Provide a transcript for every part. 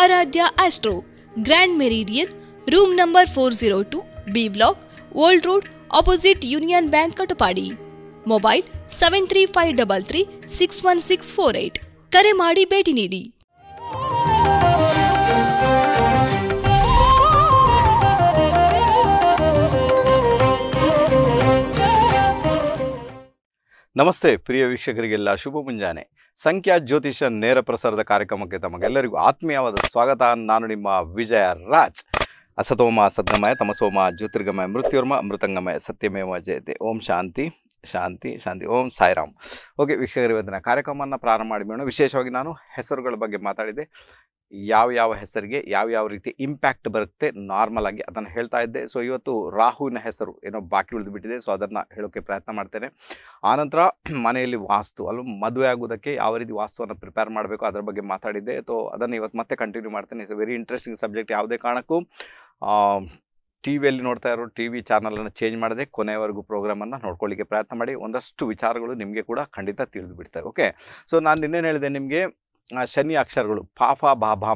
ಆರಾಧ್ಯ Astro Grand Meridian room number four zero two B block old road opposite Union Bank Katapadi mobile seven three five double three six one six four eight ಕರೆ ಮಾಡಿ ಭೇಟಿ ನೀಡಿ ನಮಸ್ತೆ ಪ್ರಿಯ ವೀಕ್ಷಕರಿಗೆಲ್ಲ ಶುಭ ಮುಂಜಾನೆ ಸಂಖ್ಯಾ ಜ್ಯೋತಿಷ ನೇರ ಪ್ರಸಾರದ ಕಾರ್ಯಕ್ರಮಕ್ಕೆ ತಮಗೆಲ್ಲರಿಗೂ ಆತ್ಮೀಯವಾದ ಸ್ವಾಗತ ನಾನು ನಿಮ್ಮ ವಿಜಯ ರಾಜ್ ಅಸತೋಮ ಸದ್ಗಮಯ ತಮಸೋಮ ಜ್ಯೋತಿರ್ಗಮಯ ಮೃತ್ಯುರ್ಮ ಅಮೃತಂಗಮಯ ಸತ್ಯಮೇವ ಜಯತೆ ಓಂ ಶಾಂತಿ ಶಾಂತಿ ಶಾಂತಿ ಓಂ ಸಾಯಿರಾಮ್ ಓಕೆ ವೀಕ್ಷಕರು ಕಾರ್ಯಕ್ರಮವನ್ನು ಪ್ರಾರಂಭ ಮಾಡಿ ವಿಶೇಷವಾಗಿ ನಾನು ಹೆಸರುಗಳ ಬಗ್ಗೆ ಮಾತಾಡಿದೆ ಯಾವ ಯಾವ ಹೆಸರಿಗೆ ಯಾವ ಯಾವ ರೀತಿ ಇಂಪ್ಯಾಕ್ಟ್ ಬರುತ್ತೆ ನಾರ್ಮಲ್ ಆಗಿ ಅದನ್ನು ಹೇಳ್ತಾ ಇದ್ದೆ ಸೊ ಇವತ್ತು ರಾಹುವಿನ ಹೆಸರು ಏನೋ ಬಾಕಿ ಉಳಿದುಬಿಟ್ಟಿದೆ ಬಿಟ್ಟಿದೆ ಸೊ ಅದನ್ನು ಹೇಳೋಕ್ಕೆ ಪ್ರಯತ್ನ ಮಾಡ್ತೇನೆ ಆನಂತರ ಮನೆಯಲ್ಲಿ ವಾಸ್ತು ಅಲ್ಲೂ ಮದುವೆ ಆಗೋದಕ್ಕೆ ಯಾವ ರೀತಿ ವಾಸ್ತುವನ್ನು ಪ್ರಿಪೇರ್ ಮಾಡಬೇಕು ಅದರ ಬಗ್ಗೆ ಮಾತಾಡಿದ್ದೆ ಸೊ ಅದನ್ನು ಇವತ್ತು ಮತ್ತೆ ಕಂಟಿನ್ಯೂ ಮಾಡ್ತೇನೆ ಇಟ್ಸ್ ವೆರಿ ಇಂಟ್ರೆಸ್ಟಿಂಗ್ ಸಬ್ಜೆಕ್ಟ್ ಯಾವುದೇ ಕಾರಣಕ್ಕೂ ಟಿ ವಿಯಲ್ಲಿ ನೋಡ್ತಾ ಇರೋ ಟಿ ವಿ ಚಾನಲನ್ನು ಚೇಂಜ್ ಮಾಡದೆ ಕೊನೆಯವರೆಗೂ ಪ್ರೋಗ್ರಾಮನ್ನು ನೋಡ್ಕೊಳ್ಳಿಕ್ಕೆ ಪ್ರಯತ್ನ ಮಾಡಿ ಒಂದಷ್ಟು ವಿಚಾರಗಳು ನಿಮಗೆ ಕೂಡ ಖಂಡಿತ ತಿಳಿದು ಬಿಡ್ತಾರೆ ಓಕೆ ಸೊ ನಾನು ಇನ್ನೇನು ಹೇಳಿದೆ ನಿಮಗೆ ಶನಿ ಅಕ್ಷರಗಳು ಪಾಫ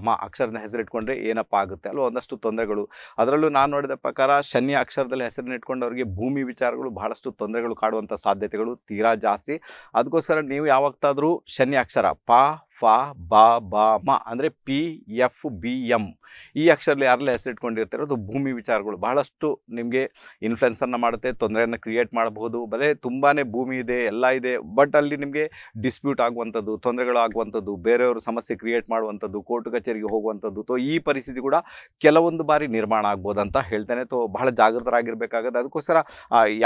ಮಾ ಅಕ್ಷರದ ಹೆಸರಿಟ್ಕೊಂಡ್ರೆ ಏನಪ್ಪ ಆಗುತ್ತೆ ಅಲ್ವಾ ಒಂದಷ್ಟು ತೊಂದರೆಗಳು ಅದರಲ್ಲೂ ನಾನು ನೋಡಿದ ಪ್ರಕಾರ ಶನಿ ಅಕ್ಷರದಲ್ಲಿ ಹೆಸರನ್ನ ಅವ್ರಿಗೆ ಭೂಮಿ ವಿಚಾರಗಳು ಬಹಳಷ್ಟು ತೊಂದರೆಗಳು ಕಾಡುವಂಥ ಸಾಧ್ಯತೆಗಳು ತೀರಾ ಜಾಸ್ತಿ ಅದಕ್ಕೋಸ್ಕರ ನೀವು ಯಾವಾಗ್ತಾದರೂ ಶನಿ ಅಕ್ಷರ ಪಾ ಫ ಬ ಬಾ ಮ ಅಂದರೆ ಪಿ ಎಫ್ ಬಿ ಎಂ ಈ ಅಕ್ಷರಲ್ಲಿ ಯಾರಲ್ಲೇ ಹೆಸರಿಟ್ಕೊಂಡಿರ್ತಾರೋ ಅದು ಭೂಮಿ ವಿಚಾರಗಳು ಬಹಳಷ್ಟು ನಿಮಗೆ ಇನ್ಫ್ಲುಯೆನ್ಸನ್ನು ಮಾಡುತ್ತೆ ತೊಂದರೆಯನ್ನು ಕ್ರಿಯೇಟ್ ಮಾಡಬಹುದು ಬರೇ ತುಂಬಾ ಭೂಮಿ ಇದೆ ಎಲ್ಲ ಇದೆ ಬಟ್ ಅಲ್ಲಿ ನಿಮಗೆ ಡಿಸ್ಪ್ಯೂಟ್ ಆಗುವಂಥದ್ದು ತೊಂದರೆಗಳು ಆಗುವಂಥದ್ದು ಬೇರೆಯವರು ಸಮಸ್ಯೆ ಕ್ರಿಯೇಟ್ ಮಾಡುವಂಥದ್ದು ಕೋರ್ಟ್ ಕಚೇರಿಗೆ ಹೋಗುವಂಥದ್ದು ತೋ ಈ ಪರಿಸ್ಥಿತಿ ಕೂಡ ಕೆಲವೊಂದು ಬಾರಿ ನಿರ್ಮಾಣ ಆಗ್ಬೋದು ಅಂತ ಹೇಳ್ತೇನೆ ತೊ ಬಹಳ ಜಾಗೃತರಾಗಿರಬೇಕಾಗುತ್ತೆ ಅದಕ್ಕೋಸ್ಕರ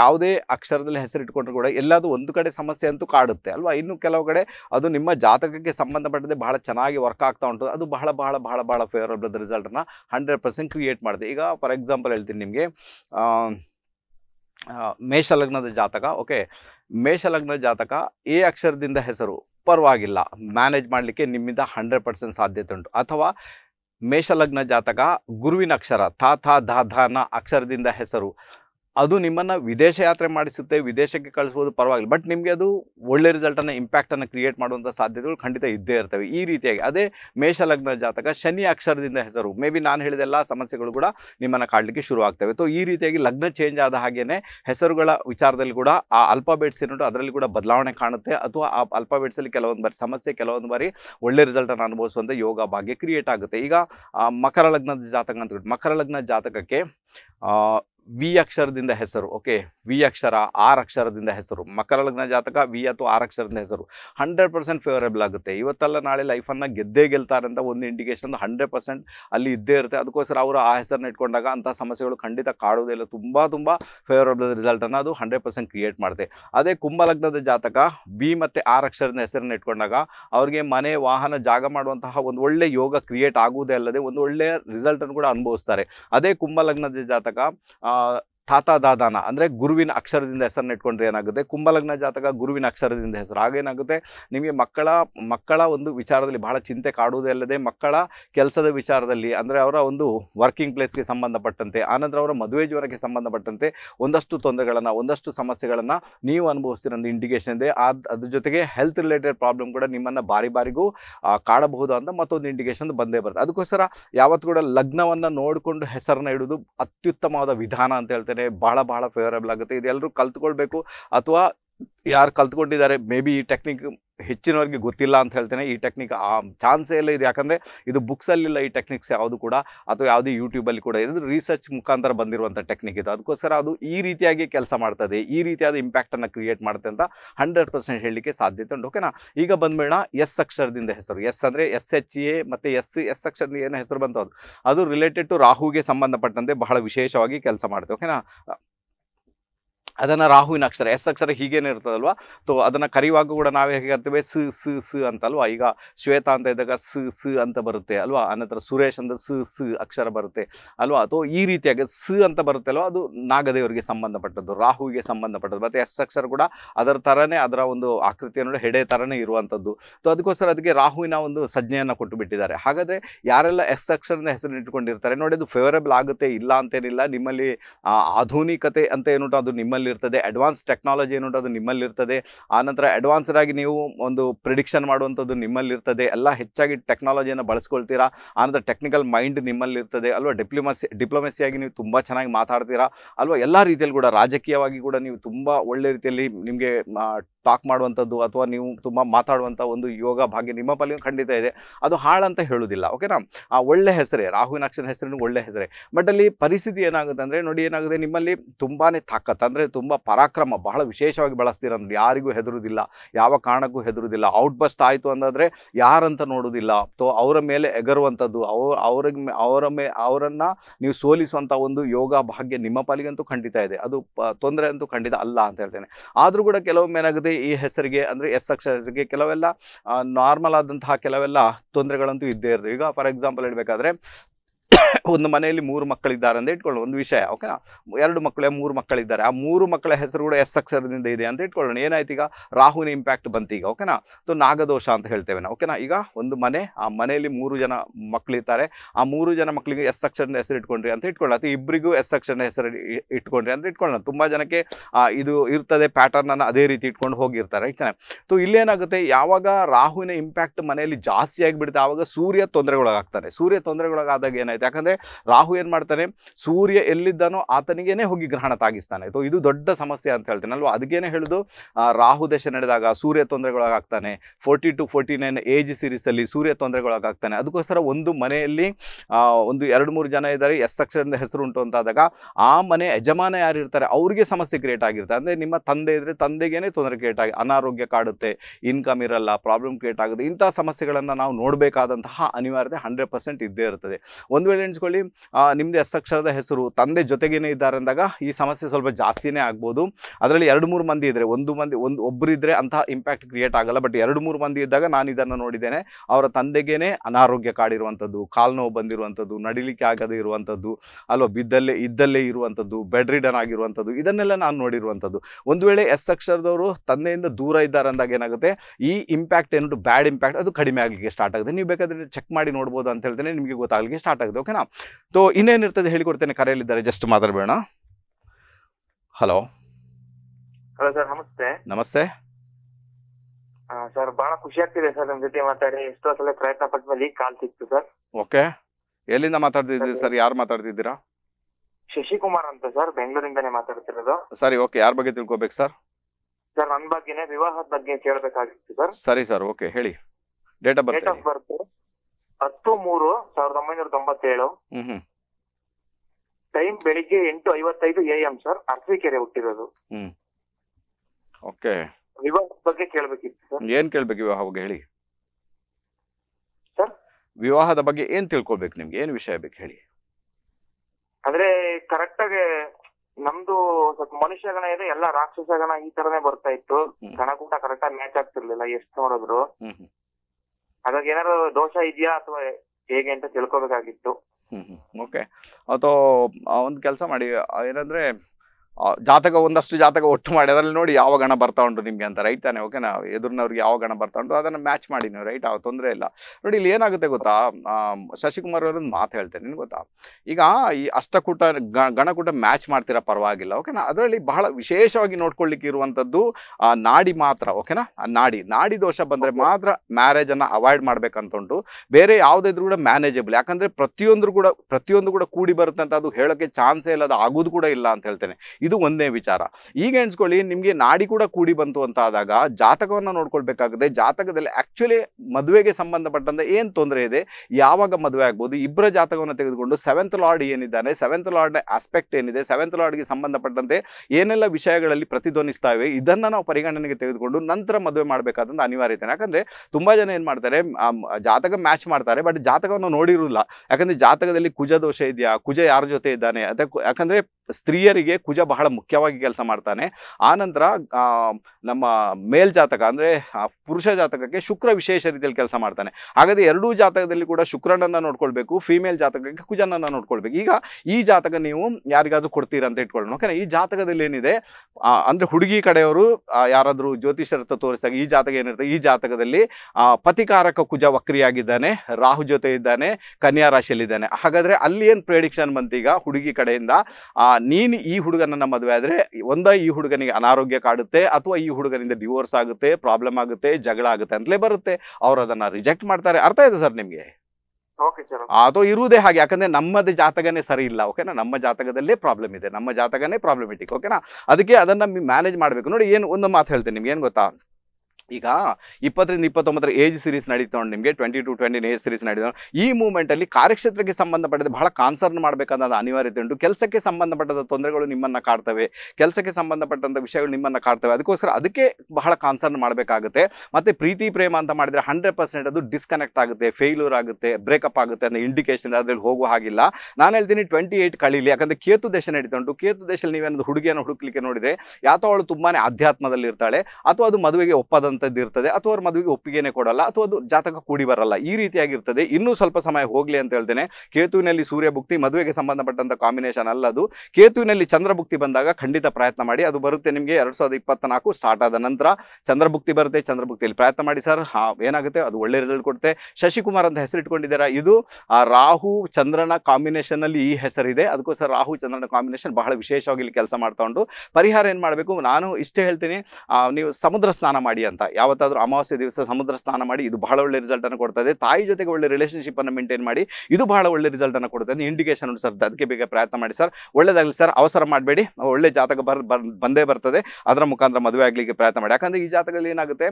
ಯಾವುದೇ ಅಕ್ಷರದಲ್ಲಿ ಹೆಸರಿಟ್ಕೊಂಡ್ರು ಕೂಡ ಎಲ್ಲಾದರೂ ಒಂದು ಕಡೆ ಸಮಸ್ಯೆ ಅಂತೂ ಕಾಡುತ್ತೆ ಅಲ್ವಾ ಇನ್ನು ಕೆಲವು ಕಡೆ ಅದು ನಿಮ್ಮ ಜಾತಕಕ್ಕೆ ಸಂಬಂಧ ಸಂಬಂಧಪಟ್ಟಂತೆ ಬಹಳ ಚೆನ್ನಾಗಿ ವರ್ಕ್ ಆಗ್ತಾ ಉಂಟು ಅದು ಬಹಳ ಬಹಳ ಬಹಳ ಬಹಳ ಫೇವರಬಲ್ ರಿಸಲ್ಟನ್ನು ಹಂಡ್ರೆಡ್ ಪರ್ಸೆಂಟ್ ಕ್ರಿಯೇಟ್ ಮಾಡಿದೆ ಈಗ ಫಾರ್ ಎಕ್ಸಾಂಪಲ್ ಹೇಳ್ತೀನಿ ನಿಮಗೆ ಮೇಷಲಗ್ನದ ಜಾತಕ ಓಕೆ ಮೇಷಲಗ್ನ ಜಾತಕ ಎ ಅಕ್ಷರದಿಂದ ಹೆಸರು ಪರವಾಗಿಲ್ಲ ಮ್ಯಾನೇಜ್ ಮಾಡಲಿಕ್ಕೆ ನಿಮ್ಮಿಂದ ಹಂಡ್ರೆಡ್ ಪರ್ಸೆಂಟ್ ಸಾಧ್ಯತೆ ಉಂಟು ಅಥವಾ ಮೇಷಲಗ್ನ ಜಾತಕ ಗುರುವಿನ ಅಕ್ಷರ ತಾ ತಾ ಧಾ ಧಾನ ಅಕ್ಷರದಿಂದ ಹೆಸರು ಅದು ನಿಮ್ಮನ್ನು ವಿದೇಶ ಯಾತ್ರೆ ಮಾಡಿಸುತ್ತೆ ವಿದೇಶಕ್ಕೆ ಕಳಿಸ್ಬೋದು ಪರವಾಗಿಲ್ಲ ಬಟ್ ನಿಮಗೆ ಅದು ಒಳ್ಳೆ ರಿಸಲ್ಟನ್ನು ಇಂಪ್ಯಾಕ್ಟನ್ನು ಕ್ರಿಯೇಟ್ ಮಾಡುವಂಥ ಸಾಧ್ಯತೆಗಳು ಖಂಡಿತ ಇದ್ದೇ ಇರ್ತವೆ ಈ ರೀತಿಯಾಗಿ ಅದೇ ಲಗ್ನ ಜಾತಕ ಶನಿ ಅಕ್ಷರದಿಂದ ಹೆಸರು ಮೇ ಬಿ ನಾನು ಹೇಳಿದ ಎಲ್ಲ ಸಮಸ್ಯೆಗಳು ಕೂಡ ನಿಮ್ಮನ್ನು ಕಾಡಲಿಕ್ಕೆ ಶುರು ಆಗ್ತವೆ ಸೊ ಈ ರೀತಿಯಾಗಿ ಲಗ್ನ ಚೇಂಜ್ ಆದ ಹಾಗೆಯೇ ಹೆಸರುಗಳ ವಿಚಾರದಲ್ಲಿ ಕೂಡ ಆ ಅಲ್ಫಾಬೆಟ್ಸ್ ಏನುಂಟು ಅದರಲ್ಲಿ ಕೂಡ ಬದಲಾವಣೆ ಕಾಣುತ್ತೆ ಅಥವಾ ಆ ಅಲ್ಲಿ ಕೆಲವೊಂದು ಬಾರಿ ಸಮಸ್ಯೆ ಕೆಲವೊಂದು ಬಾರಿ ಒಳ್ಳೆ ರಿಸಲ್ಟನ್ನು ಅನುಭವಿಸುವಂಥ ಯೋಗ ಭಾಗ್ಯ ಕ್ರಿಯೇಟ್ ಆಗುತ್ತೆ ಈಗ ಮಕರ ಲಗ್ನದ ಜಾತಕ ಅಂತ ಮಕರ ಲಗ್ನ ಜಾತಕಕ್ಕೆ ವಿ ಅಕ್ಷರದಿಂದ ಹೆಸರು ಓಕೆ ವಿ ಅಕ್ಷರ ಆರ್ ಅಕ್ಷರದಿಂದ ಹೆಸರು ಮಕರ ಲಗ್ನ ಜಾತಕ ವಿ ಅಥವಾ ಆರ್ ಅಕ್ಷರದಿಂದ ಹೆಸರು ಹಂಡ್ರೆಡ್ ಪರ್ಸೆಂಟ್ ಫೇವರೇಬಲ್ ಆಗುತ್ತೆ ಇವತ್ತಲ್ಲ ನಾಳೆ ಲೈಫನ್ನು ಗೆದ್ದೇ ಗೆಲ್ತಾರೆ ಅಂತ ಒಂದು ಇಂಡಿಕೇಶನ್ ಹಂಡ್ರೆಡ್ ಪರ್ಸೆಂಟ್ ಅಲ್ಲಿ ಇದ್ದೇ ಇರುತ್ತೆ ಅದಕ್ಕೋಸ್ಕರ ಅವರು ಆ ಹೆಸರನ್ನ ಇಟ್ಕೊಂಡಾಗ ಅಂಥ ಸಮಸ್ಯೆಗಳು ಖಂಡಿತ ಕಾಡುವುದಿಲ್ಲ ತುಂಬ ತುಂಬ ಫೇವರೇಬಲ್ ರಿಸಲ್ಟನ್ನು ಅದು ಹಂಡ್ರೆಡ್ ಪರ್ಸೆಂಟ್ ಕ್ರಿಯೇಟ್ ಮಾಡುತ್ತೆ ಅದೇ ಕುಂಭಲಗ್ನದ ಜಾತಕ ವಿ ಮತ್ತು ಆರ್ ಅಕ್ಷರದ ಹೆಸರನ್ನು ಇಟ್ಕೊಂಡಾಗ ಅವರಿಗೆ ಮನೆ ವಾಹನ ಜಾಗ ಮಾಡುವಂತಹ ಒಂದು ಒಳ್ಳೆಯ ಯೋಗ ಕ್ರಿಯೇಟ್ ಆಗುವುದೇ ಅಲ್ಲದೆ ಒಂದು ಒಳ್ಳೆಯ ರಿಸಲ್ಟನ್ನು ಕೂಡ ಅನುಭವಿಸ್ತಾರೆ ಅದೇ ಕುಂಭಲಗ್ನದ ಜಾತಕ uh, ತಾತ ದಾದಾನ ಅಂದರೆ ಗುರುವಿನ ಅಕ್ಷರದಿಂದ ಹೆಸರನ್ನ ಇಟ್ಕೊಂಡ್ರೆ ಏನಾಗುತ್ತೆ ಕುಂಭಲಗ್ನ ಜಾತಕ ಗುರುವಿನ ಅಕ್ಷರದಿಂದ ಹೆಸರು ಆಗೇನಾಗುತ್ತೆ ನಿಮಗೆ ಮಕ್ಕಳ ಮಕ್ಕಳ ಒಂದು ವಿಚಾರದಲ್ಲಿ ಬಹಳ ಚಿಂತೆ ಕಾಡುವುದೇ ಅಲ್ಲದೆ ಮಕ್ಕಳ ಕೆಲಸದ ವಿಚಾರದಲ್ಲಿ ಅಂದರೆ ಅವರ ಒಂದು ವರ್ಕಿಂಗ್ ಪ್ಲೇಸ್ಗೆ ಸಂಬಂಧಪಟ್ಟಂತೆ ಆನಂತರ ಅವರ ಮದುವೆ ಜೀವನಕ್ಕೆ ಸಂಬಂಧಪಟ್ಟಂತೆ ಒಂದಷ್ಟು ತೊಂದರೆಗಳನ್ನು ಒಂದಷ್ಟು ಸಮಸ್ಯೆಗಳನ್ನು ನೀವು ಅನುಭವಿಸ್ತಿರೋದು ಇಂಡಿಕೇಶನ್ ಇದೆ ಅದು ಅದ್ರ ಜೊತೆಗೆ ಹೆಲ್ತ್ ರಿಲೇಟೆಡ್ ಪ್ರಾಬ್ಲಮ್ ಕೂಡ ನಿಮ್ಮನ್ನು ಬಾರಿ ಬಾರಿಗೂ ಕಾಡಬಹುದು ಅಂತ ಮತ್ತೊಂದು ಇಂಡಿಕೇಶನ್ ಬಂದೇ ಬರುತ್ತೆ ಅದಕ್ಕೋಸ್ಕರ ಯಾವತ್ತು ಕೂಡ ಲಗ್ನವನ್ನು ನೋಡಿಕೊಂಡು ಹೆಸರನ್ನ ಇಡುವುದು ಅತ್ಯುತ್ತಮವಾದ ವಿಧಾನ ಅಂತ ಹೇಳ್ತೇನೆ ಬಹಳ ಬಹಳ ಫೇವರೇಬಲ್ ಆಗುತ್ತೆ ಇದೆಲ್ಲರೂ ಕಲ್ತ್ಕೊಳ್ಬೇಕು ಅಥವಾ ಯಾರು ಕಲ್ತ್ಕೊಂಡಿದ್ದಾರೆ ಮೇ ಬಿ ಈ ಟೆಕ್ನಿಕ್ ಹೆಚ್ಚಿನವ್ರಿಗೆ ಗೊತ್ತಿಲ್ಲ ಅಂತ ಹೇಳ್ತೇನೆ ಈ ಟೆಕ್ನಿಕ್ ಆ ಚಾನ್ಸೇ ಇಲ್ಲ ಇದು ಯಾಕಂದರೆ ಇದು ಬುಕ್ಸಲ್ಲಿಲ್ಲ ಈ ಟೆಕ್ನಿಕ್ಸ್ ಯಾವುದು ಕೂಡ ಅಥವಾ ಯಾವುದೇ ಯೂಟ್ಯೂಬಲ್ಲಿ ಕೂಡ ಇದು ರಿಸರ್ಚ್ ಮುಖಾಂತರ ಬಂದಿರುವಂಥ ಟೆಕ್ನಿಕ್ ಇದು ಅದಕ್ಕೋಸ್ಕರ ಅದು ಈ ರೀತಿಯಾಗಿ ಕೆಲಸ ಮಾಡ್ತದೆ ಈ ರೀತಿಯಾದ ಇಂಪ್ಯಾಕ್ಟನ್ನು ಕ್ರಿಯೇಟ್ ಮಾಡುತ್ತೆ ಅಂತ ಹಂಡ್ರೆಡ್ ಪರ್ಸೆಂಟ್ ಹೇಳಲಿಕ್ಕೆ ಸಾಧ್ಯತೆ ಉಂಟು ಓಕೆನಾ ಈಗ ಬಂದ್ಬೇಡ ಎಸ್ ಅಕ್ಷರದಿಂದ ಹೆಸರು ಎಸ್ ಅಂದರೆ ಎಸ್ ಎಚ್ ಎ ಮತ್ತು ಎಸ್ ಎಸ್ ಅಕ್ಷರದಿಂದ ಏನು ಹೆಸರು ಬಂತು ಅದು ಅದು ರಿಲೇಟೆಡ್ ಟು ರಾಹುಗೆ ಸಂಬಂಧಪಟ್ಟಂತೆ ಬಹಳ ವಿಶೇಷವಾಗಿ ಕೆಲಸ ಮಾಡುತ್ತೆ ಓಕೆನಾ ಅದನ್ನು ರಾಹುವಿನ ಅಕ್ಷರ ಎಸ್ ಅಕ್ಷರ ಹೀಗೇನೆ ಇರ್ತದಲ್ವ ತೋ ಅದನ್ನು ಕರೆಯುವಾಗ ಕೂಡ ನಾವು ಹೇಗೆ ಕರ್ತೇವೆ ಸ ಸ ಸ ಅಂತಲ್ವಾ ಈಗ ಶ್ವೇತಾ ಅಂತ ಇದ್ದಾಗ ಸ ಸ ಅಂತ ಬರುತ್ತೆ ಅಲ್ವಾ ಅನಂತರ ಸುರೇಶ್ ಅಂತ ಸ ಸ ಅಕ್ಷರ ಬರುತ್ತೆ ಅಲ್ವಾ ಅಥವಾ ಈ ರೀತಿಯಾಗಿ ಸ ಅಂತ ಬರುತ್ತೆ ಅಲ್ವಾ ಅದು ನಾಗದೇವರಿಗೆ ಸಂಬಂಧಪಟ್ಟದ್ದು ರಾಹುವಿಗೆ ಸಂಬಂಧಪಟ್ಟದ್ದು ಮತ್ತು ಎಸ್ ಅಕ್ಷರ ಕೂಡ ಅದರ ಥರನೇ ಅದರ ಒಂದು ಆಕೃತಿಯನ್ನು ಹೆಡೆ ಥರನೇ ಇರುವಂಥದ್ದು ಸೊ ಅದಕ್ಕೋಸ್ಕರ ಅದಕ್ಕೆ ರಾಹುವಿನ ಒಂದು ಸಜ್ಞೆಯನ್ನು ಕೊಟ್ಟು ಬಿಟ್ಟಿದ್ದಾರೆ ಹಾಗಾದರೆ ಯಾರೆಲ್ಲ ಎಸ್ ಅಕ್ಷರದ ಇಟ್ಟುಕೊಂಡಿರ್ತಾರೆ ನೋಡಿ ಅದು ಫೇವರೇಬಲ್ ಆಗುತ್ತೆ ಇಲ್ಲ ಅಂತೇನಿಲ್ಲ ನಿಮ್ಮಲ್ಲಿ ಆಧುನಿಕತೆ ಅಂತ ಏನುಂಟು ಅದು ನಿಮ್ಮಲ್ಲಿ ಇರ್ತದೆ ಅಡ್ವಾನ್ಸ್ ಟೆಕ್ನಾಲಜಿ ಏನುಂಟು ನಿಮ್ಮಲ್ಲಿರ್ತದೆ ಆನಂತರ ಅಡ್ವಾನ್ಸ್ಡ್ ಆಗಿ ನೀವು ಒಂದು ಪ್ರಿಡಿಕ್ಷನ್ ಮಾಡುವಂಥದ್ದು ನಿಮ್ಮಲ್ಲಿರ್ತದೆ ಎಲ್ಲ ಹೆಚ್ಚಾಗಿ ಟೆಕ್ನಾಲಜಿಯನ್ನು ಬಳಸ್ಕೊಳ್ತೀರಾ ಆನಂತರ ಟೆಕ್ನಿಕಲ್ ಮೈಂಡ್ ನಿಮ್ಮಲ್ಲಿರ್ತದೆ ಅಲ್ವಾ ಡಿಪ್ಲೊಮಸಿ ಡಿಪ್ಲೊಮೆಸಿಯಾಗಿ ನೀವು ತುಂಬ ಚೆನ್ನಾಗಿ ಮಾತಾಡ್ತೀರಾ ಅಲ್ವಾ ಎಲ್ಲ ರೀತಿಯಲ್ಲಿ ಕೂಡ ರಾಜಕೀಯವಾಗಿ ಕೂಡ ನೀವು ತುಂಬ ಒಳ್ಳೆ ರೀತಿಯಲ್ಲಿ ನಿಮಗೆ ಟಾಕ್ ಮಾಡುವಂಥದ್ದು ಅಥವಾ ನೀವು ತುಂಬ ಮಾತಾಡುವಂಥ ಒಂದು ಯೋಗ ಭಾಗ್ಯ ನಿಮ್ಮ ಪಾಲಿಗೆ ಖಂಡಿತ ಇದೆ ಅದು ಹಾಳಂತ ಹೇಳೋದಿಲ್ಲ ಓಕೆನಾ ಆ ಒಳ್ಳೆ ಹೆಸರೇ ರಾಹುವಿನ ಅಕ್ಷರ ಹೆಸರಿನ ಒಳ್ಳೆ ಹೆಸರೇ ಬಟ್ ಅಲ್ಲಿ ಪರಿಸ್ಥಿತಿ ಏನಾಗುತ್ತೆ ಅಂದರೆ ನೋಡಿ ಏನಾಗುತ್ತೆ ನಿಮ್ಮಲ್ಲಿ ತುಂಬಾ ತಾಕತ್ತು ಅಂದರೆ ತುಂಬ ಪರಾಕ್ರಮ ಬಹಳ ವಿಶೇಷವಾಗಿ ಬಳಸ್ತೀರಂದ್ರೆ ಯಾರಿಗೂ ಹೆದರುವುದಿಲ್ಲ ಯಾವ ಕಾರಣಕ್ಕೂ ಹೆದರುದಿಲ್ಲ ಔಟ್ ಬಸ್ಟ್ ಆಯಿತು ಅಂತಂದರೆ ಯಾರಂತ ನೋಡುವುದಿಲ್ಲ ತೊ ಅವರ ಮೇಲೆ ಎಗರುವಂಥದ್ದು ಅವ್ರ ಅವ್ರಿಗೆ ಅವರ ಮೇ ಅವರನ್ನು ನೀವು ಸೋಲಿಸುವಂಥ ಒಂದು ಯೋಗ ಭಾಗ್ಯ ನಿಮ್ಮ ಅಂತೂ ಖಂಡಿತ ಇದೆ ಅದು ತೊಂದರೆ ಅಂತೂ ಖಂಡಿತ ಅಲ್ಲ ಅಂತ ಹೇಳ್ತೇನೆ ಆದರೂ ಕೂಡ ಕೆಲವೊಮ್ಮೆ ಏನಾಗುತ್ತೆ ಈ ಹೆಸರಿಗೆ ಅಂದರೆ ಎಸ್ ಅಕ್ಷರ ಹೆಸರಿಗೆ ಕೆಲವೆಲ್ಲ ನಾರ್ಮಲ್ ಆದಂತಹ ಕೆಲವೆಲ್ಲ ತೊಂದರೆಗಳಂತೂ ಇದ್ದೇ ಇರೋದು ಈಗ ಫಾರ್ ಎಕ್ಸಾಂಪಲ್ ಹೇಳಬೇಕಾದ್ರೆ ಒಂದು ಮನೆಯಲ್ಲಿ ಮೂರು ಮಕ್ಕಳಿದ್ದಾರೆ ಅಂತ ಇಟ್ಕೊಳ್ಳೋಣ ಒಂದು ವಿಷಯ ಓಕೆನಾ ಎರಡು ಮಕ್ಕಳೇ ಮೂರು ಮಕ್ಕಳಿದ್ದಾರೆ ಆ ಮೂರು ಮಕ್ಕಳ ಹೆಸರು ಕೂಡ ಎಸ್ ಅಕ್ಷರದಿಂದ ಇದೆ ಅಂತ ಇಟ್ಕೊಳ್ಳೋಣ ಏನಾಯ್ತು ಈಗ ರಾಹುವಿನ ಇಂಪ್ಯಾಕ್ಟ್ ಬಂತು ಈಗ ಓಕೆನಾ ಅದು ನಾಗದೋಷ ಅಂತ ಹೇಳ್ತೇವೆ ನಾವು ಓಕೆನಾ ಈಗ ಒಂದು ಮನೆ ಆ ಮನೆಯಲ್ಲಿ ಮೂರು ಜನ ಮಕ್ಕಳಿದ್ದಾರೆ ಆ ಮೂರು ಜನ ಮಕ್ಕಳಿಗೆ ಎಸ್ ಅಕ್ಷರದಿಂದ ಹೆಸರು ಇಟ್ಕೊಂಡ್ರಿ ಅಂತ ಇಟ್ಕೊಳ್ಳೋಣ ಅಥವಾ ಇಬ್ಬರಿಗೂ ಎಸ್ ಅಕ್ಷರದ ಹೆಸರು ಇಟ್ಕೊಂಡ್ರಿ ಅಂತ ಇಟ್ಕೊಳ್ಳೋಣ ತುಂಬ ಜನಕ್ಕೆ ಇದು ಇರ್ತದೆ ಪ್ಯಾಟರ್ನನ್ನು ಅದೇ ರೀತಿ ಇಟ್ಕೊಂಡು ಹೋಗಿರ್ತಾರೆ ಇರ್ತಾನೆ ಸೊ ಇಲ್ಲೇನಾಗುತ್ತೆ ಯಾವಾಗ ರಾಹುವಿನ ಇಂಪ್ಯಾಕ್ಟ್ ಮನೆಯಲ್ಲಿ ಜಾಸ್ತಿ ಆಗಿಬಿಡುತ್ತೆ ಆವಾಗ ಸೂರ್ಯ ತೊಂದರೆಗೊಳಗಾಗ್ತಾರೆ ಸೂರ್ಯ ತೊಂದರೆಗೊಳಗಾದಾಗ ಏನಾಯ್ತು ಯಾಕಂದ್ರೆ ರಾಹು ಏನ್ ಮಾಡ್ತಾನೆ ಸೂರ್ಯ ಎಲ್ಲಿದ್ದಾನೋ ಆತನಿಗೇನೆ ಹೋಗಿ ಗ್ರಹಣ ತಾಗಿಸ್ತಾನೆ ಸೊ ಇದು ದೊಡ್ಡ ಸಮಸ್ಯೆ ಅಂತ ಹೇಳ್ತೇನೆ ಅಲ್ವಾ ಅದಕ್ಕೇನೆ ಹೇಳುದು ರಾಹು ದಶೆ ನಡೆದಾಗ ಸೂರ್ಯ ತೊಂದರೆಗೊಳಗಾಗ್ತಾನೆ forty two forty nine age ಅಲ್ಲಿ ಸೂರ್ಯ ತೊಂದರೆಗೊಳಗಾಗ್ತಾನೆ ಅದಕ್ಕೋಸ್ಕರ ಒಂದು ಮನೆಯಲ್ಲಿ ಒಂದು ಎರಡು ಮೂರು ಜನ ಇದ್ದಾರೆ ಎಸ್ ಅಕ್ಷರದಿಂದ ಹೆಸರು ಉಂಟು ಅಂತಾದಾಗ ಆ ಮನೆ ಯಜಮಾನ ಯಾರಿರ್ತಾರೆ ಅವರಿಗೆ ಸಮಸ್ಯೆ ಕ್ರಿಯೇಟ್ ಆಗಿರುತ್ತೆ ಅಂದ್ರೆ ನಿಮ್ಮ ತಂದೆ ಇದ್ರೆ ತಂದೆಗೇನೆ ತೊಂದರೆ ಕ್ರಿಯೇಟ್ ಆಗಿ ಅನಾರೋಗ್ಯ ಕಾಡುತ್ತೆ ಇನ್ಕಮ್ ಇರಲ್ಲ ಪ್ರಾಬ್ಲಮ್ ಕ್ರಿಯೇಟ್ ಆಗುತ್ತೆ ಇಂತಹ ಸಮಸ್ಯೆಗಳನ್ನು ನಾವು ನೋಡಬೇಕಾದಂತಹ ಅನಿವಾರ್ಯತೆ ಹಂಡ್ರೆಡ್ ಪರ್ಸೆಂಟ್ ಇದ್ದೇ ಇರ್ತದೆ ಒಂದು ವೇಳೆ ಮೊಬೈಲ್ ಎಣಿಸ್ಕೊಳ್ಳಿ ನಿಮ್ಮದೇ ಎಸ್ ಅಕ್ಷರದ ಹೆಸರು ತಂದೆ ಜೊತೆಗೇನೆ ಇದ್ದಾರೆ ಅಂದಾಗ ಈ ಸಮಸ್ಯೆ ಸ್ವಲ್ಪ ಜಾಸ್ತಿನೇ ಆಗ್ಬೋದು ಅದರಲ್ಲಿ ಎರಡು ಮೂರು ಮಂದಿ ಇದ್ದರೆ ಒಂದು ಮಂದಿ ಒಂದು ಇದ್ದರೆ ಅಂತಹ ಇಂಪ್ಯಾಕ್ಟ್ ಕ್ರಿಯೇಟ್ ಆಗಲ್ಲ ಬಟ್ ಎರಡು ಮೂರು ಮಂದಿ ಇದ್ದಾಗ ನಾನು ಇದನ್ನು ನೋಡಿದ್ದೇನೆ ಅವರ ತಂದೆಗೇನೆ ಅನಾರೋಗ್ಯ ಕಾಡಿರುವಂಥದ್ದು ಕಾಲು ನೋವು ಬಂದಿರುವಂಥದ್ದು ನಡಿಲಿಕ್ಕೆ ಆಗದೆ ಇರುವಂಥದ್ದು ಅಲ್ವಾ ಬಿದ್ದಲ್ಲೇ ಇದ್ದಲ್ಲೇ ಇರುವಂಥದ್ದು ಬೆಡ್ ರಿಡನ್ ಆಗಿರುವಂಥದ್ದು ಇದನ್ನೆಲ್ಲ ನಾನು ನೋಡಿರುವಂಥದ್ದು ಒಂದು ವೇಳೆ ಎಸ್ ಅಕ್ಷರದವರು ತಂದೆಯಿಂದ ದೂರ ಇದ್ದಾರೆ ಅಂದಾಗ ಏನಾಗುತ್ತೆ ಈ ಇಂಪ್ಯಾಕ್ಟ್ ಏನು ಬ್ಯಾಡ್ ಇಂಪ್ಯಾಕ್ಟ್ ಅದು ಕಡಿಮೆ ಆಗಲಿಕ್ಕೆ ಸ್ಟಾರ್ಟ್ ಆಗುತ್ತೆ ನೀವು ಬೇಕಾದರೆ ಚೆಕ್ ಮಾಡಿ ನೋಡ್ಬೋದು ಅಂತ ಹೇಳ್ತೇನೆ ನಿಮಗೆ ಗೊತ್ತಾಗಲಿಕ್ಕೆ ಸ್ಟಾರ್ಟ್ ಆಗುತ್ತೆ ಓಕೆನಾ ತೊ ಇನ್ನೇನಿರ್ತದೆ ಹೇಳಿಕೊಡ್ತೇನೆ ಕರೆಯಲ್ಲಿದ್ದಾರೆ ಜಸ್ಟ್ ಮಾತಾಡಬೇಡ ಹಲೋ ಹಲೋ ಸರ್ ನಮಸ್ತೆ ನಮಸ್ತೆ ಸರ್ ಬಹಳ ಖುಷಿ ಆಗ್ತಿದೆ ಸರ್ ನಿಮ್ಮ ಜೊತೆ ಮಾತಾಡಿ ಎಷ್ಟೋ ಸಲ ಪ್ರಯತ್ನ ಪಟ್ಟ ಮೇಲೆ ಕಾಲ್ ಸಿಕ್ತು ಸರ್ ಓಕೆ ಎಲ್ಲಿಂದ ಮಾತಾಡ್ತಿದ್ದೀರಿ ಸರ್ ಯಾರು ಮಾತಾಡ್ತಿದ್ದೀರಾ ಶಶಿಕುಮಾರ್ ಅಂತ ಸರ್ ಬೆಂಗಳೂರಿಂದಾನೇ ಮಾತಾಡ್ತಿರೋದು ಸರಿ ಓಕೆ ಯಾರ ಬಗ್ಗೆ ತಿಳ್ಕೊಬೇಕು ಸರ್ ಸರ್ ನನ್ನ ಬಗ್ಗೆನೇ ವಿವಾಹದ ಬಗ್ಗೆ ಕೇಳಬೇಕಾಗಿತ್ತು ಸರ್ ಸರಿ ಸರ್ ಓಕೆ ಹೇಳಿ date of birth date of birth ಹತ್ತು ಮೂರು ಸಾವಿರದ ಒಂಬೈನೂರ ತೊಂಬತ್ತೇಳು ಟೈಮ್ ಬೆಳಿಗ್ಗೆ ಎಂಟು ಐವತ್ತೈದು ಎ ಎಂ ಸರ್ ಕೆರೆ ಹುಟ್ಟಿರೋದು ಓಕೆ ವಿವಾಹ ಬಗ್ಗೆ ಕೇಳಬೇಕಿತ್ತು ಸರ್ ಏನ್ ಕೇಳಬೇಕು ವಿವಾಹ ಬಗ್ಗೆ ಹೇಳಿ ಸರ್ ವಿವಾಹದ ಬಗ್ಗೆ ಏನ್ ತಿಳ್ಕೊಬೇಕು ನಿಮ್ಗೆ ಏನ್ ವಿಷಯ ಬೇಕು ಹೇಳಿ ಅಂದ್ರೆ ಕರೆಕ್ಟ್ ಆಗಿ ನಮ್ದು ಸ್ವಲ್ಪ ಮನುಷ್ಯ ಗಣ ಇದೆ ಎಲ್ಲ ರಾಕ್ಷಸ ಗಣ ಈ ತರನೇ ಬರ್ತಾ ಇತ್ತು ಗಣ ಕೂಡ ಕರೆಕ್ಟ್ ಆಗಿ ಮ್ಯಾಚ್ ಆಗ್ತಿರ್ಲಿಲ್ಲ ಎಷ್ಟು ನೋಡಿದ್ರು ಹಾಗಾಗಿ ಏನಾದ್ರು ದೋಷ ಇದೆಯಾ ಅಥವಾ ಹೇಗೆ ಅಂತ ತಿಳ್ಕೊಬೇಕಾಗಿತ್ತು ಹ್ಮ್ ಓಕೆ ಅದು ಒಂದು ಕೆಲಸ ಮಾಡಿ ಏನಂದ್ರೆ ಜಾತಕ ಒಂದಷ್ಟು ಜಾತಕ ಒಟ್ಟು ಮಾಡಿ ಅದರಲ್ಲಿ ನೋಡಿ ಯಾವ ಗಣ ಬರ್ತಾ ಉಂಟು ನಿಮಗೆ ಅಂತ ರೈಟ್ ತಾನೆ ಓಕೆನಾ ಎದುರಿನವ್ರಿಗೆ ಯಾವ ಗಣ ಬರ್ತಾ ಉಂಟು ಅದನ್ನು ಮ್ಯಾಚ್ ಮಾಡಿ ನೀವು ರೈಟ್ ಆ ತೊಂದರೆ ಇಲ್ಲ ನೋಡಿ ಇಲ್ಲಿ ಏನಾಗುತ್ತೆ ಗೊತ್ತಾ ಶಶಿಕುಮಾರ್ ಅವರೊಂದು ಮಾತು ಹೇಳ್ತೇನೆ ನಿನ್ಗೆ ಗೊತ್ತಾ ಈಗ ಈ ಅಷ್ಟಕೂಟ ಗಣಕೂಟ ಮ್ಯಾಚ್ ಮಾಡ್ತೀರಾ ಪರವಾಗಿಲ್ಲ ಓಕೆನಾ ಅದರಲ್ಲಿ ಬಹಳ ವಿಶೇಷವಾಗಿ ನೋಡ್ಕೊಳ್ಳಿಕ್ಕೆ ಇರುವಂಥದ್ದು ನಾಡಿ ಮಾತ್ರ ಓಕೆನಾ ನಾಡಿ ನಾಡಿ ದೋಷ ಬಂದರೆ ಮಾತ್ರ ಮ್ಯಾರೇಜನ್ನು ಅವಾಯ್ಡ್ ಮಾಡಬೇಕಂತ ಉಂಟು ಬೇರೆ ಯಾವುದಿದ್ರು ಕೂಡ ಮ್ಯಾನೇಜಬಲ್ ಯಾಕಂದರೆ ಪ್ರತಿಯೊಂದು ಕೂಡ ಪ್ರತಿಯೊಂದು ಕೂಡ ಕೂಡಿ ಬರುತ್ತೆ ಅಂತ ಅದು ಹೇಳೋಕ್ಕೆ ಚಾನ್ಸೇ ಇಲ್ಲ ಅದು ಆಗೋದು ಕೂಡ ಇಲ್ಲ ಅಂತ ಹೇಳ್ತೇನೆ ಇದು ಒಂದೇ ವಿಚಾರ ಈಗ ಎಣಿಸ್ಕೊಳ್ಳಿ ನಿಮಗೆ ನಾಡಿ ಕೂಡ ಕೂಡಿ ಬಂತು ಅಂತ ಆದಾಗ ಜಾತಕವನ್ನು ನೋಡ್ಕೊಳ್ಬೇಕಾಗುತ್ತೆ ಜಾತಕದಲ್ಲಿ ಆ್ಯಕ್ಚುಲಿ ಮದುವೆಗೆ ಸಂಬಂಧಪಟ್ಟಂತೆ ಏನು ತೊಂದರೆ ಇದೆ ಯಾವಾಗ ಮದುವೆ ಆಗ್ಬೋದು ಇಬ್ಬರ ಜಾತಕವನ್ನು ತೆಗೆದುಕೊಂಡು ಸೆವೆಂತ್ ಲಾರ್ಡ್ ಏನಿದ್ದಾನೆ ಸೆವೆಂತ್ ಲಾರ್ಡ್ನ ಆಸ್ಪೆಕ್ಟ್ ಏನಿದೆ ಸೆವೆಂತ್ ಲಾರ್ಡ್ಗೆ ಸಂಬಂಧಪಟ್ಟಂತೆ ಏನೆಲ್ಲ ವಿಷಯಗಳಲ್ಲಿ ಪ್ರತಿಧ್ವನಿಸ್ತಾ ಇವೆ ಇದನ್ನು ನಾವು ಪರಿಗಣನೆಗೆ ತೆಗೆದುಕೊಂಡು ನಂತರ ಮದುವೆ ಮಾಡಬೇಕಾದಂಥ ಅನಿವಾರ್ಯತೆ ಯಾಕಂದರೆ ತುಂಬ ಜನ ಏನು ಮಾಡ್ತಾರೆ ಜಾತಕ ಮ್ಯಾಚ್ ಮಾಡ್ತಾರೆ ಬಟ್ ಜಾತಕವನ್ನು ನೋಡಿರೋದಿಲ್ಲ ಯಾಕಂದರೆ ಜಾತಕದಲ್ಲಿ ಕುಜ ದೋಷ ಇದೆಯಾ ಕುಜ ಯಾರ ಜೊತೆ ಇದ್ದಾನೆ ಅದಕ್ಕೆ ಯಾಕಂದರೆ ಸ್ತ್ರೀಯರಿಗೆ ಕುಜ ಬಹಳ ಮುಖ್ಯವಾಗಿ ಕೆಲಸ ಮಾಡ್ತಾನೆ ಆನಂತರ ನಮ್ಮ ಮೇಲ್ಜಾತಕ ಅಂದರೆ ಪುರುಷ ಜಾತಕಕ್ಕೆ ಶುಕ್ರ ವಿಶೇಷ ರೀತಿಯಲ್ಲಿ ಕೆಲಸ ಮಾಡ್ತಾನೆ ಹಾಗಾದರೆ ಎರಡೂ ಜಾತಕದಲ್ಲಿ ಕೂಡ ಶುಕ್ರನನ್ನು ನೋಡ್ಕೊಳ್ಬೇಕು ಫಿಮೇಲ್ ಜಾತಕಕ್ಕೆ ಕುಜನನ್ನು ನೋಡ್ಕೊಳ್ಬೇಕು ಈಗ ಈ ಜಾತಕ ನೀವು ಯಾರಿಗಾದರೂ ಕೊಡ್ತೀರಾ ಅಂತ ಇಟ್ಕೊಳ್ಳೋಣ ಓಕೆನಾ ಈ ಜಾತಕದಲ್ಲಿ ಏನಿದೆ ಅಂದರೆ ಹುಡುಗಿ ಕಡೆಯವರು ಯಾರಾದರೂ ಜ್ಯೋತಿಷರತ್ತ ತೋರಿಸಾಗ ಈ ಜಾತಕ ಏನಿರುತ್ತೆ ಈ ಜಾತಕದಲ್ಲಿ ಪತಿಕಾರಕ ಕುಜ ವಕ್ರಿಯಾಗಿದ್ದಾನೆ ರಾಹು ಜೊತೆ ಇದ್ದಾನೆ ಕನ್ಯಾ ರಾಶಿಯಲ್ಲಿದ್ದಾನೆ ಹಾಗಾದರೆ ಅಲ್ಲಿ ಏನು ಪ್ರೇಡಿಕ್ಷನ್ ಬಂತೀಗ ಹುಡುಗಿ ಕಡೆಯಿಂದ ನೀನು ಈ ಹುಡುಗನನ್ನ ಮದುವೆ ಆದ್ರೆ ಒಂದ ಈ ಹುಡುಗನಿಗೆ ಅನಾರೋಗ್ಯ ಕಾಡುತ್ತೆ ಅಥವಾ ಈ ಹುಡುಗನಿಂದ ಡಿವೋರ್ಸ್ ಆಗುತ್ತೆ ಪ್ರಾಬ್ಲಮ್ ಆಗುತ್ತೆ ಜಗಳ ಆಗುತ್ತೆ ಅಂತಲೇ ಬರುತ್ತೆ ಅವ್ರು ಅದನ್ನ ರಿಜೆಕ್ಟ್ ಮಾಡ್ತಾರೆ ಅರ್ಥ ಇದೆ ಸರ್ ನಿಮ್ಗೆ ಅದು ಇರುವುದೇ ಹಾಗೆ ಯಾಕಂದ್ರೆ ನಮ್ಮದ ಜಾತಕನೇ ಸರಿ ಇಲ್ಲ ಓಕೆನಾ ನಮ್ಮ ಜಾತಕದಲ್ಲೇ ಪ್ರಾಬ್ಲಮ್ ಇದೆ ನಮ್ಮ ಜಾತಕನೇ ಪ್ರಾಬ್ಲಮೆಟಿಕ್ ಓಕೆನಾ ಅದಕ್ಕೆ ಅದನ್ನ ಮ್ಯಾನೇಜ್ ಮಾಡ್ಬೇಕು ನೋಡಿ ಏನು ಒಂದು ಮಾತು ಹೇಳ್ತೇನೆ ನಿಮ್ಗೆ ಏನು ಗೊತ್ತಾ ಈಗ ಇಪ್ಪತ್ತರಿಂದ ಇಪ್ಪತ್ತೊಂಬತ್ತರ ಏಜ್ ಸೀರೀಸ್ ನಡೀತು ನೋಡಿ ನಿಮಗೆ twenty two twenty age series ನಡೀತು ಈ ಮೂಮೆಂಟಲ್ಲಿ ಕಾರ್ಯಕ್ಷೇತ್ರಕ್ಕೆ ಸಂಬಂಧಪಟ್ಟದ ಬಹಳ ಕಾನ್ಸರ್ನ್ ಮಾಡಬೇಕಾದ ಅನಿವಾರ್ಯತೆ ಉಂಟು ಕೆಲಸಕ್ಕೆ ಸಂಬಂಧಪಟ್ಟದ ತೊಂದರೆಗಳು ನಿಮ್ಮನ್ನು ಕಾಡ್ತವೆ ಕೆಲಸಕ್ಕೆ ಸಂಬಂಧಪಟ್ಟಂಥ ವಿಷಯಗಳು ನಿಮ್ಮನ್ನು ಕಾಡ್ತವೆ ಅದಕ್ಕೋಸ್ಕರ ಅದಕ್ಕೆ ಬಹಳ ಕಾನ್ಸರ್ನ್ ಮಾಡಬೇಕಾಗುತ್ತೆ ಮತ್ತು ಪ್ರೀತಿ ಪ್ರೇಮ ಅಂತ ಮಾಡಿದರೆ ಹಂಡ್ರೆಡ್ ಪರ್ಸೆಂಟ್ ಅದು ಡಿಸ್ಕನೆಕ್ಟ್ ಆಗುತ್ತೆ ಫೇಲ್ಯೂರ್ ಆಗುತ್ತೆ ಬ್ರೇಕಪ್ ಆಗುತ್ತೆ ಅನ್ನೋ ಇಂಡಿಕೇಶನ್ ಅದರಲ್ಲಿ ಹೋಗುವ ಹಾಗಿಲ್ಲ ನಾನು ಹೇಳ್ತೀನಿ ಟ್ವೆಂಟಿ ಏಯ್ಟ್ ಕಳೀಲಿ ಯಾಕಂದರೆ ಕೇತು ದೇಶ ನಡೀತಾ ಉಂಟು ಕೇತು ದೇಶದಲ್ಲಿ ನೀವೇನಾದ್ರು ಹುಡುಗಿಯನ್ನು ಹುಡುಕ್ಲಿಕ್ಕೆ ನೋಡಿದರೆ ಯಾತೋ ಅವಳು ತುಂಬಾ ಇರ್ತಾಳೆ ಅಥವಾ ಅದು ಮದುವೆಗೆ ಒಪ್ಪದಂತ ಅನ್ನುವಂಥದ್ದು ಇರ್ತದೆ ಅಥವಾ ಅವ್ರ ಮದುವೆಗೆ ಒಪ್ಪಿಗೆನೆ ಕೊಡಲ್ಲ ಅಥವಾ ಅದು ಜಾತಕ ಕೂಡಿ ಬರಲ್ಲ ಈ ರೀತಿಯಾಗಿರ್ತದೆ ಇನ್ನೂ ಸ್ವಲ್ಪ ಸಮಯ ಹೋಗಲಿ ಅಂತ ಹೇಳ್ತೇನೆ ಕೇತುವಿನಲ್ಲಿ ಸೂರ್ಯ ಭುಕ್ತಿ ಮದುವೆಗೆ ಸಂಬಂಧಪಟ್ಟಂತ ಕಾಂಬಿನೇಷನ್ ಅಲ್ಲ ಅದು ಕೇತುವಿನಲ್ಲಿ ಚಂದ್ರಭುಕ್ತಿ ಬಂದಾಗ ಖಂಡಿತ ಪ್ರಯತ್ನ ಮಾಡಿ ಅದು ಬರುತ್ತೆ ನಿಮಗೆ ಎರಡು ಸಾವಿರದ ಇಪ್ಪತ್ನಾಲ್ಕು ಸ್ಟಾರ್ಟ್ ಆದ ನಂತರ ಚಂದ್ರಭುಕ್ತಿ ಬರುತ್ತೆ ಚಂದ್ರಭುಕ್ತಿಯಲ್ಲಿ ಪ್ರಯತ್ನ ಮಾಡಿ ಸರ್ ಹಾ ಏನಾಗುತ್ತೆ ಅದು ಒಳ್ಳೆ ರಿಸಲ್ಟ್ ಕೊಡುತ್ತೆ ಶಶಿಕುಮಾರ್ ಅಂತ ಹೆಸರಿಟ್ಕೊಂಡಿದ್ದೀರಾ ಇದು ರಾಹು ಚಂದ್ರನ ಕಾಂಬಿನೇಷನ್ ಅಲ್ಲಿ ಈ ಹೆಸರಿದೆ ಅದಕ್ಕೋಸ್ಕರ ರಾಹು ಚಂದ್ರನ ಕಾಂಬಿನೇಷನ್ ಬಹಳ ವಿಶೇಷವಾಗಿ ಇಲ್ಲಿ ಕೆಲಸ ಮಾಡ್ತಾ ಉಂಟು ಪರಿಹಾರ ಏನು ಮಾಡಬೇಕು ನಾನು ಇಷ್ಟೇ ಹೇಳ್ತೀನಿ ನೀವು ಸಮುದ್ರ ಸ್ನಾನ ಮಾಡಿ ಅಂತ ಯಾವತ್ತಾದರೂ ಅಮಾವಾಸ್ಯ ದಿವಸ ಸಮುದ್ರ ಸ್ನಾನ ಮಾಡಿ ಇದು ಬಹಳ ಒಳ್ಳೆ ರಿಸಲ್ಟ್ ಅನ್ನು ಕೊಡ್ತದೆ ತಾಯಿ ಜೊತೆಗೆ ಒಳ್ಳೆ ರಿಲೇಷನ್ಶಿಪ್ ಅನ್ನು ಮೇಂಟೈನ್ ಮಾಡಿ ಇದು ಬಹಳ ಒಳ್ಳೆ ರಿಸಲ್ಟ್ ಅನ್ನು ಕೊಡ್ತದೆ ಇಂಡಿಕೇಶನ್ ಉಂಟು ಸರ್ ಅದಕ್ಕೆ ಬೇಗ ಪ್ರಯತ್ನ ಮಾಡಿ ಸರ್ ಒಳ್ಳೇದಾಗಲಿ ಸರ್ ಅವಸರ ಮಾಡಬೇಡಿ ಒಳ್ಳೆ ಜಾತಕ ಬರ್ ಬಂದೇ ಬರ್ತದೆ ಅದರ ಮುಖಾಂತರ ಮದುವೆ ಆಗಲಿಕ್ಕೆ ಪ್ರಯತ್ನ ಮಾಡಿ ಯಾಕಂದ್ರೆ ಈ ಜಾತಕದಲ್ಲಿ ಏನಾಗುತ್ತೆ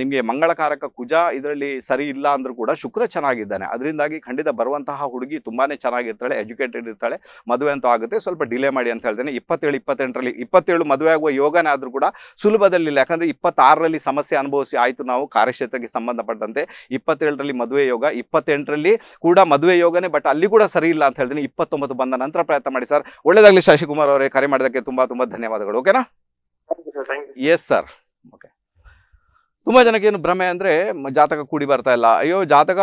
ನಿಮಗೆ ಮಂಗಳಕಾರಕ ಕುಜ ಇದರಲ್ಲಿ ಸರಿ ಇಲ್ಲ ಅಂದ್ರೂ ಕೂಡ ಶುಕ್ರ ಚೆನ್ನಾಗಿದ್ದಾನೆ ಅದರಿಂದಾಗಿ ಖಂಡಿತ ಬರುವಂತಹ ಹುಡುಗಿ ತುಂಬಾನೇ ಚೆನ್ನಾಗಿರ್ತಾಳೆ ಎಜುಕೇಟೆಡ್ ಇರ್ತಾಳೆ ಮದುವೆ ಅಂತೂ ಆಗುತ್ತೆ ಸ್ವಲ್ಪ ಡಿಲೇ ಮಾಡಿ ಅಂತ ಹೇಳ್ತೇನೆ ಇಪ್ಪತ್ತೇಳು ಇಪ್ಪತ್ತೆಂಟರಲ್ಲಿ ಇಪ್ಪತ್ತೇಳು ಮದುವೆ ಆಗುವ ಯೋಗನೇ ಆದರೂ ಕೂಡ ಸುಲಭದಲ್ಲಿ ಯಾಕಂದ್ರೆ ಇಪ್ಪತ್ತಾರರಲ್ಲಿ ಸಮಸ್ಯೆ ಸಮಸ್ಯೆ ಅನುಭವಿಸಿ ಆಯಿತು ನಾವು ಕಾರ್ಯಕ್ಷೇತ್ರಕ್ಕೆ ಸಂಬಂಧಪಟ್ಟಂತೆ ಇಪ್ಪತ್ತೇಳರಲ್ಲಿ ಮದುವೆ ಯೋಗ ಇಪ್ಪತ್ತೆಂಟರಲ್ಲಿ ಕೂಡ ಮದುವೆ ಯೋಗನೇ ಬಟ್ ಅಲ್ಲಿ ಕೂಡ ಸರಿ ಇಲ್ಲ ಅಂತ ಹೇಳ್ತೀನಿ ಇಪ್ಪತ್ತೊಂಬತ್ತು ಬಂದ ನಂತರ ಪ್ರಯತ್ನ ಮಾಡಿ ಸರ್ ಒಳ್ಳೇದಾಗಲಿ ಶಶಿಕುಮಾರ್ ಅವರೇ ಕರೆ ಮಾಡಿದಕ್ಕೆ ತುಂಬ ತುಂಬ ಧನ್ಯವಾದಗಳು ಓಕೆನಾ ಎಸ್ ಸರ್ ಓಕೆ ತುಂಬ ಜನಕ್ಕೆ ಏನು ಭ್ರಮೆ ಅಂದರೆ ಜಾತಕ ಕೂಡಿ ಬರ್ತಾ ಇಲ್ಲ ಅಯ್ಯೋ ಜಾತಕ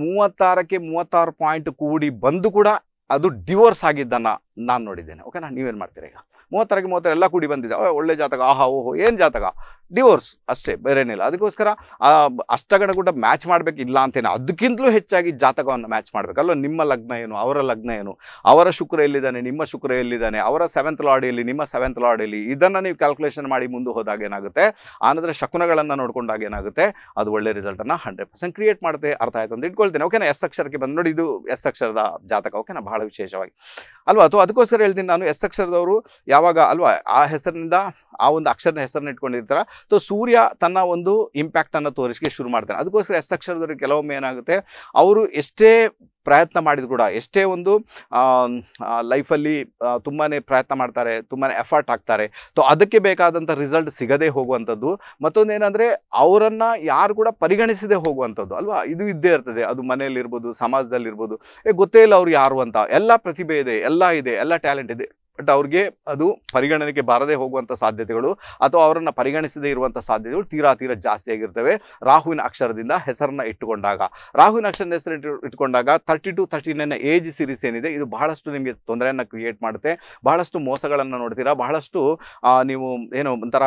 ಮೂವತ್ತಾರಕ್ಕೆ ಮೂವತ್ತಾರು ಪಾಯಿಂಟ್ ಕೂಡಿ ಬಂದು ಕೂಡ ಅದು ಡಿವೋರ್ಸ್ ಆಗಿದ್ದನ್ನು ನಾನು ನೋಡಿದ್ದೇನೆ ಓಕೆನಾ ನೀವೇನು ಮಾಡ್ತೀರಾ ಈಗ ಮೂವತ್ತರಕ್ಕೆ ಮೂವತ್ತರ ಕೂಡಿ ಬಂದಿದೆ ಒಳ್ಳೆ ಜಾತಕ ಆಹಾ ಓಹೋ ಏನು ಜಾತಕ ಡಿವೋರ್ಸ್ ಅಷ್ಟೇ ಬೇರೆ ಏನಿಲ್ಲ ಅದಕ್ಕೋಸ್ಕರ ಅಷ್ಟಗಣ ಕೂಡ ಮ್ಯಾಚ್ ಮಾಡಬೇಕಿಲ್ಲ ಅಂತೇನೆ ಅದಕ್ಕಿಂತಲೂ ಹೆಚ್ಚಾಗಿ ಜಾತಕವನ್ನು ಮ್ಯಾಚ್ ಮಾಡಬೇಕಲ್ಲ ನಿಮ್ಮ ಲಗ್ನ ಏನು ಅವರ ಲಗ್ನ ಏನು ಅವರ ಶುಕ್ರ ಎಲ್ಲಿದ್ದಾನೆ ನಿಮ್ಮ ಶುಕ್ರ ಎಲ್ಲಿದ್ದಾನೆ ಅವರ ಸೆವೆಂತ್ ಇಲ್ಲಿ ನಿಮ್ಮ ಸೆವೆಂತ್ ಇಲ್ಲಿ ಇದನ್ನು ನೀವು ಕ್ಯಾಲ್ಕುಲೇಷನ್ ಮಾಡಿ ಮುಂದೆ ಹೋದಾಗ ಏನಾಗುತ್ತೆ ಆನಂತರ ಶಕುನಗಳನ್ನು ನೋಡಿಕೊಂಡಾಗ ಏನಾಗುತ್ತೆ ಅದು ಒಳ್ಳೆ ರಿಸಲ್ಟನ್ನು ಹಂಡ್ರೆಡ್ ಪರ್ಸೆಂಟ್ ಕ್ರಿಯೇಟ್ ಮಾಡುತ್ತೆ ಅರ್ಥ ಆಯ್ತು ಅಂತ ಇಟ್ಕೊಳ್ತೇನೆ ಓಕೆನಾ ಎಸ್ ಅಕ್ಷರಕ್ಕೆ ಬಂದು ನೋಡಿ ಇದು ಎಸ್ ಅಕ್ಷರದ ಜಾತಕ ಓಕೆನಾ ಬಹಳ ವಿಶೇಷವಾಗಿ ಅಲ್ವಾ ಅಥವಾ ಅದಕ್ಕೋಸ್ಕರ ಹೇಳ್ತೀನಿ ನಾನು ಎಸ್ ಅಕ್ಷರದವರು ಯಾವಾಗ ಅಲ್ವಾ ಆ ಹೆಸರಿನಿಂದ ಆ ಒಂದು ಅಕ್ಷರನ ಹೆಸರನ್ನ ಇಟ್ಕೊಂಡಿರ್ತಾರೆ ಸೊ ಸೂರ್ಯ ತನ್ನ ಒಂದು ಇಂಪ್ಯಾಕ್ಟನ್ನು ತೋರಿಸಕ್ಕೆ ಶುರು ಮಾಡ್ತಾನೆ ಅದಕ್ಕೋಸ್ಕರ ಎಸ್ ಅಕ್ಷರದವ್ರಿಗೆ ಕೆಲವೊಮ್ಮೆ ಏನಾಗುತ್ತೆ ಅವರು ಎಷ್ಟೇ ಪ್ರಯತ್ನ ಮಾಡಿದ್ರು ಕೂಡ ಎಷ್ಟೇ ಒಂದು ಲೈಫಲ್ಲಿ ತುಂಬಾ ಪ್ರಯತ್ನ ಮಾಡ್ತಾರೆ ತುಂಬಾ ಎಫರ್ಟ್ ಹಾಕ್ತಾರೆ ಸೊ ಅದಕ್ಕೆ ಬೇಕಾದಂಥ ರಿಸಲ್ಟ್ ಸಿಗದೆ ಹೋಗುವಂಥದ್ದು ಮತ್ತೊಂದೇನಂದರೆ ಅವರನ್ನು ಯಾರು ಕೂಡ ಪರಿಗಣಿಸದೆ ಹೋಗುವಂಥದ್ದು ಅಲ್ವಾ ಇದು ಇದ್ದೇ ಇರ್ತದೆ ಅದು ಮನೆಯಲ್ಲಿರ್ಬೋದು ಸಮಾಜದಲ್ಲಿರ್ಬೋದು ಏ ಗೊತ್ತೇ ಇಲ್ಲ ಅವ್ರು ಯಾರು ಅಂತ ಎಲ್ಲ ಪ್ರತಿಭೆ ಇದೆ ಎಲ್ಲ ಇದೆ ಎಲ್ಲ ಟ್ಯಾಲೆಂಟ್ ಇದೆ ಬಟ್ ಅವ್ರಿಗೆ ಅದು ಪರಿಗಣನೆಗೆ ಬಾರದೇ ಹೋಗುವಂಥ ಸಾಧ್ಯತೆಗಳು ಅಥವಾ ಅವರನ್ನು ಪರಿಗಣಿಸದೇ ಇರುವಂಥ ಸಾಧ್ಯತೆಗಳು ತೀರಾ ತೀರಾ ಜಾಸ್ತಿ ಆಗಿರ್ತವೆ ರಾಹುವಿನ ಅಕ್ಷರದಿಂದ ಹೆಸರನ್ನು ಇಟ್ಟುಕೊಂಡಾಗ ರಾಹುವಿನ ಅಕ್ಷರ ಹೆಸರು ಇಟ್ಟುಕೊಂಡಾಗ thirty two thirty nine age series ಏನಿದೆ ಇದು ಬಹಳಷ್ಟು ನಿಮಗೆ ತೊಂದರೆಯನ್ನು ಕ್ರಿಯೇಟ್ ಮಾಡುತ್ತೆ ಬಹಳಷ್ಟು ಮೋಸಗಳನ್ನು ನೋಡ್ತೀರಾ ಬಹಳಷ್ಟು ನೀವು ಏನು ಒಂಥರ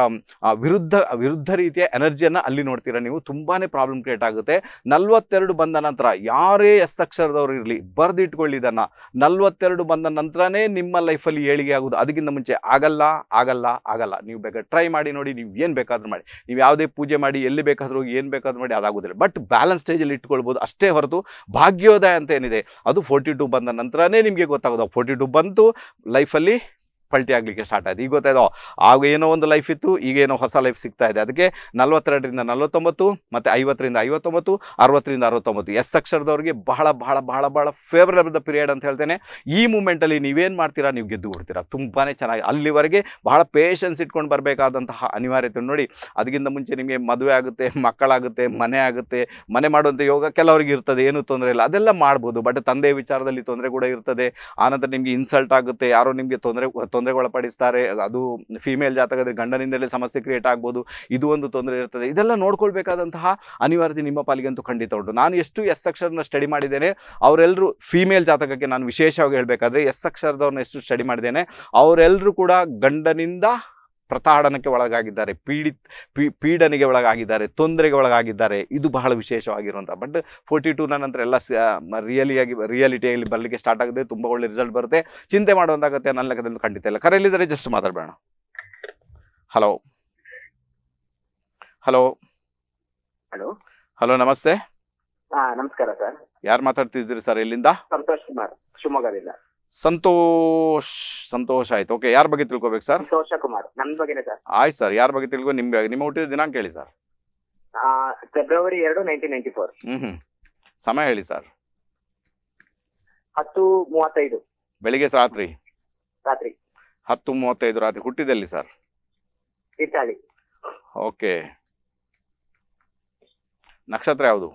ವಿರುದ್ಧ ವಿರುದ್ಧ ರೀತಿಯ ಎನರ್ಜಿಯನ್ನು ಅಲ್ಲಿ ನೋಡ್ತೀರಾ ನೀವು ತುಂಬಾ ಪ್ರಾಬ್ಲಮ್ ಕ್ರಿಯೇಟ್ ಆಗುತ್ತೆ ನಲ್ವತ್ತೆರಡು ಬಂದ ನಂತರ ಯಾರೇ ಎಸ್ ಅಕ್ಷರದವರು ಇರಲಿ ಇದನ್ನು ನಲ್ವತ್ತೆರಡು ಬಂದ ನಂತರನೇ ನಿಮ್ಮ ಲೈಫಲ್ಲಿ ಏಳಿಗೆ ಆಗೋದು ಅದಕ್ಕಿಂತ ಮುಂಚೆ ಆಗಲ್ಲ ಆಗಲ್ಲ ಆಗಲ್ಲ ನೀವು ಬೇಕಾದ್ರೆ ಟ್ರೈ ಮಾಡಿ ನೋಡಿ ನೀವು ಏನು ಬೇಕಾದ್ರೂ ಮಾಡಿ ನೀವು ಯಾವುದೇ ಪೂಜೆ ಮಾಡಿ ಎಲ್ಲಿ ಬೇಕಾದರೂ ಹೋಗಿ ಏನು ಬೇಕಾದ್ರೂ ಮಾಡಿ ಅದಾಗೋದಿಲ್ಲ ಬಟ್ ಬ್ಯಾಲೆನ್ಸ್ ಸ್ಟೇಜಲ್ಲಿ ಇಟ್ಕೊಳ್ಬೋದು ಅಷ್ಟೇ ಹೊರತು ಭಾಗ್ಯೋದಯ ಅಂತ ಏನಿದೆ ಅದು ಫೋರ್ಟಿ ಟು ಬಂದ ನಂತರನೇ ನಿಮಗೆ ಗೊತ್ತಾಗೋದು ಫೋರ್ಟಿ ಟು ಬಂತು ಲೈಫಲ್ಲಿ ಪಲ್ಟಿ ಆಗಲಿಕ್ಕೆ ಸ್ಟಾರ್ಟ್ ಆಯಿತು ಈಗ ಗೊತ್ತಾಯ್ತು ಆಗ ಏನೋ ಒಂದು ಲೈಫ್ ಇತ್ತು ಈಗ ಏನೋ ಹೊಸ ಲೈಫ್ ಸಿಗ್ತಾ ಇದೆ ಅದಕ್ಕೆ ನಲ್ವತ್ತೆರಡರಿಂದ ನಲ್ವತ್ತೊಂಬತ್ತು ಮತ್ತು ಐವತ್ತರಿಂದ ಐವತ್ತೊಂಬತ್ತು ಅರವತ್ತರಿಂದ ಅರವತ್ತೊಂಬತ್ತು ಎಸ್ ಅಕ್ಷರದವ್ರಿಗೆ ಬಹಳ ಬಹಳ ಬಹಳ ಬಹಳ ದ ಪೀರಿಯಡ್ ಅಂತ ಹೇಳ್ತೇನೆ ಈ ಮೂಮೆಂಟಲ್ಲಿ ನೀವೇನು ಮಾಡ್ತೀರಾ ನೀವು ಗೆದ್ದು ಕೊಡ್ತೀರಾ ತುಂಬಾ ಚೆನ್ನಾಗಿ ಅಲ್ಲಿವರೆಗೆ ಬಹಳ ಪೇಷನ್ಸ್ ಇಟ್ಕೊಂಡು ಬರಬೇಕಾದಂತಹ ಅನಿವಾರ್ಯತೆ ನೋಡಿ ಅದಕ್ಕಿಂತ ಮುಂಚೆ ನಿಮಗೆ ಮದುವೆ ಆಗುತ್ತೆ ಮಕ್ಕಳಾಗುತ್ತೆ ಮನೆ ಆಗುತ್ತೆ ಮನೆ ಮಾಡುವಂಥ ಯೋಗ ಕೆಲವರಿಗೆ ಇರ್ತದೆ ಏನೂ ತೊಂದರೆ ಇಲ್ಲ ಅದೆಲ್ಲ ಮಾಡ್ಬೋದು ಬಟ್ ತಂದೆ ವಿಚಾರದಲ್ಲಿ ತೊಂದರೆ ಕೂಡ ಇರ್ತದೆ ಆನಂತರ ನಿಮಗೆ ಇನ್ಸಲ್ಟ್ ಆಗುತ್ತೆ ಯಾರೋ ನಿಮಗೆ ತೊಂದರೆ ತೊಂದರೆಗೆ ಒಳಪಡಿಸ್ತಾರೆ ಅದು ಫಿಮೇಲ್ ಜಾತಕದ ಗಂಡನಿಂದಲೇ ಸಮಸ್ಯೆ ಕ್ರಿಯೇಟ್ ಆಗ್ಬೋದು ಇದು ಒಂದು ತೊಂದರೆ ಇರ್ತದೆ ಇದೆಲ್ಲ ನೋಡ್ಕೊಳ್ಬೇಕಾದಂತಹ ಅನಿವಾರ್ಯತೆ ನಿಮ್ಮ ಪಾಲಿಗಂತೂ ಖಂಡಿತ ಉಂಟು ನಾನು ಎಷ್ಟು ಎಸ್ ಅಕ್ಷರನ ಸ್ಟಡಿ ಮಾಡಿದ್ದೇನೆ ಅವರೆಲ್ಲರೂ ಫಿಮೇಲ್ ಜಾತಕಕ್ಕೆ ನಾನು ವಿಶೇಷವಾಗಿ ಹೇಳಬೇಕಾದ್ರೆ ಎಸ್ ಅಕ್ಷರದವ್ರನ್ನ ಎಷ್ಟು ಸ್ಟಡಿ ಮಾಡಿದ್ದೇನೆ ಅವರೆಲ್ಲರೂ ಕೂಡ ಗಂಡನಿಂದ ಪ್ರತಾಡನಕ್ಕೆ ಒಳಗಾಗಿದ್ದಾರೆ ಪೀಡಿತ್ ಪೀಡನೆಗೆ ಒಳಗಾಗಿದ್ದಾರೆ ತೊಂದರೆಗೆ ಒಳಗಾಗಿದ್ದಾರೆ ಇದು ಬಹಳ ವಿಶೇಷವಾಗಿರುವಂಥ ಬಟ್ ಫೋರ್ಟಿ ಟೂನ ನಂತರ ಎಲ್ಲ ರಿಯಲಿಯಾಗಿ ರಿಯಾಲಿಟಿಯಲ್ಲಿ ಬರಲಿಕ್ಕೆ ಸ್ಟಾರ್ಟ್ ಆಗುತ್ತೆ ತುಂಬ ಒಳ್ಳೆ ರಿಸಲ್ಟ್ ಬರುತ್ತೆ ಚಿಂತೆ ಮಾಡುವಂತಾಗುತ್ತೆ ನನ್ನ ಲೆಕ್ಕದಲ್ಲಿ ಖಂಡಿತ ಇಲ್ಲ ಕರೆಯಲ್ಲಿದ್ದರೆ ಜಸ್ಟ್ ಮಾತಾಡಬೇಡ ಹಲೋ ಹಲೋ ಹಲೋ ಹಲೋ ನಮಸ್ತೆ ನಮಸ್ಕಾರ ಸರ್ ಯಾರು ಮಾತಾಡ್ತಿದ್ದೀರಿ ಸರ್ ಎಲ್ಲಿಂದ ಸಂತೋಷ್ ಕುಮಾರ್ ಶಿವಮೊಗ್ಗದಿಂದ ಸಂತೋಷ್ ಸಂತೋಷ ಆಯ್ತು ಓಕೆ ಯಾರ ಬಗ್ಗೆ ತಿಳ್ಕೊಬೇಕು ಸರ್ ಸಂತೋಷ ಕುಮಾರ್ ನಮ್ ಬಗ್ಗೆನೇ ಸರ್ ಆಯ್ತು ಸರ್ ಯಾರ ಬಗ್ಗೆ ತಿಳ್ಕೊ ನಿಮ್ಗೆ ನಿಮ್ಮ ಹುಟ್ಟಿದ ದಿನಾಂಕ ಹೇಳಿ ಸರ್ ಫೆಬ್ರವರಿ ಎರಡು ನೈನ್ಟೀನ್ ನೈನ್ಟಿ ಫೋರ್ ಹ್ಮ್ ಸಮಯ ಹೇಳಿ ಸರ್ ಹತ್ತು ಮೂವತ್ತೈದು ಬೆಳಿಗ್ಗೆ ರಾತ್ರಿ ರಾತ್ರಿ ಹತ್ತು ಮೂವತ್ತೈದು ರಾತ್ರಿ ಹುಟ್ಟಿದಲ್ಲಿ ಸರ್ ಇಟಾಲಿ ಓಕೆ ನಕ್ಷತ್ರ ಯಾವುದು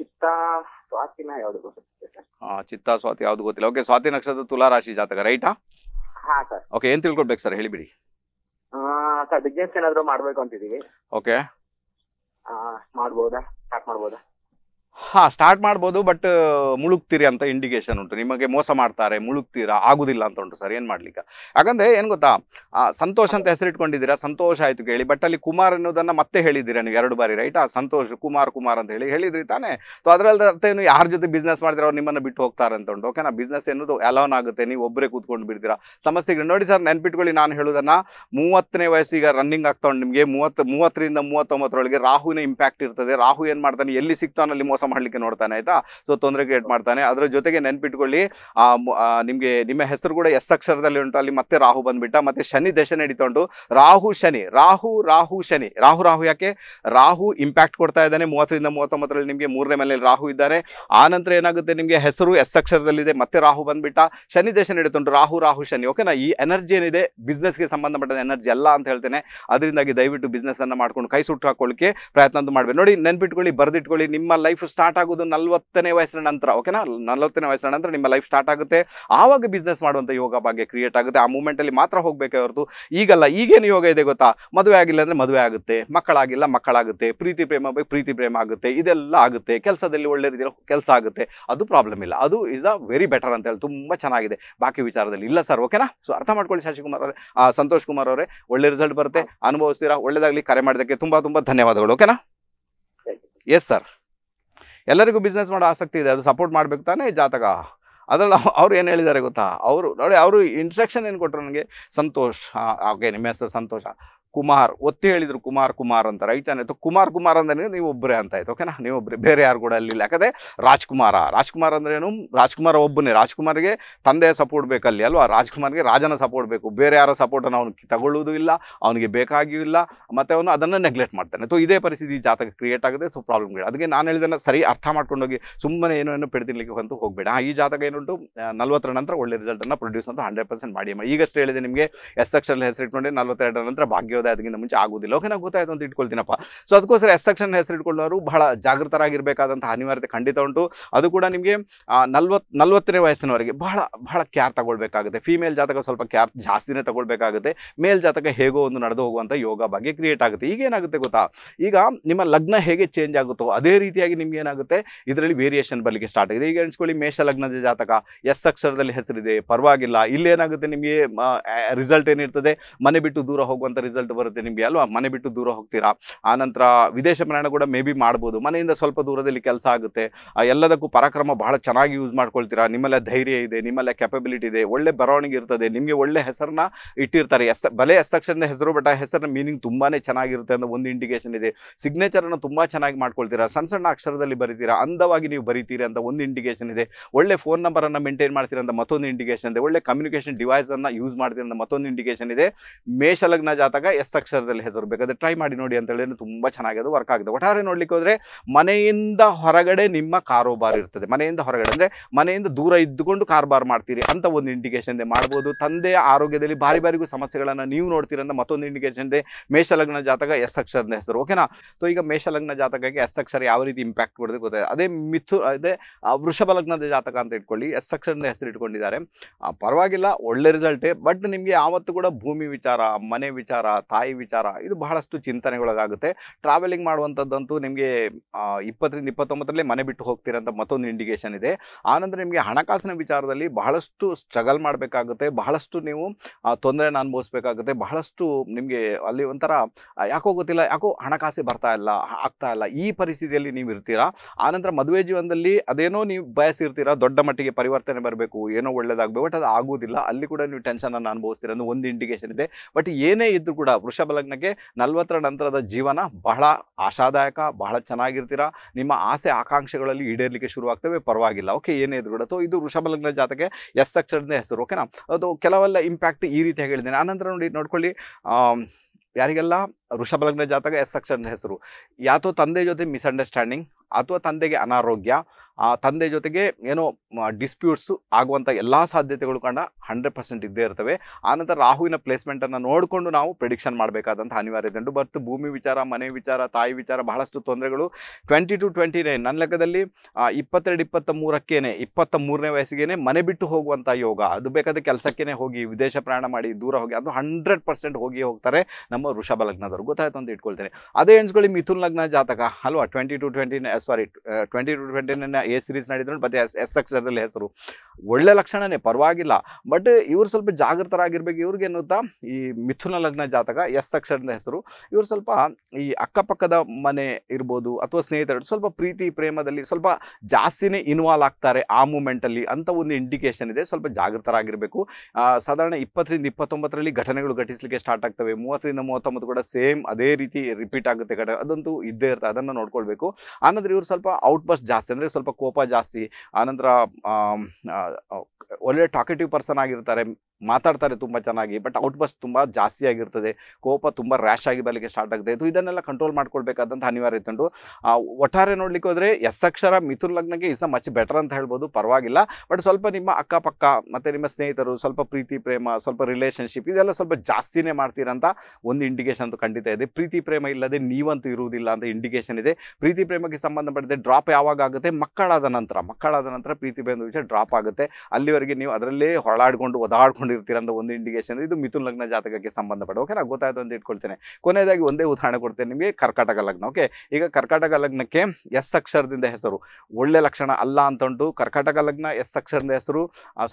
ಚಿತ್ತ ಸ್ವಾತಿನ ಯಾವುದು ಆ ಚಿತ್ತ ಸ್ವಾತಿ ಯಾವ್ದು ಗೊತ್ತಿಲ್ಲ ಓಕೆ ಸ್ವಾತಿ ನಕ್ಷತ್ರ ತುಲಾ ರಾಶಿ ಜಾತಕ ರೈಟ್ ಹಾ ಸರ್ ಓಕೆ ಏನ್ ತಿಳ್ಕೊಡ್ಬೇಕು ಸರ್ ಹೇಳಿಬಿಡಿ ಸರ್ ಬಿಸ್ನೆಸ್ ಏನಾದ್ರು ಮಾಡ್ಬೇಕು ಅಂತಿದೀವಿ ಓಕೆ ಆ, ಮಾಡ್ಬೋದಾ ಸ್ಟಾರ್ಟ್ ಮಾಡ್ಬೋದಾ ಹಾ ಸ್ಟಾರ್ಟ್ ಮಾಡ್ಬೋದು ಬಟ್ ಮುಳುಗ್ತೀರಿ ಅಂತ ಇಂಡಿಕೇಶನ್ ಉಂಟು ನಿಮಗೆ ಮೋಸ ಮಾಡ್ತಾರೆ ಮುಳುಗ್ತೀರಾ ಆಗುದಿಲ್ಲ ಅಂತ ಉಂಟು ಸರ್ ಏನು ಮಾಡ್ಲಿಕ್ಕೆ ಯಾಕಂದ್ರೆ ಏನು ಗೊತ್ತಾ ಸಂತೋಷ ಅಂತ ಹೆಸರಿಟ್ಕೊಂಡಿದ್ದೀರಾ ಸಂತೋಷ ಆಯಿತು ಕೇಳಿ ಬಟ್ ಅಲ್ಲಿ ಕುಮಾರ್ ಅನ್ನೋದನ್ನ ಮತ್ತೆ ಹೇಳಿದ್ದೀರಾ ನೀವು ಎರಡು ಬಾರಿ ರೈಟ್ ಆ ಸಂತೋಷ್ ಕುಮಾರ್ ಕುಮಾರ್ ಅಂತ ಹೇಳಿ ಹೇಳಿದ್ರಿ ತಾನೆ ಸೊ ಅದರಲ್ಲಿ ಅರ್ಥ ಏನು ಯಾರ ಜೊತೆ ಬಿಸ್ನೆಸ್ ಮಾಡಿದ್ರೆ ಅವ್ರು ನಿಮ್ಮನ್ನು ಬಿಟ್ಟು ಹೋಗ್ತಾರೆ ಅಂತ ಉಂಟು ಓಕೆನಾ ಬಿಸ್ನೆಸ್ ಎನ್ನುವುದು ಅಲೋನ್ ಆಗುತ್ತೆ ನೀವು ಒಬ್ಬರೇ ಕೂತ್ಕೊಂಡು ಬಿಡ್ತೀರಾ ಸಮಸ್ಯೆಗೆ ನೋಡಿ ಸರ್ ನೆನ್ಪಿಟ್ಕೊಳ್ಳಿ ನಾನು ಹೇಳೋದನ್ನ ಮೂವತ್ತನೇ ವಯಸ್ಸಿಗೆ ರನ್ನಿಂಗ್ ಆಗ್ತಾ ಉಂಟು ನಿಮಗೆ ಮೂವತ್ತು ಮೂವತ್ತರಿಂದ ಮೂವತ್ತೊಂಬತ್ತರೊಳಗೆ ರಾಹುವಿನ ಇಂಪ್ಯಾಕ್ಟ್ ಇರ್ತದೆ ರಾಹು ಏನು ಮಾಡ್ತಾನೆ ಎಲ್ಲಿ ಅಲ್ಲಿ ಮೋಸ ಮಾಡಲಿಕ್ಕೆ ನೋಡ್ತಾನೆ ಆಯ್ತಾ ಸೊ ತೊಂದರೆ ಕ್ರಿಯೇಟ್ ಮಾಡ್ತಾನೆ ಅದರ ಜೊತೆಗೆ ನೆನ್ಪಿಟ್ಕೊಳ್ಳಿ ಆ ನಿಮ್ಗೆ ನಿಮ್ಮ ಹೆಸರು ಕೂಡ ಎಸ್ ಅಕ್ಷರದಲ್ಲಿ ಉಂಟು ಅಲ್ಲಿ ಮತ್ತೆ ರಾಹು ಬಂದ್ಬಿಟ್ಟ ಮತ್ತೆ ಶನಿ ದಶೆ ನಡೀತೊಂಡು ರಾಹು ಶನಿ ರಾಹು ರಾಹು ಶನಿ ರಾಹು ರಾಹು ಯಾಕೆ ರಾಹು ಇಂಪ್ಯಾಕ್ಟ್ ಕೊಡ್ತಾ ಇದ್ದಾನೆ ಮೂವತ್ತರಿಂದ ಮೂವತ್ತೊಂಬತ್ತರಲ್ಲಿ ನಿಮಗೆ ಮೂರನೇ ಮನೆಯಲ್ಲಿ ರಾಹು ಇದ್ದಾರೆ ಆ ನಂತರ ಏನಾಗುತ್ತೆ ನಿಮಗೆ ಹೆಸರು ಎಸ್ ಅಕ್ಷರದಲ್ಲಿದೆ ಮತ್ತೆ ರಾಹು ಬಂದ್ಬಿಟ್ಟ ಶನಿ ದೇಶ ನಡೀತೊಂಡು ರಾಹು ರಾಹು ಶನಿ ಓಕೆನಾ ಈ ಎನರ್ಜಿ ಏನಿದೆ ಬಿಸ್ನೆಸ್ಗೆ ಸಂಬಂಧಪಟ್ಟ ಎನರ್ಜಿ ಅಲ್ಲ ಅಂತ ಹೇಳ್ತೇನೆ ಅದರಿಂದಾಗಿ ದಯವಿಟ್ಟು ಬಿಸ್ನೆಸ್ ಅನ್ನು ಮಾಡ್ಕೊಂಡು ಕೈ ಸುಟ್ಟು ಹಾಕೊಳ್ಳಿಕ್ಕೆ ಪ್ರಯತ್ನ ಮಾಡಬೇಕು ನೋಡಿ ನೆನ್ಪಿಟ್ಕೊಳ್ಳಿ ಬರೆದಿಟ್ಕೊಳ್ಳಿ ನಿಮ್ಮ ಲೈಫ್ ಸ್ಟಾರ್ಟ್ ಆಗೋದು ನಲ್ವತ್ತನೇ ವಯಸ್ಸಿನ ನಂತರ ಓಕೆನಾ ನಲ್ವತ್ತನೇ ವಯಸ್ಸಿನ ನಂತರ ನಿಮ್ಮ ಲೈಫ್ ಸ್ಟಾರ್ಟ್ ಆಗುತ್ತೆ ಆವಾಗ ಬಿಸ್ನೆಸ್ ಮಾಡುವಂಥ ಯೋಗ ಭಾಗ್ಯ ಕ್ರಿಯೇಟ್ ಆಗುತ್ತೆ ಆ ಮೂಮೆಂಟಲ್ಲಿ ಮಾತ್ರ ಹೋಗಬೇಕೇ ಹೊರತು ಈಗಲ್ಲ ಈಗೇನು ಯೋಗ ಇದೆ ಗೊತ್ತಾ ಮದುವೆ ಆಗಿಲ್ಲ ಅಂದರೆ ಮದುವೆ ಆಗುತ್ತೆ ಮಕ್ಕಳಾಗಿಲ್ಲ ಮಕ್ಕಳಾಗುತ್ತೆ ಪ್ರೀತಿ ಪ್ರೇಮ ಪ್ರೀತಿ ಪ್ರೇಮ ಆಗುತ್ತೆ ಇದೆಲ್ಲ ಆಗುತ್ತೆ ಕೆಲಸದಲ್ಲಿ ಒಳ್ಳೆ ರೀತಿಯ ಕೆಲಸ ಆಗುತ್ತೆ ಅದು ಪ್ರಾಬ್ಲಮ್ ಇಲ್ಲ ಅದು ಇಸ್ ಅ ವೆರಿ ಬೆಟರ್ ಅಂತ ಹೇಳಿ ತುಂಬ ಚೆನ್ನಾಗಿದೆ ಬಾಕಿ ವಿಚಾರದಲ್ಲಿ ಇಲ್ಲ ಸರ್ ಓಕೆನಾ ಸೊ ಅರ್ಥ ಮಾಡ್ಕೊಳ್ಳಿ ಶಶಿಕುಮಾರ್ ಅವರೇ ಸಂತೋಷ್ ಕುಮಾರ್ ಅವರೇ ಒಳ್ಳೆ ರಿಸಲ್ಟ್ ಬರುತ್ತೆ ಅನುಭವಿಸ್ತೀರಾ ಒಳ್ಳೇದಾಗಲಿ ಕರೆ ಮಾಡಿದಕ್ಕೆ ತುಂಬ ತುಂಬ ಧನ್ಯವಾದಗಳು ಓಕೆನಾ ಎಸ್ ಸರ್ ಎಲ್ಲರಿಗೂ ಬಿಸ್ನೆಸ್ ಮಾಡೋ ಆಸಕ್ತಿ ಇದೆ ಅದು ಸಪೋರ್ಟ್ ಮಾಡಬೇಕು ತಾನೇ ಜಾತಕ ಅದರಲ್ಲಿ ಅವ್ರು ಏನು ಹೇಳಿದ್ದಾರೆ ಗೊತ್ತಾ ಅವರು ನೋಡಿ ಅವರು ಇನ್ಸ್ಟ್ರಕ್ಷನ್ ಏನು ಕೊಟ್ಟರು ನನಗೆ ಸಂತೋಷ ಓಕೆ ನಿಮ್ಮ ಹೆಸರು ಸಂತೋಷ ಕುಮಾರ್ ಒತ್ತಿ ಹೇಳಿದ್ರು ಕುಮಾರ್ ಕುಮಾರ್ ಅಂತ ರೈಟ್ ಅನ್ನೋದು ಕುಮಾರ್ ಕುಮಾರ್ ಅಂದ್ರೆ ನೀವು ಒಬ್ಬರೇ ಅಂತ ಆಯ್ತು ಓಕೆನಾ ನೀವೊಬ್ಬರೇ ಬೇರೆ ಯಾರು ಕೂಡ ಅಲ್ಲಿ ಇಲ್ಲ ಯಾಕಂದರೆ ರಾಜ್ಕುಮಾರ ರಾಜ್ಕುಮಾರ್ ಅಂದ್ರೇನು ರಾಜ್ಕುಮಾರ್ ಒಬ್ಬನೇ ರಾಜ್ಕುಮಾರ್ಗೆ ತಂದೆ ಸಪೋರ್ಟ್ ಬೇಕಲ್ಲಿ ಅಲ್ವಾ ರಾಜ್ಕುಮಾರ್ಗೆ ರಾಜನ ಸಪೋರ್ಟ್ ಬೇಕು ಬೇರೆ ಯಾರ ಸಪೋರ್ಟನ್ನು ಅವನಿಗೆ ತಗೊಳ್ಳೋದು ಇಲ್ಲ ಅವನಿಗೆ ಬೇಕಾಗಿಯೂ ಇಲ್ಲ ಮತ್ತೆ ಅವನು ಅದನ್ನು ನೆಗ್ಲೆಕ್ಟ್ ಮಾಡ್ತಾನೆ ಸೊ ಇದೇ ಪರಿಸ್ಥಿತಿ ಜಾತಕ ಕ್ರಿಯೇಟ್ ಆಗಿದೆ ಸೊ ಇದೆ ಅದಕ್ಕೆ ನಾನು ಹೇಳಿದನ್ನು ಸರಿ ಅರ್ಥ ಮಾಡ್ಕೊಂಡು ಹೋಗಿ ಸುಮ್ಮನೆ ಏನೋ ಏನು ತಿನ್ಲಿಕ್ಕೆ ಅಂತೂ ಹೋಗಬೇಡ ಈ ಜಾತಕ ಏನುಂಟು ನಲ್ವತ್ತರ ನಂತರ ಒಳ್ಳೆ ರಿಸಲ್ಟನ್ನು ಪ್ರೊಡ್ಯೂಸ್ ಅಂತ ಹಂಡ್ರೆಡ್ ಪರ್ಸೆಂಟ್ ಮಾಡಿ ಈಗಷ್ಟೇ ಹೇಳಿದೆ ನಿಮಗೆ ಎಸ್ ಅಕ್ಷರಲ್ಲಿ ಹೆಸರಿಟ್ಕೊಂಡೆ ನಲ್ವತ್ತೆರಡರ ನಂತರ ಭಾಗ್ಯ ಅದಕ್ಕಿಂತ ಮುಂಚೆ ಆಗೋದಿಲ್ಲ ಓಕೆ ನಾವು ಗೊತ್ತಾಯ್ತು ಅಂತ ಇಟ್ಕೊಳ್ತೀನಪ್ಪ ಸೊ ಅದಕ್ಕೋಸ್ಕರ ಎಸ್ ಸೆಕ್ಷನ್ ಹೆಸರು ಇಟ್ಕೊಳ್ಳೋರು ಬಹಳ ಜಾಗೃತರಾಗಿರಬೇಕಾದಂತಹ ಅನಿವಾರ್ಯತೆ ಖಂಡಿತ ಉಂಟು ಅದು ಕೂಡ ನಿಮಗೆ ನಲ್ವತ್ ನಲ್ವತ್ತನೇ ವಯಸ್ಸಿನವರೆಗೆ ಬಹಳ ಬಹಳ ಕೇರ್ ತಗೊಳ್ಬೇಕಾಗುತ್ತೆ ಫೀಮೇಲ್ ಜಾತಕ ಸ್ವಲ್ಪ ಕ್ಯಾರ್ ಜಾಸ್ತಿನೇ ತಗೊಳ್ಬೇಕಾಗುತ್ತೆ ಮೇಲ್ ಜಾತಕ ಹೇಗೋ ಒಂದು ನಡೆದು ಹೋಗುವಂಥ ಯೋಗ ಬಗ್ಗೆ ಕ್ರಿಯೇಟ್ ಆಗುತ್ತೆ ಈಗ ಏನಾಗುತ್ತೆ ಗೊತ್ತಾ ಈಗ ನಿಮ್ಮ ಲಗ್ನ ಹೇಗೆ ಚೇಂಜ್ ಆಗುತ್ತೋ ಅದೇ ರೀತಿಯಾಗಿ ನಿಮ್ಗೆ ಏನಾಗುತ್ತೆ ಇದರಲ್ಲಿ ವೇರಿಯೇಷನ್ ಬರಲಿಕ್ಕೆ ಸ್ಟಾರ್ಟ್ ಆಗಿದೆ ಈಗ ಎಣಿಸ್ಕೊಳ್ಳಿ ಮೇಷ ಲಗ್ನದ ಜಾತಕ ಎಸ್ ಅಕ್ಷರದಲ್ಲಿ ಹೆಸರಿದೆ ಪರವಾಗಿಲ್ಲ ಇಲ್ಲೇನಾಗುತ್ತೆ ನಿಮಗೆ ರಿಸಲ್ಟ್ ಏನಿರ್ತದೆ ಮನೆ ಬಿಟ್ಟು ದೂರ ಹೋಗುವಂಥ ರಿಸಲ್ಟ್ ಅಂತ ಬರುತ್ತೆ ನಿಮಗೆ ಅಲ್ವಾ ಮನೆ ಬಿಟ್ಟು ದೂರ ಹೋಗ್ತೀರಾ ಆನಂತರ ವಿದೇಶ ಪ್ರಯಾಣ ಕೂಡ ಮೇ ಬಿ ಮಾಡ್ಬೋದು ಮನೆಯಿಂದ ಸ್ವಲ್ಪ ದೂರದಲ್ಲಿ ಕೆಲಸ ಆಗುತ್ತೆ ಎಲ್ಲದಕ್ಕೂ ಪರಾಕ್ರಮ ಬಹಳ ಚೆನ್ನಾಗಿ ಯೂಸ್ ಮಾಡ್ಕೊಳ್ತೀರಾ ನಿಮ್ಮಲ್ಲೇ ಧೈರ್ಯ ಇದೆ ನಿಮ್ಮಲ್ಲೇ ಕೆಪಬಿಲಿಟಿ ಇದೆ ಒಳ್ಳೆ ಬರವಣಿಗೆ ಇರ್ತದೆ ನಿಮಗೆ ಒಳ್ಳೆ ಹೆಸರನ್ನ ಇಟ್ಟಿರ್ತಾರೆ ಎಸ್ ಬಲೆ ಎಸ್ ಹೆಸರು ಬಟ್ ಆ ಹೆಸರಿನ ಮೀನಿಂಗ್ ತುಂಬಾ ಚೆನ್ನಾಗಿರುತ್ತೆ ಅಂತ ಒಂದು ಇಂಡಿಕೇಶನ್ ಇದೆ ಸಿಗ್ನೇಚರ್ ಅನ್ನು ತುಂಬಾ ಚೆನ್ನಾಗಿ ಮಾಡ್ಕೊಳ್ತೀರಾ ಸಣ್ಣ ಸಣ್ಣ ಅಕ್ಷರದಲ್ಲಿ ಬರೀತೀರಾ ಅಂದವಾಗಿ ನೀವು ಬರೀತೀರಿ ಅಂತ ಒಂದು ಇಂಡಿಕೇಶನ್ ಇದೆ ಒಳ್ಳೆ ಫೋನ್ ನಂಬರ್ ಅನ್ನು ಮೇಂಟೈನ್ ಮಾಡ್ತೀರಾ ಅಂತ ಮತ್ತೊಂದು ಇಂಡಿಕೇಶನ್ ಇದೆ ಒಳ್ಳೆ ಕಮ್ಯುನಿಕೇಶನ್ ಅನ್ನು ಯೂಸ್ ಮಾಡ್ತೀರ ಅಂತ ಮತ್ತೊಂದು ಇಂಡಿಕೇಶನ್ ಇದೆ ಮೇಷಲಗ್ನ ಜಾತಕ ಎಸ್ ಅಕ್ಷರದಲ್ಲಿ ಹೆಸರು ಬೇಕಾದ್ರೆ ಟ್ರೈ ಮಾಡಿ ನೋಡಿ ಅಂತ ಹೇಳಿದ್ರೆ ತುಂಬ ಚೆನ್ನಾಗಿ ಅದು ವರ್ಕ್ ಆಗುತ್ತೆ ಒಟ್ಟಾರೆ ನೋಡ್ಲಿಕ್ಕೆ ಹೋದರೆ ಮನೆಯಿಂದ ಹೊರಗಡೆ ನಿಮ್ಮ ಕಾರೋಬಾರ್ ಇರ್ತದೆ ಮನೆಯಿಂದ ಹೊರಗಡೆ ಅಂದರೆ ಮನೆಯಿಂದ ದೂರ ಇದ್ದುಕೊಂಡು ಕಾರ್ಬಾರ್ ಮಾಡ್ತೀರಿ ಅಂತ ಒಂದು ಇಂಡಿಕೇಶನ್ ಮಾಡ್ಬೋದು ತಂದೆಯ ಆರೋಗ್ಯದಲ್ಲಿ ಬಾರಿ ಬಾರಿಗೂ ಸಮಸ್ಯೆಗಳನ್ನು ನೀವು ನೋಡ್ತೀರ ಅಂತ ಮತ್ತೊಂದು ಇಂಡಿಕೇಶನ್ ಇದೆ ಮೇಷಲಗ್ನ ಜಾತಕ ಎಸ್ ಅಕ್ಷರದ ಹೆಸರು ಓಕೆನಾ ಸೊ ಈಗ ಮೇಷಲಗ್ನ ಜಾತಕಕ್ಕೆ ಎಸ್ ಅಕ್ಷರ ಯಾವ ರೀತಿ ಇಂಪ್ಯಾಕ್ಟ್ ಕೊಡೋದು ಗೊತ್ತಾಯ್ತು ಅದೇ ಮಿಥು ಅದೇ ವೃಷಭ ಲಗ್ನದ ಜಾತಕ ಅಂತ ಇಟ್ಕೊಳ್ಳಿ ಎಸ್ ಅಕ್ಷರದ ಹೆಸರು ಇಟ್ಕೊಂಡಿದ್ದಾರೆ ಪರವಾಗಿಲ್ಲ ಒಳ್ಳೆ ರಿಸಲ್ಟೇ ಬಟ್ ನಿಮಗೆ ಯಾವತ್ತು ಕೂಡ ಭೂಮಿ ವಿಚಾರ ಮನೆ ವಿಚಾರ ತಾಯಿ ವಿಚಾರ ಇದು ಬಹಳಷ್ಟು ಚಿಂತನೆಗಳಾಗುತ್ತೆ ಟ್ರಾವೆಲಿಂಗ್ ಮಾಡುವಂಥದ್ದಂತೂ ನಿಮಗೆ ಇಪ್ಪತ್ತರಿಂದ ಇಪ್ಪತ್ತೊಂಬತ್ತರಲ್ಲೇ ಮನೆ ಬಿಟ್ಟು ಹೋಗ್ತೀರಂತ ಮತ್ತೊಂದು ಇಂಡಿಕೇಶನ್ ಇದೆ ಆನಂತರ ನಿಮಗೆ ಹಣಕಾಸಿನ ವಿಚಾರದಲ್ಲಿ ಬಹಳಷ್ಟು ಸ್ಟ್ರಗಲ್ ಮಾಡಬೇಕಾಗುತ್ತೆ ಬಹಳಷ್ಟು ನೀವು ತೊಂದರೆನ ಅನುಭವಿಸ್ಬೇಕಾಗುತ್ತೆ ಬಹಳಷ್ಟು ನಿಮಗೆ ಅಲ್ಲಿ ಒಂಥರ ಯಾಕೋ ಗೊತ್ತಿಲ್ಲ ಯಾಕೋ ಹಣಕಾಸೆ ಬರ್ತಾ ಇಲ್ಲ ಆಗ್ತಾ ಇಲ್ಲ ಈ ಪರಿಸ್ಥಿತಿಯಲ್ಲಿ ನೀವು ಇರ್ತೀರಾ ಆನಂತರ ಮದುವೆ ಜೀವನದಲ್ಲಿ ಅದೇನೋ ನೀವು ಬಯಸಿರ್ತೀರಾ ದೊಡ್ಡ ಮಟ್ಟಿಗೆ ಪರಿವರ್ತನೆ ಬರಬೇಕು ಏನೋ ಒಳ್ಳೇದಾಗಬೇಕು ಬಟ್ ಅದು ಆಗೋದಿಲ್ಲ ಅಲ್ಲಿ ಕೂಡ ನೀವು ಟೆನ್ಷನನ್ನು ಅನುಭವಿಸ್ತೀರ ಒಂದು ಇಂಡಿಕೇಶನ್ ಇದೆ ಬಟ್ ಏನೇ ಇದ್ದರೂ ಕೂಡ ವೃಷಭ ಲಗ್ನಕ್ಕೆ ನಲವತ್ತರ ನಂತರದ ಜೀವನ ಬಹಳ ಆಶಾದಾಯಕ ಬಹಳ ಚೆನ್ನಾಗಿರ್ತೀರ ನಿಮ್ಮ ಆಸೆ ಆಕಾಂಕ್ಷೆಗಳಲ್ಲಿ ಈಡೇರಲಿಕ್ಕೆ ಶುರುವಾಗ್ತವೆ ಪರವಾಗಿಲ್ಲ ಓಕೆ ಏನೇ ಎದುರುಗಡುತ್ತೋ ಇದು ವೃಷಭ ಲಗ್ನ ಜಾತಕ್ಕೆ ಎಸ್ ಅಕ್ಷರದ ಹೆಸರು ಓಕೆನಾ ಅದು ಕೆಲವೆಲ್ಲ ಇಂಪ್ಯಾಕ್ಟ್ ಈ ರೀತಿಯಾಗಿ ಹೇಳಿದ್ದೇನೆ ಆನಂತರ ನೋಡಿ ನೋಡ್ಕೊಳ್ಳಿ ಯಾರಿಗೆಲ್ಲ ವೃಷಭ ಲಗ್ನ ಜಾತಕ ಎಸ್ ಅಕ್ಷರದ ಹೆಸರು ಯಾತೋ ತಂದೆ ಜೊತೆ ಮಿಸ್ಅಂಡರ್ಸ್ಟ್ಯಾಂಡಿಂಗ್ ಅಥವಾ ತಂದೆಗೆ ಅನಾರೋಗ್ಯ ಆ ತಂದೆ ಜೊತೆಗೆ ಏನೋ ಡಿಸ್ಪ್ಯೂಟ್ಸು ಆಗುವಂಥ ಎಲ್ಲ ಸಾಧ್ಯತೆಗಳು ಕಂಡ ಹಂಡ್ರೆಡ್ ಪರ್ಸೆಂಟ್ ಇದ್ದೇ ಇರ್ತವೆ ಆನಂತರ ರಾಹುವಿನ ಪ್ಲೇಸ್ಮೆಂಟನ್ನು ನೋಡಿಕೊಂಡು ನಾವು ಪ್ರಿಡಿಕ್ಷನ್ ಮಾಡಬೇಕಾದಂಥ ಅನಿವಾರ್ಯತೆ ಉಂಟು ಬಟ್ ಭೂಮಿ ವಿಚಾರ ಮನೆ ವಿಚಾರ ತಾಯಿ ವಿಚಾರ ಬಹಳಷ್ಟು ತೊಂದರೆಗಳು ಟ್ವೆಂಟಿ ಟು ಟ್ವೆಂಟಿ ನೈನ್ ನನ್ನ ಲೆಕ್ಕದಲ್ಲಿ ಇಪ್ಪತ್ತೆರಡು ಇಪ್ಪತ್ತ ಮೂರಕ್ಕೇನೆ ಇಪ್ಪತ್ತ ಮೂರನೇ ವಯಸ್ಸಿಗೆ ಮನೆ ಬಿಟ್ಟು ಹೋಗುವಂಥ ಯೋಗ ಅದು ಬೇಕಾದ ಕೆಲಸಕ್ಕೇ ಹೋಗಿ ವಿದೇಶ ಪ್ರಯಾಣ ಮಾಡಿ ದೂರ ಹೋಗಿ ಅದು ಹಂಡ್ರೆಡ್ ಪರ್ಸೆಂಟ್ ಹೋಗಿ ಹೋಗ್ತಾರೆ ನಮ್ಮ ಋಷಭ ಲಗ್ನದವರು ಗೊತ್ತಾಯ್ತು ಅಂತ ಇಟ್ಕೊಳ್ತೇನೆ ಅದೇ ಎಣ್ಸ್ಕೊಳ್ಳಿ ಮಿಥುನ್ ಲಗ್ನ ಜಾತಕ ಅಲ್ವಾ twenty two twenty sorry twenty two twenty A series ನಡೆದ್ರು ಮತ್ತೆ ಎಸ್ ಎಕ್ಸ್ ಅದರಲ್ಲಿ ಹೆಸರು ಒಳ್ಳೆ ಲಕ್ಷಣನೇ ಪರವಾಗಿಲ್ಲ ಬಟ್ ಇವ್ರು ಸ್ವಲ್ಪ ಜಾಗೃತರಾಗಿರ್ಬೇಕು ಇವ್ರಿಗೆ ಎನ್ನುತ್ತಾ ಈ ಮಿಥುನ ಲಗ್ನ ಜಾತಕ ಎಸ್ ಅಕ್ಷರದ ಹೆಸರು ಇವರು ಸ್ವಲ್ಪ ಈ ಅಕ್ಕಪಕ್ಕದ ಮನೆ ಇರ್ಬೋದು ಅಥವಾ ಸ್ನೇಹಿತರು ಸ್ವಲ್ಪ ಪ್ರೀತಿ ಪ್ರೇಮದಲ್ಲಿ ಸ್ವಲ್ಪ ಜಾಸ್ತಿನೇ ಇನ್ವಾಲ್ವ್ ಆಗ್ತಾರೆ ಆ ಮೂಮೆಂಟಲ್ಲಿ ಅಂತ ಒಂದು ಇಂಡಿಕೇಶನ್ ಇದೆ ಸ್ವಲ್ಪ ಜಾಗೃತರಾಗಿರಬೇಕು ಸಾಧಾರಣ ಇಪ್ಪತ್ತರಿಂದ ಇಪ್ಪತ್ತೊಂಬತ್ತರಲ್ಲಿ ಘಟನೆಗಳು ಘಟಿಸಲಿಕ್ಕೆ ಸ್ಟಾರ್ಟ್ ಆಗ್ತವೆ ಮೂವತ್ತರಿಂದ ಮೂವತ್ತೊಂಬತ್ತು ಕೂಡ ಸೇಮ್ ಅದೇ ರೀತಿ ರಿಪೀಟ್ ಆಗುತ್ತೆ ಘಟನೆ ಅದಂತೂ ಇದ್ದೇ ಇರ್ತದೆ ಅದನ್ನು ನೋಡ್ಕೊಳ್ಬೇಕು ಆನಂದ್ರೆ ಇವರು ಸ್ವಲ್ಪ ಔಟ್ ಬಸ್ಟ್ ಜಾಸ್ತಿ ಅಂದರೆ ಸ್ವಲ್ಪ ಕೋಪ ಜಾಸ್ತಿ ಆನಂತರ ಒಳ್ಳೆ ಟಾಕೆಟಿವ್ ಪರ್ಸನ್ ಆಗಿರ್ತಾರೆ ಮಾತಾಡ್ತಾರೆ ತುಂಬ ಚೆನ್ನಾಗಿ ಬಟ್ ಔಟ್ ಬಸ್ ತುಂಬ ಜಾಸ್ತಿ ಆಗಿರ್ತದೆ ಕೋಪ ತುಂಬ ರ್ಯಾಶ್ ಆಗಿ ಬರಲಿಕ್ಕೆ ಸ್ಟಾರ್ಟ್ ಆಗುತ್ತೆ ಇದನ್ನೆಲ್ಲ ಕಂಟ್ರೋಲ್ ಮಾಡ್ಕೊಳ್ಬೇಕಾದಂಥ ಅನಿವಾರ್ಯ ಇತ್ತು ಒಟ್ಟಾರೆ ನೋಡ್ಲಿಕ್ಕೆ ಹೋದರೆ ಎಸ್ ಅಕ್ಷರ ಮಿಥುನ್ ಲಗ್ನಕ್ಕೆ ಇಸ್ ಮಚ್ ಬೆಟರ್ ಅಂತ ಹೇಳ್ಬೋದು ಪರವಾಗಿಲ್ಲ ಬಟ್ ಸ್ವಲ್ಪ ನಿಮ್ಮ ಅಕ್ಕಪಕ್ಕ ಮತ್ತು ನಿಮ್ಮ ಸ್ನೇಹಿತರು ಸ್ವಲ್ಪ ಪ್ರೀತಿ ಪ್ರೇಮ ಸ್ವಲ್ಪ ರಿಲೇಷನ್ಶಿಪ್ ಇದೆಲ್ಲ ಸ್ವಲ್ಪ ಜಾಸ್ತಿನೇ ಮಾಡ್ತೀರಂತ ಒಂದು ಇಂಡಿಕೇಶನ್ ಅಂತೂ ಖಂಡಿತ ಇದೆ ಪ್ರೀತಿ ಪ್ರೇಮ ಇಲ್ಲದೆ ನೀವಂತೂ ಇರುವುದಿಲ್ಲ ಅಂತ ಇಂಡಿಕೇಶನ್ ಇದೆ ಪ್ರೀತಿ ಪ್ರೇಮಕ್ಕೆ ಸಂಬಂಧಪಟ್ಟಿದೆ ಡ್ರಾಪ್ ಯಾವಾಗ ಆಗುತ್ತೆ ಮಕ್ಕಳಾದ ನಂತರ ಮಕ್ಕಳಾದ ನಂತರ ಪ್ರೀತಿ ಪ್ರೇಮದ ವಿಷಯ ಡ್ರಾಪ್ ಆಗುತ್ತೆ ಅಲ್ಲಿವರೆಗೆ ನೀವು ಅದರಲ್ಲೇ ಹೊರಳಾಡ್ಕೊಂಡು ಒದಾಡ್ಕೊಂಡು ಇಟ್ಕೊಂಡಿರ್ತೀರ ಅಂತ ಒಂದು ಇಂಡಿಕೇಶನ್ ಇದು ಮಿಥುನ್ ಲಗ್ನ ಜಾತಕಕ್ಕೆ ಸಂಬಂಧಪಟ್ಟ ಓಕೆನಾ ಗೊತ್ತಾಯ್ತು ಅಂತ ಇಟ್ಕೊಳ್ತೇನೆ ಕೊನೆಯದಾಗಿ ಒಂದೇ ಉದಾಹರಣೆ ಕೊಡ್ತೇನೆ ನಿಮಗೆ ಕರ್ಕಾಟಕ ಲಗ್ನ ಓಕೆ ಈಗ ಕರ್ಕಾಟಕ ಲಗ್ನಕ್ಕೆ ಎಸ್ ಅಕ್ಷರದಿಂದ ಹೆಸರು ಒಳ್ಳೆ ಲಕ್ಷಣ ಅಲ್ಲ ಅಂತ ಉಂಟು ಕರ್ಕಾಟಕ ಲಗ್ನ ಎಸ್ ಅಕ್ಷರದ ಹೆಸರು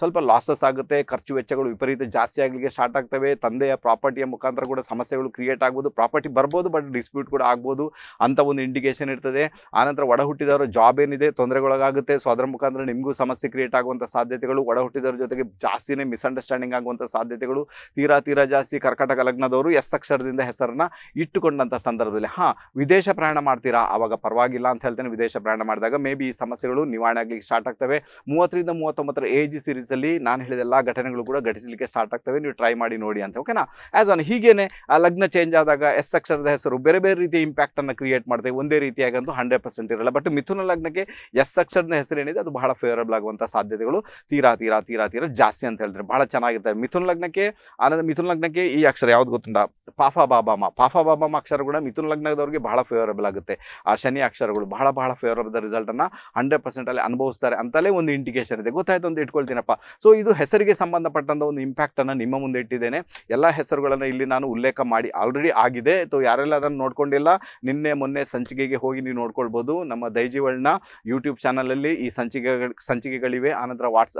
ಸ್ವಲ್ಪ ಲಾಸಸ್ ಆಗುತ್ತೆ ಖರ್ಚು ವೆಚ್ಚಗಳು ವಿಪರೀತ ಜಾಸ್ತಿ ಆಗಲಿಕ್ಕೆ ಸ್ಟಾರ್ಟ್ ಆಗ್ತವೆ ತಂದೆಯ ಪ್ರಾಪರ್ಟಿಯ ಮುಖಾಂತರ ಕೂಡ ಸಮಸ್ಯೆಗಳು ಕ್ರಿಯೇಟ್ ಆಗ್ಬೋದು ಪ್ರಾಪರ್ಟಿ ಬರ್ಬೋದು ಬಟ್ ಡಿಸ್ಪ್ಯೂಟ್ ಕೂಡ ಆಗ್ಬೋದು ಅಂತ ಒಂದು ಇಂಡಿಕೇಶನ್ ಇರ್ತದೆ ಆನಂತರ ಒಡ ಹುಟ್ಟಿದವರ ಜಾಬ್ ಏನಿದೆ ತೊಂದರೆಗೊಳಗಾಗುತ್ತೆ ಸೊ ಅದರ ಮುಖಾಂತರ ನಿಮಗೂ ಸಮಸ್ಯೆ ಕ್ರಿಯೇಟ್ ಆಗುವಂತ ಸಾಧ್ಯತೆಗಳು ಒಡ ಹುಟ್ಟಿದವರ ಜೊತೆಗೆ ಜಾಸ್ತಿನೇ ಮಿಸ್ಅಂಡರ್ಸ್ಟ್ಯಾಂಡಿಂಗ್ ಸ್ಟ್ಯಾಂಡಿಂಗ್ ಸಾಧ್ಯತೆಗಳು ತೀರಾ ತೀರಾ ಜಾಸ್ತಿ ಕರ್ಕಟಕ ಲಗ್ನದವರು ಎಸ್ ಅಕ್ಷರದಿಂದ ಹೆಸರನ್ನ ಇಟ್ಟುಕೊಂಡಂತ ಸಂದರ್ಭದಲ್ಲಿ ಹಾ ವಿದೇಶ ಪ್ರಯಾಣ ಮಾಡ್ತೀರಾ ಆವಾಗ ಪರವಾಗಿಲ್ಲ ಅಂತ ಹೇಳ್ತೇನೆ ವಿದೇಶ ಪ್ರಯಾಣ ಮಾಡಿದಾಗ ಮೇ ಬಿ ಈ ಸಮಸ್ಯೆಗಳು ನಿವಾರಣೆ ಆಗಲಿಕ್ಕೆ ಸ್ಟಾರ್ಟ್ ಆಗ್ತವೆ ಮೂವತ್ತರಿಂದ ಮೂವತ್ತೊಂಬತ್ತರ ಏಜ್ ಸೀರೀಸಲ್ಲಿ ನಾನು ಹೇಳಿದ ಎಲ್ಲ ಘಟನೆಗಳು ಕೂಡ ಘಟಿಸಲಿಕ್ಕೆ ಸ್ಟಾರ್ಟ್ ಆಗ್ತವೆ ನೀವು ಟ್ರೈ ಮಾಡಿ ನೋಡಿ ಅಂತ ಓಕೆನಾ ಆಸ್ ಆನ್ ಹೀಗೇನೆ ಲಗ್ನ ಚೇಂಜ್ ಆದಾಗ ಎಸ್ ಅಕ್ಷರದ ಹೆಸರು ಬೇರೆ ಬೇರೆ ರೀತಿಯ ಅನ್ನು ಕ್ರಿಯೇಟ್ ಮಾಡ್ತೇವೆ ಒಂದೇ ರೀತಿಯಾಗಂತೂ ಹಂಡ್ರೆಡ್ ಪರ್ಸೆಂಟ್ ಇರಲ್ಲ ಬಟ್ ಮಿಥುನ ಲಗ್ನಕ್ಕೆ ಎಸ್ ಅಕ್ಷರದ ಹೆಸರು ಏನಿದೆ ಅದು ಬಹಳ ಫೇವರಬಲ್ ಆಗುವಂತ ಸಾಧ್ಯತೆಗಳು ತೀರಾ ತೀರಾ ತೀರಾ ತೀರಾ ಜಾಸ್ತಿ ಅಂತ ಹೇಳಿದ್ರೆ ಬಹಳ ಚೆನ್ನಾಗಿ ಆಗಿರ್ತಾರೆ ಮಿಥುನ್ ಲಗ್ನಕ್ಕೆ ಆನಂದ ಮಿಥುನ್ ಲಗ್ನಕ್ಕೆ ಈ ಅಕ್ಷರ ಯಾವ್ದು ಗೊತ್ತುಂಟ ಪಾಫ ಬಾಬಾಮ ಪಾಫ ಬಾಬಾಮ ಅಕ್ಷರ ಕೂಡ ಮಿಥುನ್ ಲಗ್ನದವ್ರಿಗೆ ಬಹಳ ಫೇವರಬಲ್ ಆಗುತ್ತೆ ಆ ಶನಿ ಅಕ್ಷರಗಳು ಬಹಳ ಬಹಳ ಫೇವರಬಲ್ ರಿಸಲ್ಟ್ ಅನ್ನ ಹಂಡ್ರೆಡ್ ಪರ್ಸೆಂಟ್ ಅಲ್ಲಿ ಅನುಭವಿಸ್ತಾರೆ ಅಂತಲೇ ಒಂದು ಇಂಡಿಕೇಶನ್ ಇದೆ ಗೊತ್ತಾಯ್ತು ಒಂದು ಇಟ್ಕೊಳ್ತೀನಪ್ಪ ಸೊ ಇದು ಹೆಸರಿಗೆ ಸಂಬಂಧಪಟ್ಟಂತ ಒಂದು ಇಂಪ್ಯಾಕ್ಟ್ ಅನ್ನ ನಿಮ್ಮ ಮುಂದೆ ಇಟ್ಟಿದ್ದೇನೆ ಎಲ್ಲ ಹೆಸರುಗಳನ್ನು ಇಲ್ಲಿ ನಾನು ಉಲ್ಲೇಖ ಮಾಡಿ ಆಲ್ರೆಡಿ ಆಗಿದೆ ಸೊ ಯಾರೆಲ್ಲ ಅದನ್ನು ನೋಡ್ಕೊಂಡಿಲ್ಲ ನಿನ್ನೆ ಮೊನ್ನೆ ಸಂಚಿಕೆಗೆ ಹೋಗಿ ನೀವು ನೋಡ್ಕೊಳ್ಬಹುದು ನಮ್ಮ ದೈಜಿವಳ್ನ ಯೂಟ್ಯೂಬ್ ಅಲ್ಲಿ ಈ ಸಂಚಿಕೆ ಸಂಚಿಕೆಗಳಿವೆ ಆನಂತರ ವಾಟ್ಸ್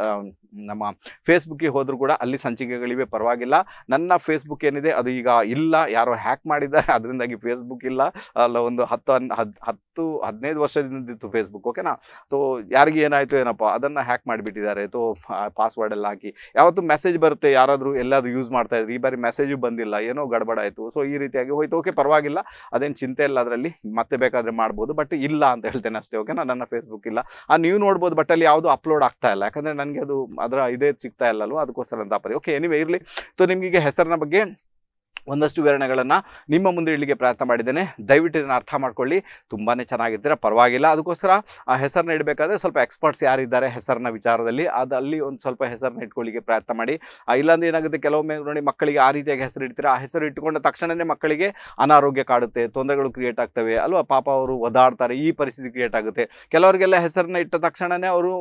ನಮ್ಮ ಫೇಸ್ಬುಕ್ಗೆ ಹೋದ್ರು ಕೂಡ ಅಲ್ಲಿ ಸಂಚಿಕೆಗಳಿವೆ ಪರವಾಗಿಲ್ಲ ನನ್ನ ಫೇಸ್ಬುಕ್ ಏನಿದೆ ಅದು ಈಗ ಇಲ್ಲ ಯಾರೋ ಹ್ಯಾಕ್ ಮಾಡಿದ್ದಾರೆ ಅದರಿಂದಾಗಿ ಫೇಸ್ಬುಕ್ ಇಲ್ಲ ಅಲ್ಲ ಒಂದು ಹತ್ತು ಹನ್ ಹತ್ತು ಹದಿನೈದು ವರ್ಷದಿಂದ ಇತ್ತು ಫೇಸ್ಬುಕ್ ಓಕೆನಾ ತೊ ಯಾರಿಗೆ ಏನಾಯಿತು ಏನಪ್ಪ ಅದನ್ನು ಹ್ಯಾಕ್ ಮಾಡಿಬಿಟ್ಟಿದ್ದಾರೆ ತೋ ಪಾಸ್ವರ್ಡ್ ಎಲ್ಲ ಹಾಕಿ ಯಾವತ್ತು ಮೆಸೇಜ್ ಬರುತ್ತೆ ಯಾರಾದರೂ ಎಲ್ಲಾದರೂ ಯೂಸ್ ಮಾಡ್ತಾ ಇದ್ರು ಈ ಬಾರಿ ಮೆಸೇಜು ಬಂದಿಲ್ಲ ಏನೋ ಗಡಬಡ ಆಯಿತು ಸೊ ಈ ರೀತಿಯಾಗಿ ಹೋಯ್ತು ಓಕೆ ಪರವಾಗಿಲ್ಲ ಅದೇನು ಚಿಂತೆ ಇಲ್ಲ ಅದರಲ್ಲಿ ಮತ್ತೆ ಬೇಕಾದರೆ ಮಾಡ್ಬೋದು ಬಟ್ ಇಲ್ಲ ಅಂತ ಹೇಳ್ತೇನೆ ಅಷ್ಟೇ ಓಕೆನಾ ನನ್ನ ಫೇಸ್ಬುಕ್ ಇಲ್ಲ ಆ ನೀವು ನೋಡ್ಬೋದು ಬಟ್ ಅಲ್ಲಿ ಯಾವುದು ಅಪ್ಲೋಡ್ ಆಗ್ತಾ ಇಲ್ಲ ಯಾಕಂದರೆ ನನಗೆ ಅದು ಅದರ ಇದೇ ಸಿಗ್ತಾ ಇಲ್ಲಲ್ವ ಅದಕ್ಕೋಸ್ಕರ ಅಂತ ಪರಿ ಓಕೆ ಎನಿವೆ ಇರಲಿ ಸೊ ನಿಮಗೆ ಹೆಸರಿನ ಬಗ್ಗೆ ಒಂದಷ್ಟು ವಿವರಣೆಗಳನ್ನು ನಿಮ್ಮ ಮುಂದೆ ಇಡಲಿಕ್ಕೆ ಪ್ರಯತ್ನ ಮಾಡಿದ್ದೇನೆ ದಯವಿಟ್ಟು ಇದನ್ನು ಅರ್ಥ ಮಾಡ್ಕೊಳ್ಳಿ ತುಂಬಾ ಚೆನ್ನಾಗಿರ್ತೀರ ಪರವಾಗಿಲ್ಲ ಅದಕ್ಕೋಸ್ಕರ ಆ ಹೆಸರನ್ನ ಇಡಬೇಕಾದ್ರೆ ಸ್ವಲ್ಪ ಎಕ್ಸ್ಪರ್ಟ್ಸ್ ಯಾರಿದ್ದಾರೆ ಹೆಸರನ್ನ ವಿಚಾರದಲ್ಲಿ ಅದು ಅಲ್ಲಿ ಒಂದು ಸ್ವಲ್ಪ ಹೆಸರನ್ನ ಇಟ್ಕೊಳ್ಳಿಕ್ಕೆ ಪ್ರಯತ್ನ ಮಾಡಿ ಇಲ್ಲಾಂದ್ರೆ ಏನಾಗುತ್ತೆ ಕೆಲವೊಮ್ಮೆ ನೋಡಿ ಮಕ್ಕಳಿಗೆ ಆ ರೀತಿಯಾಗಿ ಹೆಸರು ಇಡ್ತೀರಾ ಆ ಹೆಸರು ಇಟ್ಟುಕೊಂಡ ತಕ್ಷಣವೇ ಮಕ್ಕಳಿಗೆ ಅನಾರೋಗ್ಯ ಕಾಡುತ್ತೆ ತೊಂದರೆಗಳು ಕ್ರಿಯೇಟ್ ಆಗ್ತವೆ ಅಲ್ವಾ ಪಾಪ ಅವರು ಒದಾಡ್ತಾರೆ ಈ ಪರಿಸ್ಥಿತಿ ಕ್ರಿಯೇಟ್ ಆಗುತ್ತೆ ಕೆಲವರಿಗೆಲ್ಲ ಹೆಸರನ್ನ ಇಟ್ಟ ತಕ್ಷಣವೇ ಅವರು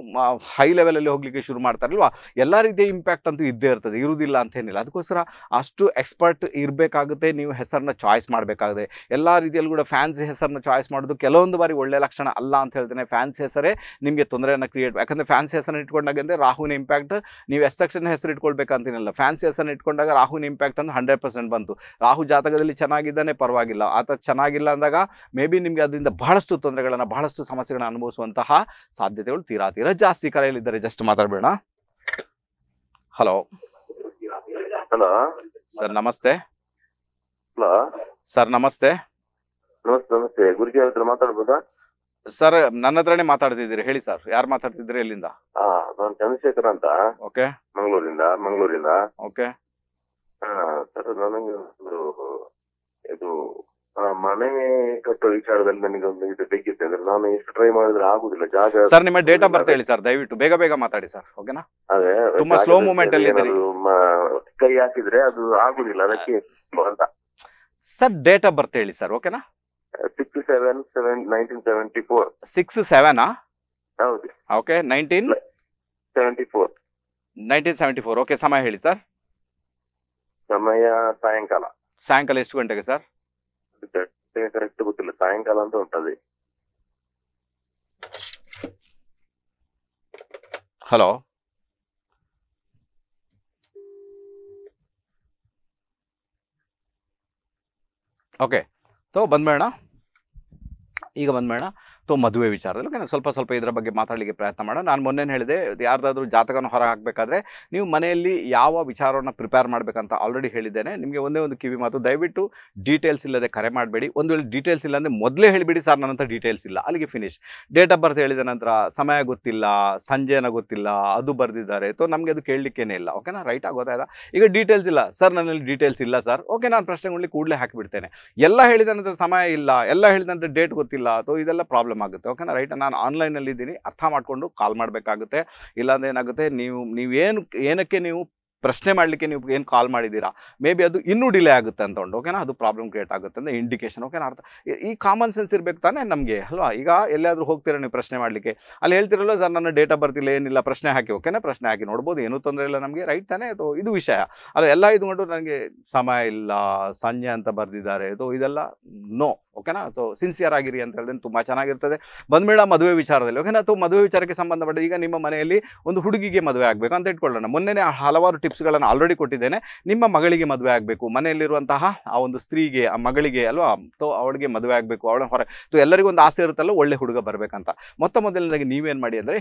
ಹೈ ಲೆವೆಲಲ್ಲಿ ಹೋಗಲಿಕ್ಕೆ ಶುರು ಮಾಡ್ತಾರಲ್ವಾ ಎಲ್ಲ ರೀತಿಯ ಇಂಪ್ಯಾಕ್ಟ್ ಅಂತೂ ಇದ್ದೇ ಇರ್ತದೆ ಇರುವುದಿಲ್ಲ ಅಂತೇನಿಲ್ಲ ಅದಕ್ಕೋಸ್ಕರ ಅಷ್ಟು ಎಕ್ಸ್ಪರ್ಟ್ ಇರ್ ಇರಬೇಕಾಗುತ್ತೆ ನೀವು ಹೆಸರನ್ನ ಚಾಯ್ಸ್ ಮಾಡಬೇಕಾಗುತ್ತೆ ಎಲ್ಲ ರೀತಿಯಲ್ಲೂ ಕೂಡ ಫ್ಯಾನ್ಸಿ ಹೆಸರನ್ನ ಚಾಯ್ಸ್ ಮಾಡೋದು ಕೆಲವೊಂದು ಬಾರಿ ಒಳ್ಳೆ ಲಕ್ಷಣ ಅಲ್ಲ ಅಂತ ಹೇಳ್ತೇನೆ ಫ್ಯಾನ್ಸಿ ಹೆಸರೇ ನಿಮಗೆ ತೊಂದರೆಯನ್ನು ಕ್ರಿಯೇಟ್ ಯಾಕಂದರೆ ಫ್ಯಾನ್ಸಿ ಹೆಸರನ್ನ ಇಟ್ಕೊಂಡಾಗಂದ್ರೆ ರಾಹುನ ಇಂಪ್ಯಾಕ್ಟ್ ನೀವು ಎಸ್ ಸೆಕ್ಷನ್ ಹೆಸರು ಇಟ್ಕೊಳ್ಬೇಕಂತೀನಲ್ಲ ಫ್ಯಾನ್ಸಿ ಹೆಸರನ್ನ ಇಟ್ಕೊಂಡಾಗ ರಾಹುನ ಇಂಪ್ಯಾಕ್ಟ್ ಅಂತ ಹಂಡ್ರೆಡ್ ಪರ್ಸೆಂಟ್ ಬಂತು ರಾಹು ಜಾತಕದಲ್ಲಿ ಚೆನ್ನಾಗಿದ್ದಾನೆ ಪರವಾಗಿಲ್ಲ ಆತ ಚೆನ್ನಾಗಿಲ್ಲ ಅಂದಾಗ ಮೇ ಬಿ ನಿಮಗೆ ಅದರಿಂದ ಬಹಳಷ್ಟು ತೊಂದರೆಗಳನ್ನು ಬಹಳಷ್ಟು ಸಮಸ್ಯೆಗಳನ್ನು ಅನುಭವಿಸುವಂತಹ ಸಾಧ್ಯತೆಗಳು ತೀರಾ ತೀರಾ ಜಾಸ್ತಿ ಕರೆಯಲಿದ್ದಾರೆ ಜಸ್ಟ್ ಮಾತಾಡಬೇಡ ಹಲೋ ಹಲೋ ಸರ್ ನಮಸ್ತೆ ಹಲೋ ಸರ್ ನಮಸ್ತೆ ನಮಸ್ತೆ ನಮಸ್ತೆ ಗುರುಜಿ ಹತ್ರ ಮಾತಾಡ್ಬೋದಾ ಸರ್ ನನ್ನ ಹತ್ರನೇ ಮಾತಾಡ್ತಿದ್ದೀರಿ ಹೇಳಿ ಸರ್ ಯಾರು ಮಾತಾಡ್ತಿದ್ರಿ ಎಲ್ಲಿಂದ ಹಾ ನಾನು ಚಂದ್ರಶೇಖರ್ ಅಂತ ಓಕೆ ಮಂಗಳೂರಿಂದ ಮಂಗಳೂರಿಂದ ಓಕೆ ಸರ್ ನನಗೆ ಒಂದು ಇದು ಮನೆ ಕಟ್ಟೋ ವಿಚಾರದಲ್ಲಿ ನನಗೆ ಒಂದು ಇದು ಬೇಕಿತ್ತು ಅಂದ್ರೆ ನಾನು ಎಷ್ಟು ಟ್ರೈ ಮಾಡಿದ್ರೆ ಆಗುದಿಲ್ಲ ಜಾಗ ಸರ್ ನಿಮ್ಮ ಡೇಟ್ ಆಫ್ ಬರ್ತ್ ಹೇಳಿ ಸರ್ ದಯವಿಟ್ಟು ಬೇಗ ಬೇಗ ಮಾತಾಡಿ ಸರ್ ಓಕೆನಾ ಅದೇ ತುಂಬಾ ಸ್ಲೋ movement ಅಲ್ಲಿ ಕೈ ಹಾಕಿದ್ರೆ ಅದು ಆಗುದಿಲ್ಲ ಅದಕ್ಕೆ ಅಂತ ಸರ್ ಡೇಟ್ ಆಫ್ ಬರ್ತ್ ಹೇಳಿ ಸರ್ ಓಕೆನಾ six seven seven nineteen seventy four six ಸೆವೆನಾ ಹೌದು okay nineteen seventy four nineteen seventy four okay ಸಮಯ ಹೇಳಿ ಸರ್ ಸಮಯ ಸಾಯಂಕಾಲ ಸಾಯಂಕಾಲ ಎಷ್ಟು ಗಂಟೆಗೆ ಸರ್ ಗೊತ್ತಿಲ್ಲ ಸಾಯಂಕಾಲ ಅಂತ ಉಂಟದೆ ಹಲೋ ಓಕೆ ಸೊ ಬಂದ್ಬೇಡ ಈಗ ಬಂದ್ಬೇಡ ಸೊ ಮದುವೆ ವಿಚಾರದಲ್ಲಿ ನಾನು ಸ್ವಲ್ಪ ಸ್ವಲ್ಪ ಇದರ ಬಗ್ಗೆ ಮಾತಾಡಲಿಕ್ಕೆ ಪ್ರಯತ್ನ ಮಾಡೋಣ ನಾನು ಮೊನ್ನೆ ಹೇಳಿದೆ ಯಾರ್ದಾದ್ರೂ ಜಾತಕನ ಹೊರ ಹಾಕಬೇಕಾದ್ರೆ ನೀವು ಮನೆಯಲ್ಲಿ ಯಾವ ವಿಚಾರವನ್ನು ಪ್ರಿಪೇರ್ ಮಾಡಬೇಕಂತ ಆಲ್ರೆಡಿ ಹೇಳಿದ್ದೇನೆ ನಿಮಗೆ ಒಂದೇ ಒಂದು ಕಿವಿ ಮಾತು ದಯವಿಟ್ಟು ಡೀಟೇಲ್ಸ್ ಇಲ್ಲದೆ ಕರೆ ಮಾಡಬೇಡಿ ಒಂದು ವೇಳೆ ಡೀಟೇಲ್ಸ್ ಇಲ್ಲ ಅಂದರೆ ಮೊದಲೇ ಹೇಳಿಬಿಡಿ ಸರ್ ನನ್ನ ಡೀಟೇಲ್ಸ್ ಇಲ್ಲ ಅಲ್ಲಿಗೆ ಫಿನಿಶ್ ಡೇಟ್ ಆಫ್ ಬರ್ತ್ ಹೇಳಿದ ನಂತರ ಸಮಯ ಗೊತ್ತಿಲ್ಲ ಸಂಜೆನ ಗೊತ್ತಿಲ್ಲ ಅದು ಬರೆದಿದ್ದಾರೆ ಸೊ ನಮಗೆ ಅದು ಕೇಳಲಿಕ್ಕೇನೆ ಇಲ್ಲ ಓಕೆನಾ ರೈಟ್ ಆಗೋದಾಯ್ತಾ ಈಗ ಡೀಟೇಲ್ಸ್ ಇಲ್ಲ ಸರ್ ನನ್ನಲ್ಲಿ ಡೀಟೇಲ್ಸ್ ಇಲ್ಲ ಸರ್ ಓಕೆ ನಾನು ಪ್ರಶ್ನೆಗಳಲ್ಲಿ ಕೂಡಲೇ ಹಾಕಿಬಿಡ್ತೇನೆ ಎಲ್ಲ ಹೇಳಿದ ನಂತರ ಸಮಯ ಇಲ್ಲ ಎಲ್ಲ ಹೇಳಿದಂಥ ಡೇಟ್ ಗೊತ್ತಿಲ್ಲ ಅಥವಾ ಇದೆಲ್ಲ ಪ್ರಾಬ್ಲಮ್ ಪ್ರಾಬ್ಲಮ್ ಆಗುತ್ತೆ ಓಕೆನಾ ರೈಟ್ ನಾನು ಆನ್ಲೈನಲ್ಲಿ ಇದ್ದೀನಿ ಅರ್ಥ ಮಾಡಿಕೊಂಡು ಕಾಲ್ ಮಾಡಬೇಕಾಗುತ್ತೆ ಇಲ್ಲಾಂದ್ರೆ ಏನಾಗುತ್ತೆ ನೀವು ನೀವೇನು ಏನಕ್ಕೆ ನೀವು ಪ್ರಶ್ನೆ ಮಾಡಲಿಕ್ಕೆ ನೀವು ಏನು ಕಾಲ್ ಮಾಡಿದ್ದೀರಾ ಮೇ ಬಿ ಅದು ಇನ್ನೂ ಡಿಲೇ ಆಗುತ್ತೆ ಅಂತ ಉಂಟು ಓಕೆನಾ ಅದು ಪ್ರಾಬ್ಲಮ್ ಕ್ರಿಯೇಟ್ ಆಗುತ್ತೆ ಅಂದರೆ ಇಂಡಿಕೇಶನ್ ಓಕೆನಾ ಅರ್ಥ ಈ ಕಾಮನ್ ಸೆನ್ಸ್ ಇರಬೇಕು ತಾನೇ ನಮಗೆ ಅಲ್ವಾ ಈಗ ಎಲ್ಲಾದರೂ ಹೋಗ್ತೀರಾ ನೀವು ಪ್ರಶ್ನೆ ಮಾಡಲಿಕ್ಕೆ ಅಲ್ಲಿ ಹೇಳ್ತಿರಲ್ಲ ಸರ್ ನನ್ನ ಡೇಟಾ ಬರ್ತಿಲ್ಲ ಏನಿಲ್ಲ ಪ್ರಶ್ನೆ ಹಾಕಿ ಓಕೆನಾ ಪ್ರಶ್ನೆ ಹಾಕಿ ನೋಡ್ಬೋದು ಏನೂ ತೊಂದರೆ ಇಲ್ಲ ನಮಗೆ ರೈಟ್ ತಾನೇ ಅದು ಇದು ವಿಷಯ ಅದು ಎಲ್ಲ ಇದು ನನಗೆ ಸಮಯ ಇಲ್ಲ ಸಂಜೆ ಅಂತ ಬರೆದಿದ್ದಾರೆ ಅದು ಇದೆಲ್ಲ ನೋ ಓಕೆನಾ ಅಥವಾ ಸಿನ್ಸಿಯರ್ ಆಗಿರಿ ಅಂತ ಹೇಳಿದ್ರೆ ತುಂಬ ಚೆನ್ನಾಗಿರ್ತದೆ ಬಂದ್ಮೇಳ ಮದುವೆ ವಿಚಾರದಲ್ಲಿ ಓಕೆನಾ ಅಥವಾ ಮದುವೆ ವಿಚಾರಕ್ಕೆ ಸಂಬಂಧಪಟ್ಟ ಈಗ ನಿಮ್ಮ ಮನೆಯಲ್ಲಿ ಒಂದು ಹುಡುಗಿಗೆ ಮದುವೆ ಆಗಬೇಕು ಅಂತ ಇಟ್ಕೊಳ್ಳೋಣ ಮೊನ್ನೆ ಹಲವಾರು ಟಿಪ್ಸ್ಗಳನ್ನು ಆಲ್ರೆಡಿ ಕೊಟ್ಟಿದ್ದೇನೆ ನಿಮ್ಮ ಮಗಳಿಗೆ ಮದುವೆ ಆಗಬೇಕು ಮನೆಯಲ್ಲಿರುವಂತಹ ಆ ಒಂದು ಸ್ತ್ರೀಗೆ ಆ ಮಗಳಿಗೆ ಅಲ್ವಾ ತೋ ಅವಳಿಗೆ ಮದುವೆ ಆಗಬೇಕು ಅವಳ ಹೊರ ಎಲ್ಲರಿಗೂ ಒಂದು ಆಸೆ ಇರುತ್ತಲ್ಲ ಒಳ್ಳೆ ಹುಡುಗ ಬರಬೇಕಂತ ಮೊತ್ತ ಮೊದಲನೇದಾಗಿ ನೀವೇನು ಮಾಡಿ ಅಂದರೆ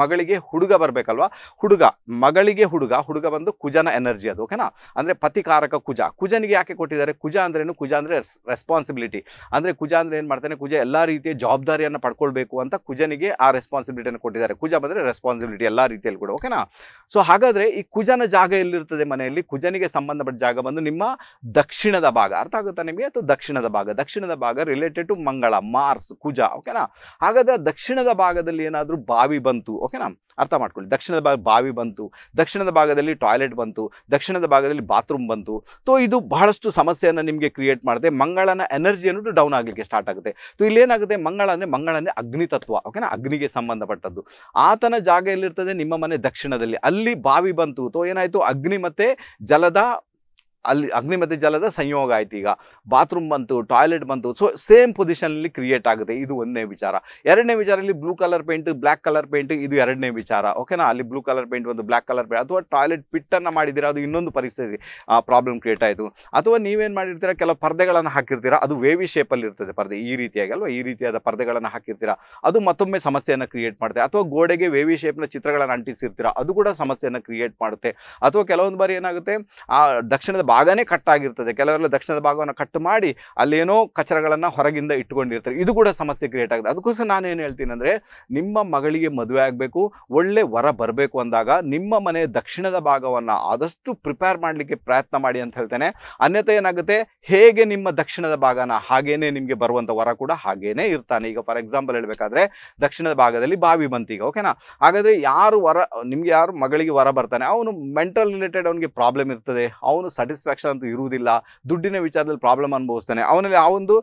ಮಗಳಿಗೆ ಹುಡುಗ ಬರಬೇಕಲ್ವಾ ಹುಡುಗ ಮಗಳಿಗೆ ಹುಡುಗ ಹುಡುಗ ಬಂದು ಕುಜನ ಎನರ್ಜಿ ಅದು ಓಕೆನಾ ಅಂದರೆ ಪತಿಕಾರಕ ಕುಜ ಕುಜನಿಗೆ ಯಾಕೆ ಕೊಟ್ಟಿದ್ದಾರೆ ಕುಜ ಅಂದ್ರೇನು ಕುಜ ಅಂದರೆ ರೆಸ್ಪಾನ್ಸಿಬಿಲಿಟಿ ಅಂದರೆ ಕುಜ ಅಂದರೆ ಏನು ಮಾಡ್ತಾನೆ ಕುಜ ಎಲ್ಲ ರೀತಿಯ ಜವಾಬ್ದಾರಿಯನ್ನು ಪಡ್ಕೊಳ್ಬೇಕು ಅಂತ ಕುಜನಿಗೆ ಆ ರೆಸ್ಪಾನ್ಸಿಬಿಲಿಟಿಯನ್ನು ಕೊಟ್ಟಿದ್ದಾರೆ ಕುಜ ಬಂದರೆ ರೆಸ್ಪಾನ್ಸಿಬಿಲಿಟಿ ಎಲ್ಲ ರೀತಿಯಲ್ಲಿ ಕೂಡ ಓಕೆನಾ ಸೊ ಹಾಗಾದರೆ ಈ ಕುಜನ ಜಾಗ ಎಲ್ಲಿರ್ತದೆ ಮನೆಯಲ್ಲಿ ಕುಜನಿಗೆ ಸಂಬಂಧಪಟ್ಟ ಜಾಗ ಬಂದು ನಿಮ್ಮ ದಕ್ಷಿಣದ ಭಾಗ ಅರ್ಥ ಆಗುತ್ತಾ ನಿಮಗೆ ಅಥವಾ ದಕ್ಷಿಣದ ಭಾಗ ದಕ್ಷಿಣದ ಭಾಗ related to Mangala Mars Kuja ಓಕೆನಾ ಹಾಗಾದರೆ ದಕ್ಷಿಣದ ಭಾಗದಲ್ಲಿ ಏನಾದರೂ ಬಾವಿ ಬಂತು ಓಕೆನಾ ಅರ್ಥ ಮಾಡ್ಕೊಳ್ಳಿ ದಕ್ಷಿಣದ ಭಾಗ ಬಾವಿ ಬಂತು ದಕ್ಷಿಣದ ಭಾಗದಲ್ಲಿ ಟಾಯ್ಲೆಟ್ ಬಂತು ದಕ್ಷಿಣದ ಭಾಗದಲ್ಲಿ ಬಾತ್ರೂಮ್ ಬಂತು ಸೊ ಇದು ಬಹಳಷ್ಟು ಸಮಸ್ಯೆಯನ್ನು ನಿಮಗೆ ಕ್ರಿಯೇಟ್ ಮಾಡಿದೆ ಮಂಗಳನ ಎನರ್ಜಿ ಅನ್ನೋದು ಡೌನ್ ಆಗಲಿಕ್ಕೆ ಸ್ಟಾರ್ಟ್ ಆಗುತ್ತೆ ಸೊ ಇಲ್ಲೇನಾಗುತ್ತೆ ಮಂಗಳ ಅಂದರೆ ಮಂಗಳನೇ ಅಗ್ನಿತತ್ವ ಓಕೆನಾ ಅಗ್ನಿಗೆ ಸಂಬಂಧಪಟ್ಟದ್ದು ಆತನ ಜಾಗ ಎಲ್ಲಿರ್ತದೆ ನಿಮ್ಮ ಮನೆ ದಕ್ಷಿಣದಲ್ಲಿ ಅಲ್ಲಿ ಬಾವಿ ಬಂತು ತೋ ಏನಾಯಿತು ಅಗ್ನಿ ಮತ್ತು ಜಲದ ಅಲ್ಲಿ ಅಗ್ನಿ ಮತ್ತು ಜಲದ ಸಂಯೋಗ ಆಯ್ತು ಈಗ ಬಾತ್ರೂಮ್ ಬಂತು ಟಾಯ್ಲೆಟ್ ಬಂತು ಸೊ ಸೇಮ್ ಪೊಸಿಷನಲ್ಲಿ ಕ್ರಿಯೇಟ್ ಆಗುತ್ತೆ ಇದು ಒಂದನೇ ವಿಚಾರ ಎರಡನೇ ವಿಚಾರ blue colour paint black colour paint ಇದು ಎರಡನೇ ವಿಚಾರ ಓಕೆನಾ ಅಲ್ಲಿ ಬ್ಲೂ ಕಲರ್ ಪೇಂಟ್ ಒಂದು ಬ್ಲ್ಯಾಕ್ ಕಲರ್ ಪೇಂಟ್ ಅಥವಾ ಟಾಯ್ಲೆಟ್ ಪಿಟ್ಟನ್ನು ಮಾಡಿದಿರ ಅದು ಇನ್ನೊಂದು ಪರಿಸ್ಥಿತಿ ಆ ಪ್ರಾಬ್ಲಮ್ ಕ್ರಿಯೇಟ್ ಆಯಿತು ಅಥವಾ ನೀವೇನು ಮಾಡಿರ್ತೀರಾ ಕೆಲವು ಪರ್ದೆಗಳನ್ನು ಹಾಕಿರ್ತೀರಾ ಅದು ವೇವಿ ಶೇಪಲ್ಲಿ ಇರ್ತದೆ ಪರ್ದೆ ಈ ರೀತಿಯಾಗಿ ಅಲ್ವಾ ಈ ರೀತಿಯಾದ ಪರ್ದೆಗಳನ್ನು ಹಾಕಿರ್ತೀರಾ ಅದು ಮತ್ತೊಮ್ಮೆ ಸಮಸ್ಯೆಯನ್ನು ಕ್ರಿಯೇಟ್ ಮಾಡುತ್ತೆ ಅಥವಾ ಗೋಡೆಗೆ ವೇವಿ ಶೇಪ್ನ ಚಿತ್ರಗಳನ್ನು ಅಂಟಿಸಿರ್ತೀರಾ ಅದು ಕೂಡ ಸಮಸ್ಯೆಯನ್ನು ಕ್ರಿಯೇಟ್ ಮಾಡುತ್ತೆ ಅಥವಾ ಕೆಲವೊಂದು ಬಾರಿ ಏನಾಗುತ್ತೆ ಆ ದಕ್ಷಿಣದ ಭಾಗನೇ ಕಟ್ಟಾಗಿರ್ತದೆ ಕೆಲವರೆಲ್ಲ ದಕ್ಷಿಣದ ಭಾಗವನ್ನು ಕಟ್ ಮಾಡಿ ಅಲ್ಲೇನೋ ಕಚರಗಳನ್ನು ಹೊರಗಿಂದ ಇಟ್ಕೊಂಡಿರ್ತಾರೆ ಇದು ಕೂಡ ಸಮಸ್ಯೆ ಕ್ರಿಯೇಟ್ ಆಗುತ್ತೆ ಅದಕ್ಕೋಸ್ಕರ ನಾನು ಏನು ಹೇಳ್ತೀನಿ ಅಂದರೆ ನಿಮ್ಮ ಮಗಳಿಗೆ ಮದುವೆ ಆಗಬೇಕು ಒಳ್ಳೆ ವರ ಬರಬೇಕು ಅಂದಾಗ ನಿಮ್ಮ ಮನೆ ದಕ್ಷಿಣದ ಭಾಗವನ್ನು ಆದಷ್ಟು ಪ್ರಿಪೇರ್ ಮಾಡಲಿಕ್ಕೆ ಪ್ರಯತ್ನ ಮಾಡಿ ಅಂತ ಹೇಳ್ತೇನೆ ಅನ್ಯತೆ ಏನಾಗುತ್ತೆ ಹೇಗೆ ನಿಮ್ಮ ದಕ್ಷಿಣದ ಭಾಗನ ಹಾಗೇನೆ ನಿಮಗೆ ಬರುವಂಥ ವರ ಕೂಡ ಹಾಗೇನೇ ಇರ್ತಾನೆ ಈಗ ಫಾರ್ ಎಕ್ಸಾಂಪಲ್ ಹೇಳಬೇಕಾದ್ರೆ ದಕ್ಷಿಣದ ಭಾಗದಲ್ಲಿ ಬಾವಿ ಬಂತೀಗ ಓಕೆನಾ ಹಾಗಾದರೆ ಯಾರು ವರ ನಿಮಗೆ ಯಾರು ಮಗಳಿಗೆ ವರ ಬರ್ತಾನೆ ಅವನು ಮೆಂಟಲ್ ರಿಲೇಟೆಡ್ ಅವನಿಗೆ ಪ್ರಾಬ್ಲಮ್ ಇರ್ತದೆ ಅವನು ಸ್ಯಾಟಿಸ್ ಸ್ಯಾಟಿಸ್ಫ್ಯಾಕ್ಷನ್ ಅಂತೂ ಇರುವುದಿಲ್ಲ ದುಡ್ಡಿನ ವಿಚಾರದಲ್ಲಿ ಪ್ರಾಬ್ಲಮ್ ಅನುಭವಿಸ್ತಾನೆ ಅವನಲ್ಲಿ ಆ ಒಂದು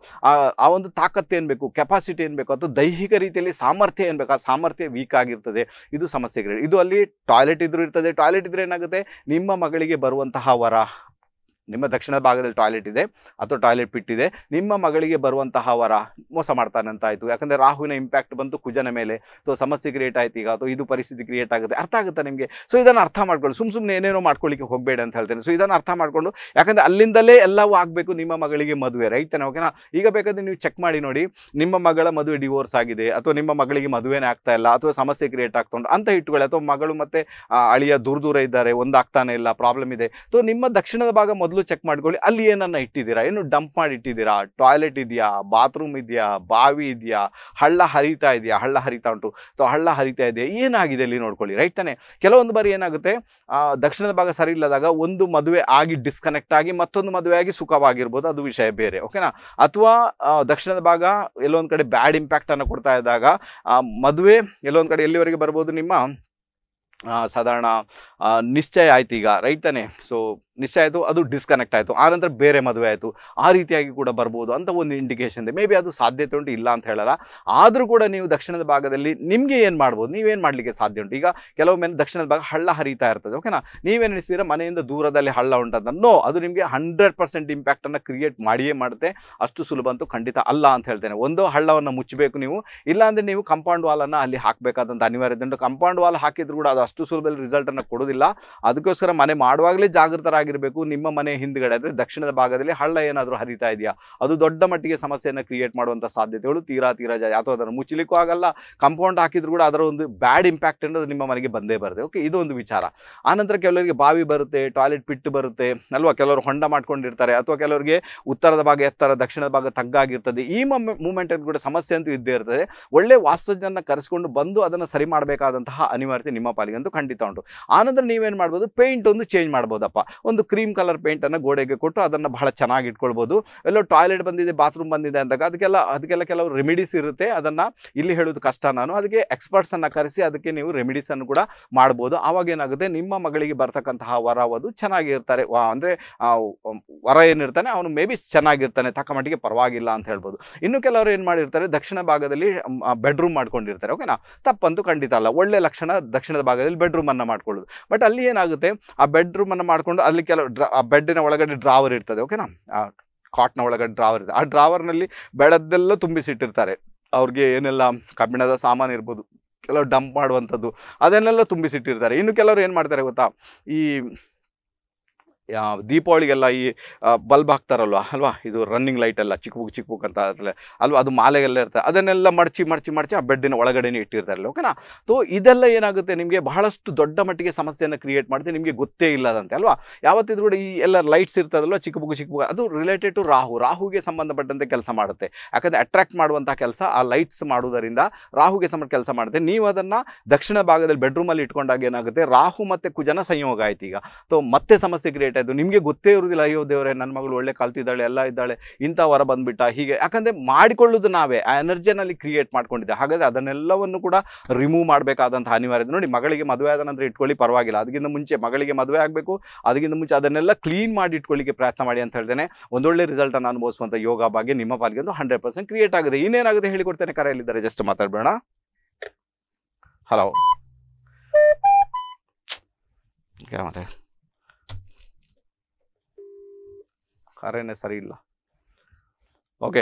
ಆ ಒಂದು ತಾಕತ್ತು ಏನು ಬೇಕು ಕೆಪಾಸಿಟಿ ಏನು ಬೇಕು ಅಥವಾ ದೈಹಿಕ ರೀತಿಯಲ್ಲಿ ಸಾಮರ್ಥ್ಯ ಏನು ಆ ಸಾಮರ್ಥ್ಯ ವೀಕ್ ಆಗಿರ್ತದೆ ಇದು ಸಮಸ್ಯೆಗಳು ಇದು ಅಲ್ಲಿ ಟಾಯ್ಲೆಟ್ ಇದ್ರೂ ಇರ್ತದೆ ಟಾಯ್ಲೆಟ್ ಇದ್ರೆ ಏನಾಗುತ್ತೆ ನಿಮ್ಮ ಮಗಳಿಗೆ ಬರುವಂತಹ ವರ ನಿಮ್ಮ ದಕ್ಷಿಣ ಭಾಗದಲ್ಲಿ ಟಾಯ್ಲೆಟ್ ಇದೆ ಅಥವಾ ಟಾಯ್ಲೆಟ್ ಬಿಟ್ಟಿದೆ ನಿಮ್ಮ ಮಗಳಿಗೆ ಬರುವಂತಹ ವರ ಮೋಸ ಮಾಡ್ತಾನೆ ಅಂತ ಆಯಿತು ಯಾಕಂದರೆ ರಾಹುವಿನ ಇಂಪ್ಯಾಕ್ಟ್ ಬಂತು ಕುಜನ ಮೇಲೆ ಸೊ ಸಮಸ್ಯೆ ಕ್ರಿಯೇಟ್ ಆಯ್ತು ಈಗ ಅಥವಾ ಇದು ಪರಿಸ್ಥಿತಿ ಕ್ರಿಯೇಟ್ ಆಗುತ್ತೆ ಅರ್ಥ ಆಗುತ್ತಾ ನಿಮಗೆ ಸೊ ಇದನ್ನು ಅರ್ಥ ಮಾಡ್ಕೊಳ್ಳಿ ಸುಮ್ ಸುಮ್ಮನೆ ಏನೇನೋ ಮಾಡ್ಕೊಳ್ಳಿಕ್ಕೆ ಹೋಗಬೇಡ ಅಂತ ಹೇಳ್ತೇನೆ ಸೊ ಇದನ್ನು ಅರ್ಥ ಮಾಡಿಕೊಂಡು ಯಾಕಂದರೆ ಅಲ್ಲಿಂದಲೇ ಎಲ್ಲವೂ ಆಗಬೇಕು ನಿಮ್ಮ ಮಗಳಿಗೆ ಮದುವೆ ರೈಟ್ ತಾನೆ ಓಕೆನಾ ಈಗ ಬೇಕಾದರೆ ನೀವು ಚೆಕ್ ಮಾಡಿ ನೋಡಿ ನಿಮ್ಮ ಮಗಳ ಮದುವೆ ಡಿವೋರ್ಸ್ ಆಗಿದೆ ಅಥವಾ ನಿಮ್ಮ ಮಗಳಿಗೆ ಮದುವೆನೇ ಆಗ್ತಾ ಇಲ್ಲ ಅಥವಾ ಸಮಸ್ಯೆ ಕ್ರಿಯೇಟ್ ಆಗ್ತೊಂಡು ಅಂತ ಇಟ್ಕೊಳ್ಳಿ ಅಥವಾ ಮಗಳು ಮತ್ತು ಅಳಿಯ ದೂರ ದೂರ ಇದ್ದಾರೆ ಒಂದಾಗ್ತಾನೆ ಇಲ್ಲ ಪ್ರಾಬ್ಲಮ್ ಇದೆ ಸೊ ನಿಮ್ಮ ದಕ್ಷಿಣದ ಭಾಗ ಮೊದಲು ಚೆಕ್ ಮಾಡ್ಕೊಳ್ಳಿ ಅಲ್ಲಿ ಏನನ್ನ ಇಟ್ಟಿದ್ದೀರಾ ಏನು ಡಂಪ್ ಮಾಡಿ ಇಟ್ಟಿದ್ದೀರಾ ಟಾಯ್ಲೆಟ್ ಇದೆಯಾ ಬಾತ್ರೂಮ್ ಇದೆಯಾ ಬಾವಿ ಇದೆಯಾ ಹಳ್ಳ ಹರಿತಾ ಇದೆಯಾ ಹಳ್ಳ ಹರಿತಾ ಉಂಟು ಅಥವಾ ಹಳ್ಳ ಹರಿತಾ ಇದೆಯಾ ಏನಾಗಿದೆ ಅಲ್ಲಿ ನೋಡ್ಕೊಳ್ಳಿ ರೈಟ್ ತಾನೆ ಕೆಲವೊಂದು ಬಾರಿ ಏನಾಗುತ್ತೆ ದಕ್ಷಿಣದ ಭಾಗ ಸರಿ ಇಲ್ಲದಾಗ ಒಂದು ಮದುವೆ ಆಗಿ ಡಿಸ್ಕನೆಕ್ಟ್ ಆಗಿ ಮತ್ತೊಂದು ಮದುವೆ ಆಗಿ ಸುಖವಾಗಿರ್ಬೋದು ಅದು ವಿಷಯ ಬೇರೆ ಓಕೆನಾ ಅಥವಾ ದಕ್ಷಿಣದ ಭಾಗ ಎಲ್ಲೊಂದು ಕಡೆ ಬ್ಯಾಡ್ ಇಂಪ್ಯಾಕ್ಟ್ ಅನ್ನು ಕೊಡ್ತಾ ಇದ್ದಾಗ ಮದುವೆ ಎಲ್ಲೊಂದು ಕಡೆ ಎಲ್ಲಿವರೆಗೆ ಬರ್ಬೋದು ನಿಮ್ಮ ಸಾಧಾರಣ ನಿಶ್ಚಯ ಆಯ್ತು ಈಗ ರೈಟ್ ತಾನೆ ಸೊ ನಿಶ್ಚಯ ಆಯಿತು ಅದು ಡಿಸ್ಕನೆಕ್ಟ್ ಆಯಿತು ಆನಂತರ ಬೇರೆ ಮದುವೆ ಆಯಿತು ಆ ರೀತಿಯಾಗಿ ಕೂಡ ಬರ್ಬೋದು ಅಂತ ಒಂದು ಇಂಡಿಕೇಶನ್ ಇದೆ ಮೇ ಬಿ ಅದು ಸಾಧ್ಯತೆ ಉಂಟು ಇಲ್ಲ ಅಂತ ಹೇಳಲ್ಲ ಆದರೂ ಕೂಡ ನೀವು ದಕ್ಷಿಣದ ಭಾಗದಲ್ಲಿ ನಿಮಗೆ ಏನು ಮಾಡ್ಬೋದು ನೀವೇನು ಮಾಡಲಿಕ್ಕೆ ಸಾಧ್ಯ ಉಂಟು ಈಗ ಕೆಲವೊಮ್ಮೆ ದಕ್ಷಿಣದ ಭಾಗ ಹಳ್ಳ ಹರಿತಾ ಇರ್ತದೆ ಓಕೆನಾ ನೀವೇನು ಮನೆಯಿಂದ ದೂರದಲ್ಲಿ ಹಳ್ಳ ಉಂಟಂತ ನೋ ಅದು ನಿಮಗೆ ಹಂಡ್ರೆಡ್ ಪರ್ಸೆಂಟ್ ಇಂಪ್ಯಾಕ್ಟನ್ನು ಕ್ರಿಯೇಟ್ ಮಾಡಿಯೇ ಮಾಡುತ್ತೆ ಅಷ್ಟು ಸುಲಭ ಅಂತೂ ಖಂಡಿತ ಅಲ್ಲ ಅಂತ ಹೇಳ್ತೇನೆ ಒಂದು ಹಳ್ಳವನ್ನು ಮುಚ್ಚಬೇಕು ನೀವು ಇಲ್ಲಾಂದರೆ ನೀವು ಕಂಪೌಂಡ್ ವಾಲನ್ನು ಅಲ್ಲಿ ಹಾಕಬೇಕಾದಂಥ ಅನಿವಾರ್ಯತೆ ಉಂಟು ಕಂಪೌಂಡ್ ವಾಲ್ ಹಾಕಿದ್ರು ಕೂಡ ಅದು ಅಷ್ಟು ಸುಲಭದಲ್ಲಿ ರಿಸಲ್ಟನ್ನು ಕೊಡೋದಿಲ್ಲ ಅದಕ್ಕೋಸ್ಕರ ಮನೆ ಮಾಡುವಾಗಲೇ ಜಾಗೃತರಾಗಿ ಆಗಿರಬೇಕು ನಿಮ್ಮ ಮನೆ ಹಿಂದ್ಗಡೆ ಅಂದರೆ ದಕ್ಷಿಣದ ಭಾಗದಲ್ಲಿ ಹಳ್ಳ ಏನಾದರೂ ಹರಿತಾ ಇದೆಯಾ ಅದು ದೊಡ್ಡ ಮಟ್ಟಿಗೆ ಸಮಸ್ಯೆಯನ್ನು ಕ್ರಿಯೇಟ್ ಮಾಡುವಂತ ಸಾಧ್ಯತೆಗಳು ತೀರಾ ತೀರಾ ಜಾ ಅಥವಾ ಅದನ್ನು ಮುಚ್ಚಲಿಕ್ಕೂ ಆಗಲ್ಲ ಕಾಂಪೌಂಡ್ ಹಾಕಿದ್ರು ಕೂಡ ಅದರ ಒಂದು ಬ್ಯಾಡ್ ಇಂಪ್ಯಾಕ್ಟ್ ಅನ್ನೋದು ನಿಮ್ಮ ಮನೆಗೆ ಬಂದೇ ಬರುತ್ತೆ ಓಕೆ ಇದು ಒಂದು ವಿಚಾರ ಆನಂತರ ಕೆಲವರಿಗೆ ಬಾವಿ ಬರುತ್ತೆ ಟಾಯ್ಲೆಟ್ ಪಿಟ್ಟು ಬರುತ್ತೆ ಅಲ್ವಾ ಕೆಲವರು ಹೊಂಡ ಮಾಡ್ಕೊಂಡಿರ್ತಾರೆ ಅಥವಾ ಕೆಲವರಿಗೆ ಉತ್ತರದ ಭಾಗ ಎತ್ತರ ದಕ್ಷಿಣದ ಭಾಗ ತಗ್ಗಾಗಿರ್ತದೆ ಈ ಮೂಮೆಂಟ್ ಕೂಡ ಸಮಸ್ಯೆ ಅಂತೂ ಇದ್ದೇ ಇರ್ತದೆ ಒಳ್ಳೆ ವಾಸ್ತುಜ್ಞನ ಕರೆಸಿಕೊಂಡು ಬಂದು ಅದನ್ನು ಸರಿ ಮಾಡಬೇಕಾದಂತಹ ಅನಿವಾರ್ಯತೆ ನಿಮ್ಮ ಪಾಲಿಗಂತೂ ಖಂಡಿತ ಉಂಟು ಆನಂತರ ನೀವೇನು ಮಾಡ್ಬೋದು ಪೇಂಟ್ ಒಂದು ಚೇಂಜ್ ಮಾಡ್ಬೋದಪ್ಪ ಒಂದು ಕ್ರೀಮ್ ಕಲರ್ ಪೇಂಟನ್ನು ಗೋಡೆಗೆ ಕೊಟ್ಟು ಅದನ್ನು ಬಹಳ ಚೆನ್ನಾಗಿ ಇಟ್ಕೊಳ್ಬೋದು ಎಲ್ಲೋ ಟಾಯ್ಲೆಟ್ ಬಂದಿದೆ ಬಾತ್ರೂಮ್ ಬಂದಿದೆ ಅಂದಾಗ ಅದಕ್ಕೆಲ್ಲ ಅದಕ್ಕೆಲ್ಲ ಕೆಲವು ರೆಮಿಡೀಸ್ ಇರುತ್ತೆ ಅದನ್ನು ಇಲ್ಲಿ ಹೇಳೋದು ಕಷ್ಟ ನಾನು ಅದಕ್ಕೆ ಎಕ್ಸ್ಪರ್ಟ್ಸನ್ನು ಕರೆಸಿ ಅದಕ್ಕೆ ನೀವು ರೆಮಿಡೀಸನ್ನು ಕೂಡ ಮಾಡ್ಬೋದು ಆವಾಗ ಏನಾಗುತ್ತೆ ನಿಮ್ಮ ಮಗಳಿಗೆ ಬರ್ತಕ್ಕಂತಹ ವರ ಅದು ಚೆನ್ನಾಗಿರ್ತಾರೆ ಅಂದರೆ ವರ ಏನಿರ್ತಾನೆ ಅವನು ಮೇ ಬಿ ಚೆನ್ನಾಗಿರ್ತಾನೆ ತಕ್ಕ ಮಟ್ಟಿಗೆ ಪರವಾಗಿಲ್ಲ ಅಂತ ಹೇಳ್ಬೋದು ಇನ್ನು ಕೆಲವರು ಏನು ಮಾಡಿರ್ತಾರೆ ದಕ್ಷಿಣ ಭಾಗದಲ್ಲಿ ಬೆಡ್ರೂಮ್ ಮಾಡ್ಕೊಂಡಿರ್ತಾರೆ ಓಕೆನಾ ತಪ್ಪಂತೂ ಖಂಡಿತ ಅಲ್ಲ ಒಳ್ಳೆ ಲಕ್ಷಣ ದಕ್ಷಿಣದ ಭಾಗದಲ್ಲಿ ಬೆಡ್ರೂಮನ್ನು ಮಾಡ್ಕೊಳ್ಳೋದು ಬಟ್ ಅಲ್ಲಿ ಏನಾಗುತ್ತೆ ಆ ಬೆಡ್ರೂಮನ್ನು ಮಾಡಿಕೊಂಡು ಅಲ್ಲಿ ಕೆಲವು ಡ್ರಾ ಬೆಡ್ಡಿನ ಒಳಗಡೆ ಡ್ರಾವರ್ ಇರ್ತದೆ ಓಕೆನಾ ಕಾಟ್ನ ಒಳಗಡೆ ಡ್ರಾವರ್ ಇದೆ ಆ ಡ್ರಾವರ್ನಲ್ಲಿ ಬೆಳದ್ದೆಲ್ಲ ತುಂಬಿಸಿಟ್ಟಿರ್ತಾರೆ ಅವ್ರಿಗೆ ಏನೆಲ್ಲ ಕಬ್ಬಿಣದ ಸಾಮಾನು ಇರ್ಬೋದು ಕೆಲವು ಡಂಪ್ ಮಾಡುವಂಥದ್ದು ಅದನ್ನೆಲ್ಲ ತುಂಬಿಸಿಟ್ಟಿರ್ತಾರೆ ಇನ್ನು ಕೆಲವರು ಏನು ಮಾಡ್ತಾರೆ ಗೊತ್ತಾ ಈ ದೀಪಾವಳಿಗೆಲ್ಲ ಈ ಬಲ್ಬ್ ಹಾಕ್ತಾರಲ್ವ ಅಲ್ವಾ ಇದು ರನ್ನಿಂಗ್ ಲೈಟ್ ಎಲ್ಲ ಚಿಕ್ಕ ಬುಕ್ ಚಿಕ್ಕ ಬುಕ್ ಅಂತ ಅಲ್ವಾ ಅದು ಮಾಲೆಗೆಲ್ಲ ಇರ್ತದೆ ಅದನ್ನೆಲ್ಲ ಮಡಚಿ ಮಡಚಿ ಮಡಚಿ ಆ ಬೆಡ್ಡಿನ ಒಳಗಡೆ ಇಟ್ಟಿರ್ತಾರಲ್ಲ ಓಕೆನಾ ಸೊ ಇದೆಲ್ಲ ಏನಾಗುತ್ತೆ ನಿಮಗೆ ಬಹಳಷ್ಟು ದೊಡ್ಡ ಮಟ್ಟಿಗೆ ಸಮಸ್ಯೆಯನ್ನು ಕ್ರಿಯೇಟ್ ಮಾಡಿದೆ ನಿಮಗೆ ಗೊತ್ತೇ ಇಲ್ಲದಂತೆ ಅಲ್ವಾ ಯಾವತ್ತಿದ್ರು ಕೂಡ ಈ ಎಲ್ಲ ಲೈಟ್ಸ್ ಇರ್ತದಲ್ವ ಚಿಕ್ಕ ಬುಕ್ ಚಿಕ್ಕ ಬುಕ್ ಅದು ರಿಲೇಟೆಡ್ ಟು ರಾಹು ರಾಹುಗೆ ಸಂಬಂಧಪಟ್ಟಂತೆ ಕೆಲಸ ಮಾಡುತ್ತೆ ಯಾಕಂದರೆ ಅಟ್ರಾಕ್ಟ್ ಮಾಡುವಂಥ ಕೆಲಸ ಆ ಲೈಟ್ಸ್ ಮಾಡುವುದರಿಂದ ರಾಹುಗೆ ಸಂಬಂಧ ಕೆಲಸ ಮಾಡುತ್ತೆ ನೀವು ಅದನ್ನು ದಕ್ಷಿಣ ಭಾಗದಲ್ಲಿ ಬೆಡ್ರೂಮಲ್ಲಿ ಇಟ್ಕೊಂಡಾಗ ಏನಾಗುತ್ತೆ ರಾಹು ಮತ್ತು ಕುಜನ ಸಂಯೋಗ ಆಯ್ತು ಈಗ ಸೊ ಮತ್ತೆ ಸಮಸ್ಯೆ ಕ್ರಿಯೇಟ್ ನಿಮ್ಗೆ ನಿಮಗೆ ಗೊತ್ತೇ ಇರುವುದಿಲ್ಲ ಅಯ್ಯೋ ದೇವರೇ ನನ್ನ ಮಗಳು ಒಳ್ಳೆ ಕಲ್ತಿದ್ದಾಳೆ ಎಲ್ಲ ಇದ್ದಾಳೆ ಇಂಥ ವರ ಬಂದ್ಬಿಟ್ಟ ಹೀಗೆ ಯಾಕಂದರೆ ಮಾಡಿಕೊಳ್ಳೋದು ನಾವೇ ಆ ಎನರ್ಜಿನಲ್ಲಿ ಕ್ರಿಯೇಟ್ ಮಾಡ್ಕೊಂಡಿದ್ದೆ ಹಾಗಾದರೆ ಅದನ್ನೆಲ್ಲವನ್ನು ಕೂಡ ರಿಮೂವ್ ಮಾಡಬೇಕಾದಂಥ ಅನಿವಾರ್ಯ ನೋಡಿ ಮಗಳಿಗೆ ಮದುವೆ ಆದ ಇಟ್ಕೊಳ್ಳಿ ಪರವಾಗಿಲ್ಲ ಅದಕ್ಕಿಂತ ಮುಂಚೆ ಮಗಳಿಗೆ ಮದುವೆ ಆಗಬೇಕು ಅದಕ್ಕಿಂತ ಮುಂಚೆ ಅದನ್ನೆಲ್ಲ ಕ್ಲೀನ್ ಮಾಡಿ ಇಟ್ಕೊಳ್ಳಿಕ್ಕೆ ಪ್ರಯತ್ನ ಮಾಡಿ ಅಂತ ಹೇಳ್ತೇನೆ ಒಂದೊಳ್ಳೆ ಅನ್ನು ಅನುಭವಿಸುವಂಥ ಯೋಗ ಬಗ್ಗೆ ನಿಮ್ಮ ಪಾಲಿಗೆ ಒಂದು ಹಂಡ್ರೆಡ್ ಪರ್ಸೆಂಟ್ ಕ್ರಿಯೇಟ್ ಆಗುತ್ತೆ ಇನ್ನೇನಾಗುತ್ತೆ ಹೇಳಿಕೊಡ್ತೇನೆ ಕರೆಯಲ್ಲಿದ್ದಾರೆ ಜಸ್ಟ್ ಮಾತಾಡ್ಬೇಡ ಹಲೋ ಕ್ಯಾಮರಾ Carrera esa Ok.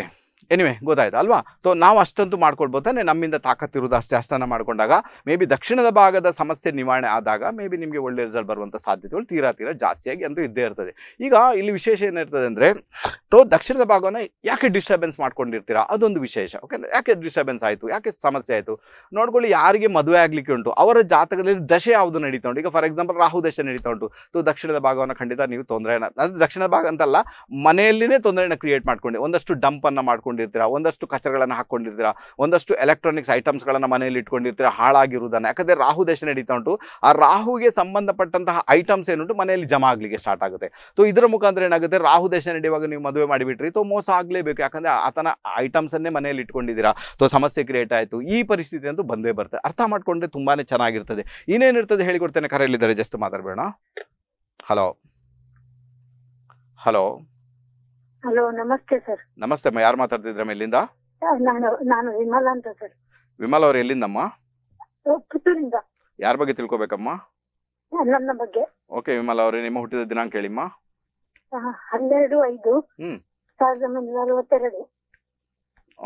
ಎನಿವೆ ಗೊತ್ತಾಯ್ತು ಅಲ್ವಾ ಸೊ ನಾವು ಅಷ್ಟಂತೂ ಮಾಡ್ಕೊಳ್ಬೋದಾನೆ ನಮ್ಮಿಂದ ತಾಕತ್ತಿರುವುದು ಅಷ್ಟೇ ಅಷ್ಟನ್ನು ಮಾಡಿಕೊಂಡಾಗ ಮೇ ಬಿ ದಕ್ಷಿಣದ ಭಾಗದ ಸಮಸ್ಯೆ ನಿವಾರಣೆ ಆದಾಗ ಮೇ ಬಿ ನಿಮಗೆ ಒಳ್ಳೆ ರಿಸಲ್ಟ್ ಬರುವಂಥ ಸಾಧ್ಯತೆಗಳು ತೀರಾ ತೀರಾ ಜಾಸ್ತಿಯಾಗಿ ಅಂತೂ ಇದ್ದೇ ಇರ್ತದೆ ಈಗ ಇಲ್ಲಿ ವಿಶೇಷ ಏನಿರ್ತದೆ ಅಂದರೆ ತೋ ದಕ್ಷಿಣದ ಭಾಗವನ್ನು ಯಾಕೆ ಡಿಸ್ಟರ್ಬೆನ್ಸ್ ಮಾಡ್ಕೊಂಡಿರ್ತೀರಾ ಅದೊಂದು ವಿಶೇಷ ಓಕೆ ಯಾಕೆ ಡಿಸ್ಟರ್ಬೆನ್ಸ್ ಆಯಿತು ಯಾಕೆ ಸಮಸ್ಯೆ ಆಯಿತು ನೋಡ್ಕೊಳ್ಳಿ ಯಾರಿಗೆ ಮದುವೆ ಆಗಲಿಕ್ಕೆ ಉಂಟು ಅವರ ಜಾತಕದಲ್ಲಿ ದಶೆ ಯಾವುದು ನಡೀತಾ ಉಂಟು ಈಗ ಫಾರ್ ಎಕ್ಸಾಂಪಲ್ ರಾಹು ದಶೆ ನಡೀತಾ ಉಂಟು ತೋ ದಕ್ಷಿಣದ ಭಾಗವನ್ನು ಖಂಡಿತ ನೀವು ತೊಂದರೆಯನ್ನು ಅದು ದಕ್ಷಿಣ ಭಾಗ ಅಂತಲ್ಲ ಮನೆಯಲ್ಲಿನೇ ತೊಂದರೆಯನ್ನು ಕ್ರಿಯೇಟ್ ಮಾಡ್ಕೊಂಡು ಒಂದಷ್ಟು ಡಂಪನ್ನು ಮಾಡ್ಕೊಂಡು ಹಾಕೊಂಡಿರ್ತೀರಾ ಒಂದಷ್ಟು ಕಚರಗಳನ್ನು ಹಾಕ್ಕೊಂಡಿರ್ತೀರಾ ಒಂದಷ್ಟು ಎಲೆಕ್ಟ್ರಾನಿಕ್ಸ್ ಐಟಮ್ಸ್ಗಳನ್ನು ಮನೆಯಲ್ಲಿ ಇಟ್ಕೊಂಡಿರ್ತೀರಾ ಹಾಳಾಗಿರುವುದನ್ನು ಯಾಕಂದರೆ ರಾಹು ದೇಶ ನಡೀತಾ ಉಂಟು ಆ ರಾಹುಗೆ ಸಂಬಂಧಪಟ್ಟಂತಹ ಐಟಮ್ಸ್ ಏನುಂಟು ಮನೆಯಲ್ಲಿ ಜಮಾ ಆಗಲಿಕ್ಕೆ ಸ್ಟಾರ್ಟ್ ಆಗುತ್ತೆ ಸೊ ಇದರ ಮುಖಾಂತರ ಏನಾಗುತ್ತೆ ರಾಹು ದೇಶ ನಡೆಯುವಾಗ ನೀವು ಮದುವೆ ಮಾಡಿಬಿಟ್ರಿ ಸೊ ಮೋಸ ಆಗಲೇಬೇಕು ಯಾಕಂದರೆ ಆತನ ಐಟಮ್ಸನ್ನೇ ಮನೆಯಲ್ಲಿ ಇಟ್ಕೊಂಡಿದ್ದೀರಾ ಸೊ ಸಮಸ್ಯೆ ಕ್ರಿಯೇಟ್ ಆಯಿತು ಈ ಪರಿಸ್ಥಿತಿ ಅಂತೂ ಬಂದೇ ಬರ್ತದೆ ಅರ್ಥ ಮಾಡಿಕೊಂಡ್ರೆ ತುಂಬಾ ಚೆನ್ನಾಗಿರ್ತದೆ ಇನ್ನೇನಿರ್ತದೆ ಹೇಳಿಕೊಡ್ತೇನೆ ಕರೆಯಲ್ಲಿದ್ದಾರೆ ಜಸ್ಟ್ ಮಾತಾಡಬೇಡ ಹಲೋ ಹಲೋ ಹಲೋ ನಮಸ್ತೆ ಸರ್ ನಮಸ್ತೆ ಅಮ್ಮ ಯಾರು ಮಾತಾಡ್ತಿದ್ರ ಇಲ್ಲಿಂದ ನಾನು ನಾನು ವಿಮಲ ಅಂತ ಸರ್ ವಿಮಲ್ ಅವ್ರು ಎಲ್ಲಿಂದಮ್ಮ ಪುತ್ತೂರಿಂದ ಯಾರ ಬಗ್ಗೆ ತಿಳ್ಕೊಬೇಕಮ್ಮ ನನ್ನ ಬಗ್ಗೆ ಓಕೆ ವಿಮಲ್ ಅವ್ರೆ ನಿಮ್ಮ ಹುಟ್ಟಿದ ದಿನಾಂಕ ಹೇಳಿಮ್ಮ ಹನ್ನೆರಡು ಐದು ಹ್ಮ್ ಸಾವಿರದ ಒಂಬೈನೂರ ಅರವತ್ತೆರಡು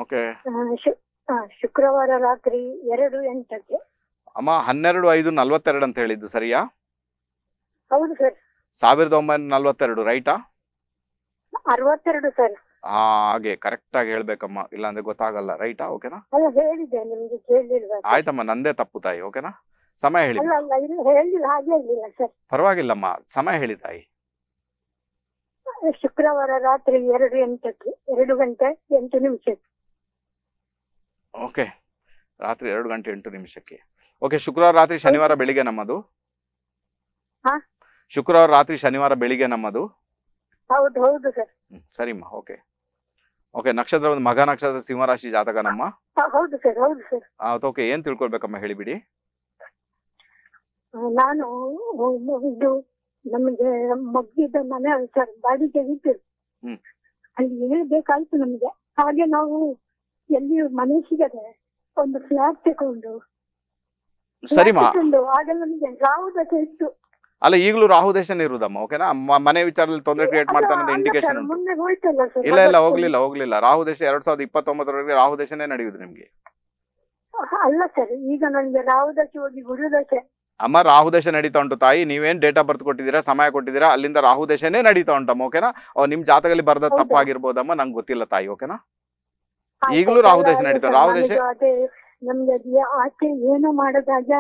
ಓಕೆ ಶುಕ್ರವಾರ ರಾತ್ರಿ ಎರಡು ಎಂಟಕ್ಕೆ ಅಮ್ಮ ಹನ್ನೆರಡು ಐದು ನಲ್ವತ್ತೆರಡು ಅಂತ ಹೇಳಿದ್ದು ಸರಿಯಾ ಹೌದು ಸರ್ ಸಾವಿರದ ಒಂಬೈನೂರ ನಲ್ವತ್ತೆರಡು ರೈಟಾ ಅರವತ್ತೆರಡು ಸರ್ ಹಾಗೆ ಕರೆಕ್ಟ್ ಆಗಿ ಹೇಳ್ಬೇಕಮ್ಮ ಇಲ್ಲಾಂದ್ರೆ ಗೊತ್ತಾಗಲ್ಲ ರೈಟಾ ಓಕೆನಾ ಹೇಳಿದೆ ನಿಮ್ಗೆ ಕೇಳಿಲ್ವಾ ಆಯ್ತಮ್ಮ ನಂದೇ ತಪ್ಪು ತಾಯಿ ಓಕೆನಾ ಸಮಯ ಹೇಳಿ ಹಾಗೆ ಪರವಾಗಿಲ್ಲಮ್ಮ ಸಮಯ ಹೇಳಿ ತಾಯಿ ಶುಕ್ರವಾರ ರಾತ್ರಿ ಎರಡು ಎಂಟಕ್ಕೆ ಎರಡು ಗಂಟೆ ಎಂಟು ನಿಮಿಷಕ್ಕೆ ಓಕೆ ರಾತ್ರಿ ಎರಡು ಗಂಟೆ ಎಂಟು ನಿಮಿಷಕ್ಕೆ ಓಕೆ ಶುಕ್ರವಾರ ರಾತ್ರಿ ಶನಿವಾರ ಬೆಳಿಗ್ಗೆ ನಮ್ಮದು ಹಾ? ಶುಕ್ರವಾರ ರಾತ್ರಿ ಶನಿವಾರ ಬೆಳಿಗ್ಗೆ ನಮ್ಮದು ಹೌದು ಹೌದು ಸರ್ ಸರಿಮ್ಮ ಓಕೆ ಓಕೆ ನಕ್ಷತ್ರ ಒಂದು ಮಗ ನಕ್ಷತ್ರ ಸಿಂಹರಾಶಿ ಜಾತಕನಮ್ಮ ಹೌದು ಸರ್ ಹೌದು ಸರ್ ಅದು ಓಕೆ ಏನ್ ತಿಳ್ಕೊಳ್ಬೇಕಮ್ಮ ಹೇಳಿಬಿಡಿ ನಾನು ಇದು ನಮಗೆ ಮಗ್ಗಿದ ಮನೆ ಸರ್ ಬಾಡಿಗೆ ಇತ್ತು ಹ್ಮ್. ಅಲ್ಲಿ ಹೇಳ್ಬೇಕಾಯ್ತು ನಮ್ಗೆ ಹಾಗೆ ನಾವು ಎಲ್ಲಿ ಮನೆ ಸಿಗದೆ ಒಂದು ಫ್ಲಾಟ್ ತಗೊಂಡು ಸರಿಮ್ಮ ಹಾಗೆ ನಮ್ಗೆ ಯಾವುದಕ್ಕೆ ಇತ್ತು ಅಲ್ಲ ಈಗಲೂ ರಾಹು ದೇಶನೇ ಇರುದಮ್ಮ ಓಕೆನಾ ಮನೆ ವಿಚಾರದಲ್ಲಿ ತೊಂದರೆ ಕ್ರಿಯೇಟ್ ಮಾಡ್ತಾನೆ ಇಂಡಿಕೇಶನ್ ಇಲ್ಲ ಇಲ್ಲ ಹೋಗ್ಲಿಲ್ಲ ಹೋಗ್ಲಿಲ್ಲ ರಾಹು ದೇಶ ಎರಡ್ ಸಾವಿರದ ಇಪ್ಪತ್ತೊಂಬತ್ತರವರೆಗೆ ರಾಹು ದೇಶನೇ ನಡೆಯುದು ನಿಮ್ಗೆ ಅಮ್ಮ ರಾಹು ದೇಶ ನಡೀತಾ ಉಂಟು ತಾಯಿ ನೀವೇನ್ ಡೇಟ್ ಆಫ್ ಬರ್ತ್ ಕೊಟ್ಟಿದ್ದೀರಾ ಸಮಯ ಕೊಟ್ಟಿದ್ದೀರಾ ಅಲ್ಲಿಂದ ರಾಹು ದೇಶನೇ ನಡೀತಾ ಉಂಟಮ್ಮ ಓಕೆನಾ ಅವ್ ನಿಮ್ ಜಾತಕಲ್ಲಿ ಬರ್ದ ತಪ್ಪಾಗಿರ್ಬೋದಮ್ಮ ನಂಗೆ ಗೊತ್ತಿಲ್ಲ ತಾಯಿ ಓಕೆನಾ ಈಗಲೂ ಈಗ್ಲೂ ರಾಹು ದೇಶ ನಡೀತಾ- ರಾಹು ದೇಶ- ಆಚೆ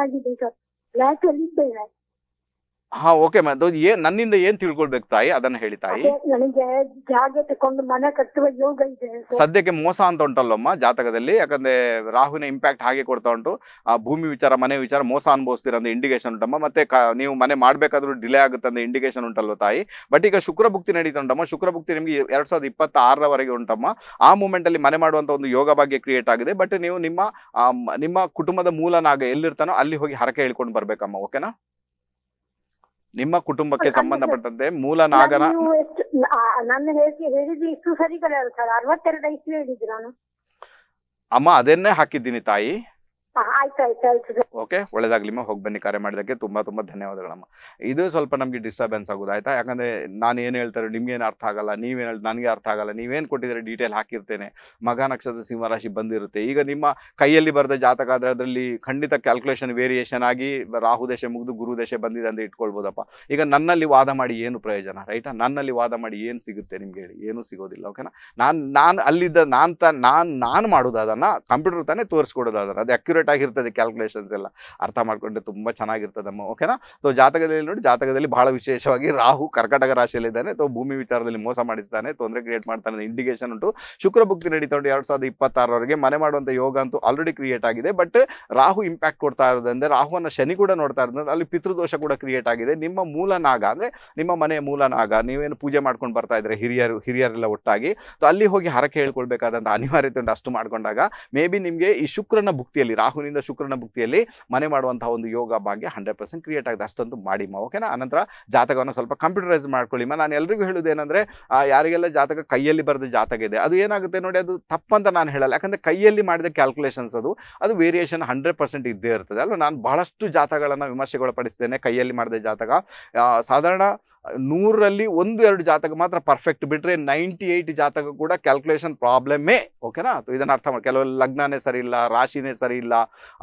ಆಗಿದೆ ಸರ್ ಇದ್ದೇನೆ ಹಾ ಓಕೆ ಮ್ಯಾಮ್ ನನ್ನಿಂದ ಏನ್ ತಿಳ್ಕೊಳ್ಬೇಕು ತಾಯಿ ಅದನ್ನ ಹೇಳಿ ತಾಯಿ ನನಗೆ ಮನೆ ಕಟ್ಟುವ ಯೋಗ ಇದೆ ಸದ್ಯಕ್ಕೆ ಮೋಸ ಅಂತ ಉಂಟಲ್ಲಮ್ಮ ಜಾತಕದಲ್ಲಿ ಯಾಕಂದ್ರೆ ರಾಹುನ ಇಂಪ್ಯಾಕ್ಟ್ ಹಾಗೆ ಕೊಡ್ತಾ ಉಂಟು ಆ ಭೂಮಿ ವಿಚಾರ ಮನೆ ವಿಚಾರ ಮೋಸ ಅನುಭವಿಸ್ತೀರ ಅಂತ ಇಂಡಿಕೇಶನ್ ಉಂಟಮ್ಮ ಮತ್ತೆ ನೀವು ಮನೆ ಮಾಡ್ಬೇಕಾದ್ರೂ ಡಿಲೇ ಆಗುತ್ತೆ ಅಂತ ಇಂಡಿಕೇಶನ್ ಉಂಟಲ್ವ ತಾಯಿ ಬಟ್ ಈಗ ಶುಕ್ರ ಭುಕ್ತಿ ನಡೀತಾ ಉಂಟಮ್ಮ ಶುಕ್ರ ಭುಕ್ತಿ ನಿಮಗೆ ಎರಡ್ ಸಾವಿರದ ಇಪ್ಪತ್ತಾರರವರೆಗೆ ಉಂಟಮ್ಮ ಆ ಮೂಮೆಂಟ್ ಅಲ್ಲಿ ಮನೆ ಮಾಡುವಂತ ಒಂದು ಯೋಗ ಭಾಗ್ಯ ಕ್ರಿಯೇಟ್ ಆಗಿದೆ ಬಟ್ ನೀವು ನಿಮ್ಮ ನಿಮ್ಮ ಕುಟುಂಬದ ಮೂಲನಾಗ ಎಲ್ಲಿರ್ತಾನೋ ಅಲ್ಲಿ ಹೋಗಿ ಹರಕೆ ಹೇಳ್ಕೊಂಡು ಬರ್ಬೇಕಮ್ಮ ಓಕೆನಾ ನಿಮ್ಮ ಕುಟುಂಬಕ್ಕೆ ಸಂಬಂಧಪಟ್ಟಂತೆ ಮೂಲ ನಾಗನ ನೀವು ಎಷ್ಟು ನನ್ನ ಹೇಳಿ ಹೇಳಿದ್ದು ಇಷ್ಟು ಸರ್ ಅರವತ್ತೆರಡು ಇಷ್ಟು ಹೇಳಿದ್ದು ನಾನು ಅಮ್ಮ ಅದನ್ನೇ ಹಾಕಿದ್ದೀನಿ ತಾಯಿ ಓಕೆ ಒಳ್ಳೇದಾಗ್ಲಿಮ್ಮ ಹೋಗಿ ಬನ್ನಿ ಕರೆ ಮಾಡಿದಕ್ಕೆ ತುಂಬಾ ತುಂಬಾ ಧನ್ಯವಾದಗಳಮ್ಮ ಇದು ಸ್ವಲ್ಪ ನಮ್ಗೆ ಡಿಸ್ಟರ್ಬೆನ್ಸ್ ಆಗುದು ಆಯ್ತಾ ಯಾಕಂದ್ರೆ ನಾನು ಏನು ಹೇಳ್ತಾರೆ ನಿಮ್ಗೇನು ಅರ್ಥ ಆಗಲ್ಲ ನೀವೇನು ಹೇಳಿ ನನಗೆ ಅರ್ಥ ಆಗಲ್ಲ ನೀವೇನ್ ಕೊಟ್ಟಿದ್ರೆ ಡೀಟೇಲ್ ಹಾಕಿರ್ತೇನೆ ಮಗ ನಕ್ಷತ್ರ ಸಿಂಹರಾಶಿ ಬಂದಿರುತ್ತೆ ಈಗ ನಿಮ್ಮ ಕೈಯಲ್ಲಿ ಬರೆದ ಜಾತಕ ಆದರೆ ಅದರಲ್ಲಿ ಖಂಡಿತ ಕ್ಯಾಲ್ಕುಲೇಷನ್ ವೇರಿಯೇಷನ್ ಆಗಿ ರಾಹು ದೇಶ ಮುಗಿದು ಗುರು ದೇಶ ಬಂದಿದೆ ಅಂತ ಇಟ್ಕೊಳ್ಬೋದಪ್ಪ ಈಗ ನನ್ನಲ್ಲಿ ವಾದ ಮಾಡಿ ಏನು ಪ್ರಯೋಜನ ರೈಟ್ ನನ್ನಲ್ಲಿ ವಾದ ಮಾಡಿ ಏನು ಸಿಗುತ್ತೆ ನಿಮ್ಗೆ ಹೇಳಿ ಏನೂ ಸಿಗೋದಿಲ್ಲ ಓಕೆನಾ ನಾನು ನಾನ್ ಅಲ್ಲಿದ್ದ ನಾನು ತ ನಾನು ನಾನು ಮಾಡೋದು ಕಂಪ್ಯೂಟರ್ ತಾನೇ ತೋರಿಸ್ಕೊಡೋದು ಅದು ಅಕ್ಯುರೇಟ್ ಅಕ್ಯುರೇಟ್ ಆಗಿರ್ತದೆ ಕ್ಯಾಲ್ಕುಲೇಷನ್ಸ್ ಎಲ್ಲ ಅರ್ಥ ಮಾಡ್ಕೊಂಡ್ರೆ ತುಂಬ ಚೆನ್ನಾಗಿರ್ತದಮ್ಮ ಓಕೆನಾ ಸೊ ಜಾತಕದಲ್ಲಿ ನೋಡಿ ಜಾತಕದಲ್ಲಿ ಬಹಳ ವಿಶೇಷವಾಗಿ ರಾಹು ಕರ್ಕಟಕ ರಾಶಿಯಲ್ಲಿದ್ದಾನೆ ಅಥವಾ ಭೂಮಿ ವಿಚಾರದಲ್ಲಿ ಮೋಸ ಮಾಡಿಸ್ತಾನೆ ತೊಂದರೆ ಕ್ರಿಯೇಟ್ ಮಾಡ್ತಾನೆ ಇಂಡಿಕೇಶನ್ ಉಂಟು ಶುಕ್ರ ಭಕ್ತಿ ನಡೀತಾ ಉಂಟು ಎರಡು ಸಾವಿರದ ಇಪ್ಪತ್ತಾರವರೆಗೆ ಮನೆ ಮಾಡುವಂಥ ಯೋಗ ಅಂತೂ ಆಲ್ರೆಡಿ ಕ್ರಿಯೇಟ್ ಆಗಿದೆ ಬಟ್ ರಾಹು ಇಂಪ್ಯಾಕ್ಟ್ ಕೊಡ್ತಾ ಇರೋದಂದ್ರೆ ರಾಹುವನ್ನು ಶನಿ ಕೂಡ ನೋಡ್ತಾ ಇರೋದ್ರಿಂದ ಅಲ್ಲಿ ಪಿತೃದೋಷ ಕೂಡ ಕ್ರಿಯೇಟ್ ಆಗಿದೆ ನಿಮ್ಮ ಮೂಲ ನಾಗ ಅಂದರೆ ನಿಮ್ಮ ಮನೆಯ ಮೂಲ ನಾಗ ನೀವೇನು ಪೂಜೆ ಮಾಡ್ಕೊಂಡು ಬರ್ತಾ ಇದ್ರೆ ಹಿರಿಯರು ಹಿರಿಯರೆಲ್ಲ ಒಟ್ಟಾಗಿ ಸೊ ಅಲ್ಲಿ ಹೋಗಿ ಹರಕೆ ಹೇಳ್ಕೊಳ್ಬೇಕಾದಂಥ ಅನಿವಾರ್ಯತೆ ಅಷ್ಟು ಮಾಡ್ಕೊಂಡಾಗ ಮೇ ಬಿ ನಿಮಗೆ ಈ ಶುಕ್ರನ ಭುಕ್ತಿಯಲ್ಲಿ ರಾಹುನಿಂದ ಶುಕ್ರನ ಭಕ್ತಿಯಲ್ಲಿ ಮನೆ ಮಾಡುವಂತಹ ಒಂದು ಯೋಗ ಭಾಗ್ಯ ಹಂಡ್ರೆಡ್ ಪರ್ಸೆಂಟ್ ಕ್ರಿಯೇಟ್ ಆಗಿದೆ ಅಷ್ಟೊಂದು ಮಾಡಿ ಮಾ ಓಕೆನಾ ಅನಂತರ ಜಾತಕವನ್ನು ಸ್ವಲ್ಪ ಕಂಪ್ಯೂಟರೈಸ್ ಮಾಡ್ಕೊಳ್ಳಿ ಮಾ ನಾನು ಎಲ್ರಿಗೂ ಆ ಯಾರಿಗೆಲ್ಲ ಜಾತಕ ಕೈಯಲ್ಲಿ ಬರೆದ ಜಾತಕ ಇದೆ ಅದು ಏನಾಗುತ್ತೆ ನೋಡಿ ಅದು ತಪ್ಪಂತ ನಾನು ಹೇಳಲ್ಲ ಯಾಕಂದರೆ ಕೈಯಲ್ಲಿ ಮಾಡಿದ ಕ್ಯಾಲ್ಕುಲೇಷನ್ಸ್ ಅದು ಅದು ವೇರಿಯೇಷನ್ ಹಂಡ್ರೆಡ್ ಪರ್ಸೆಂಟ್ ಇದ್ದೇ ಇರ್ತದೆ ಅಲ್ವಾ ನಾನು ಬಹಳಷ್ಟು ಜಾತಗಳನ್ನು ವಿಮರ್ಶೆಗೊಳಪಡಿಸಿದ್ದೇನೆ ಕೈಯಲ್ಲಿ ಮಾಡಿದ ಜಾತಕ ಸಾಧಾರಣ ನೂರರಲ್ಲಿ ಒಂದು ಎರಡು ಜಾತಕ ಮಾತ್ರ ಪರ್ಫೆಕ್ಟ್ ಬಿಟ್ಟರೆ ನೈಂಟಿ ಏಯ್ಟ್ ಜಾತಕ ಕೂಡ ಕ್ಯಾಲ್ಕುಲೇಷನ್ ಪ್ರಾಬ್ಲಮ್ಮೇ ಓಕೆನಾ ಅಥವಾ ಇದನ್ನು ಅರ್ಥ ಮಾಡಿ ಕೆಲವೊಂದು ಲಗ್ನನೇ ಸರಿ ಇಲ್ಲ ರಾಶಿನೇ ಸರಿ ಇಲ್ಲ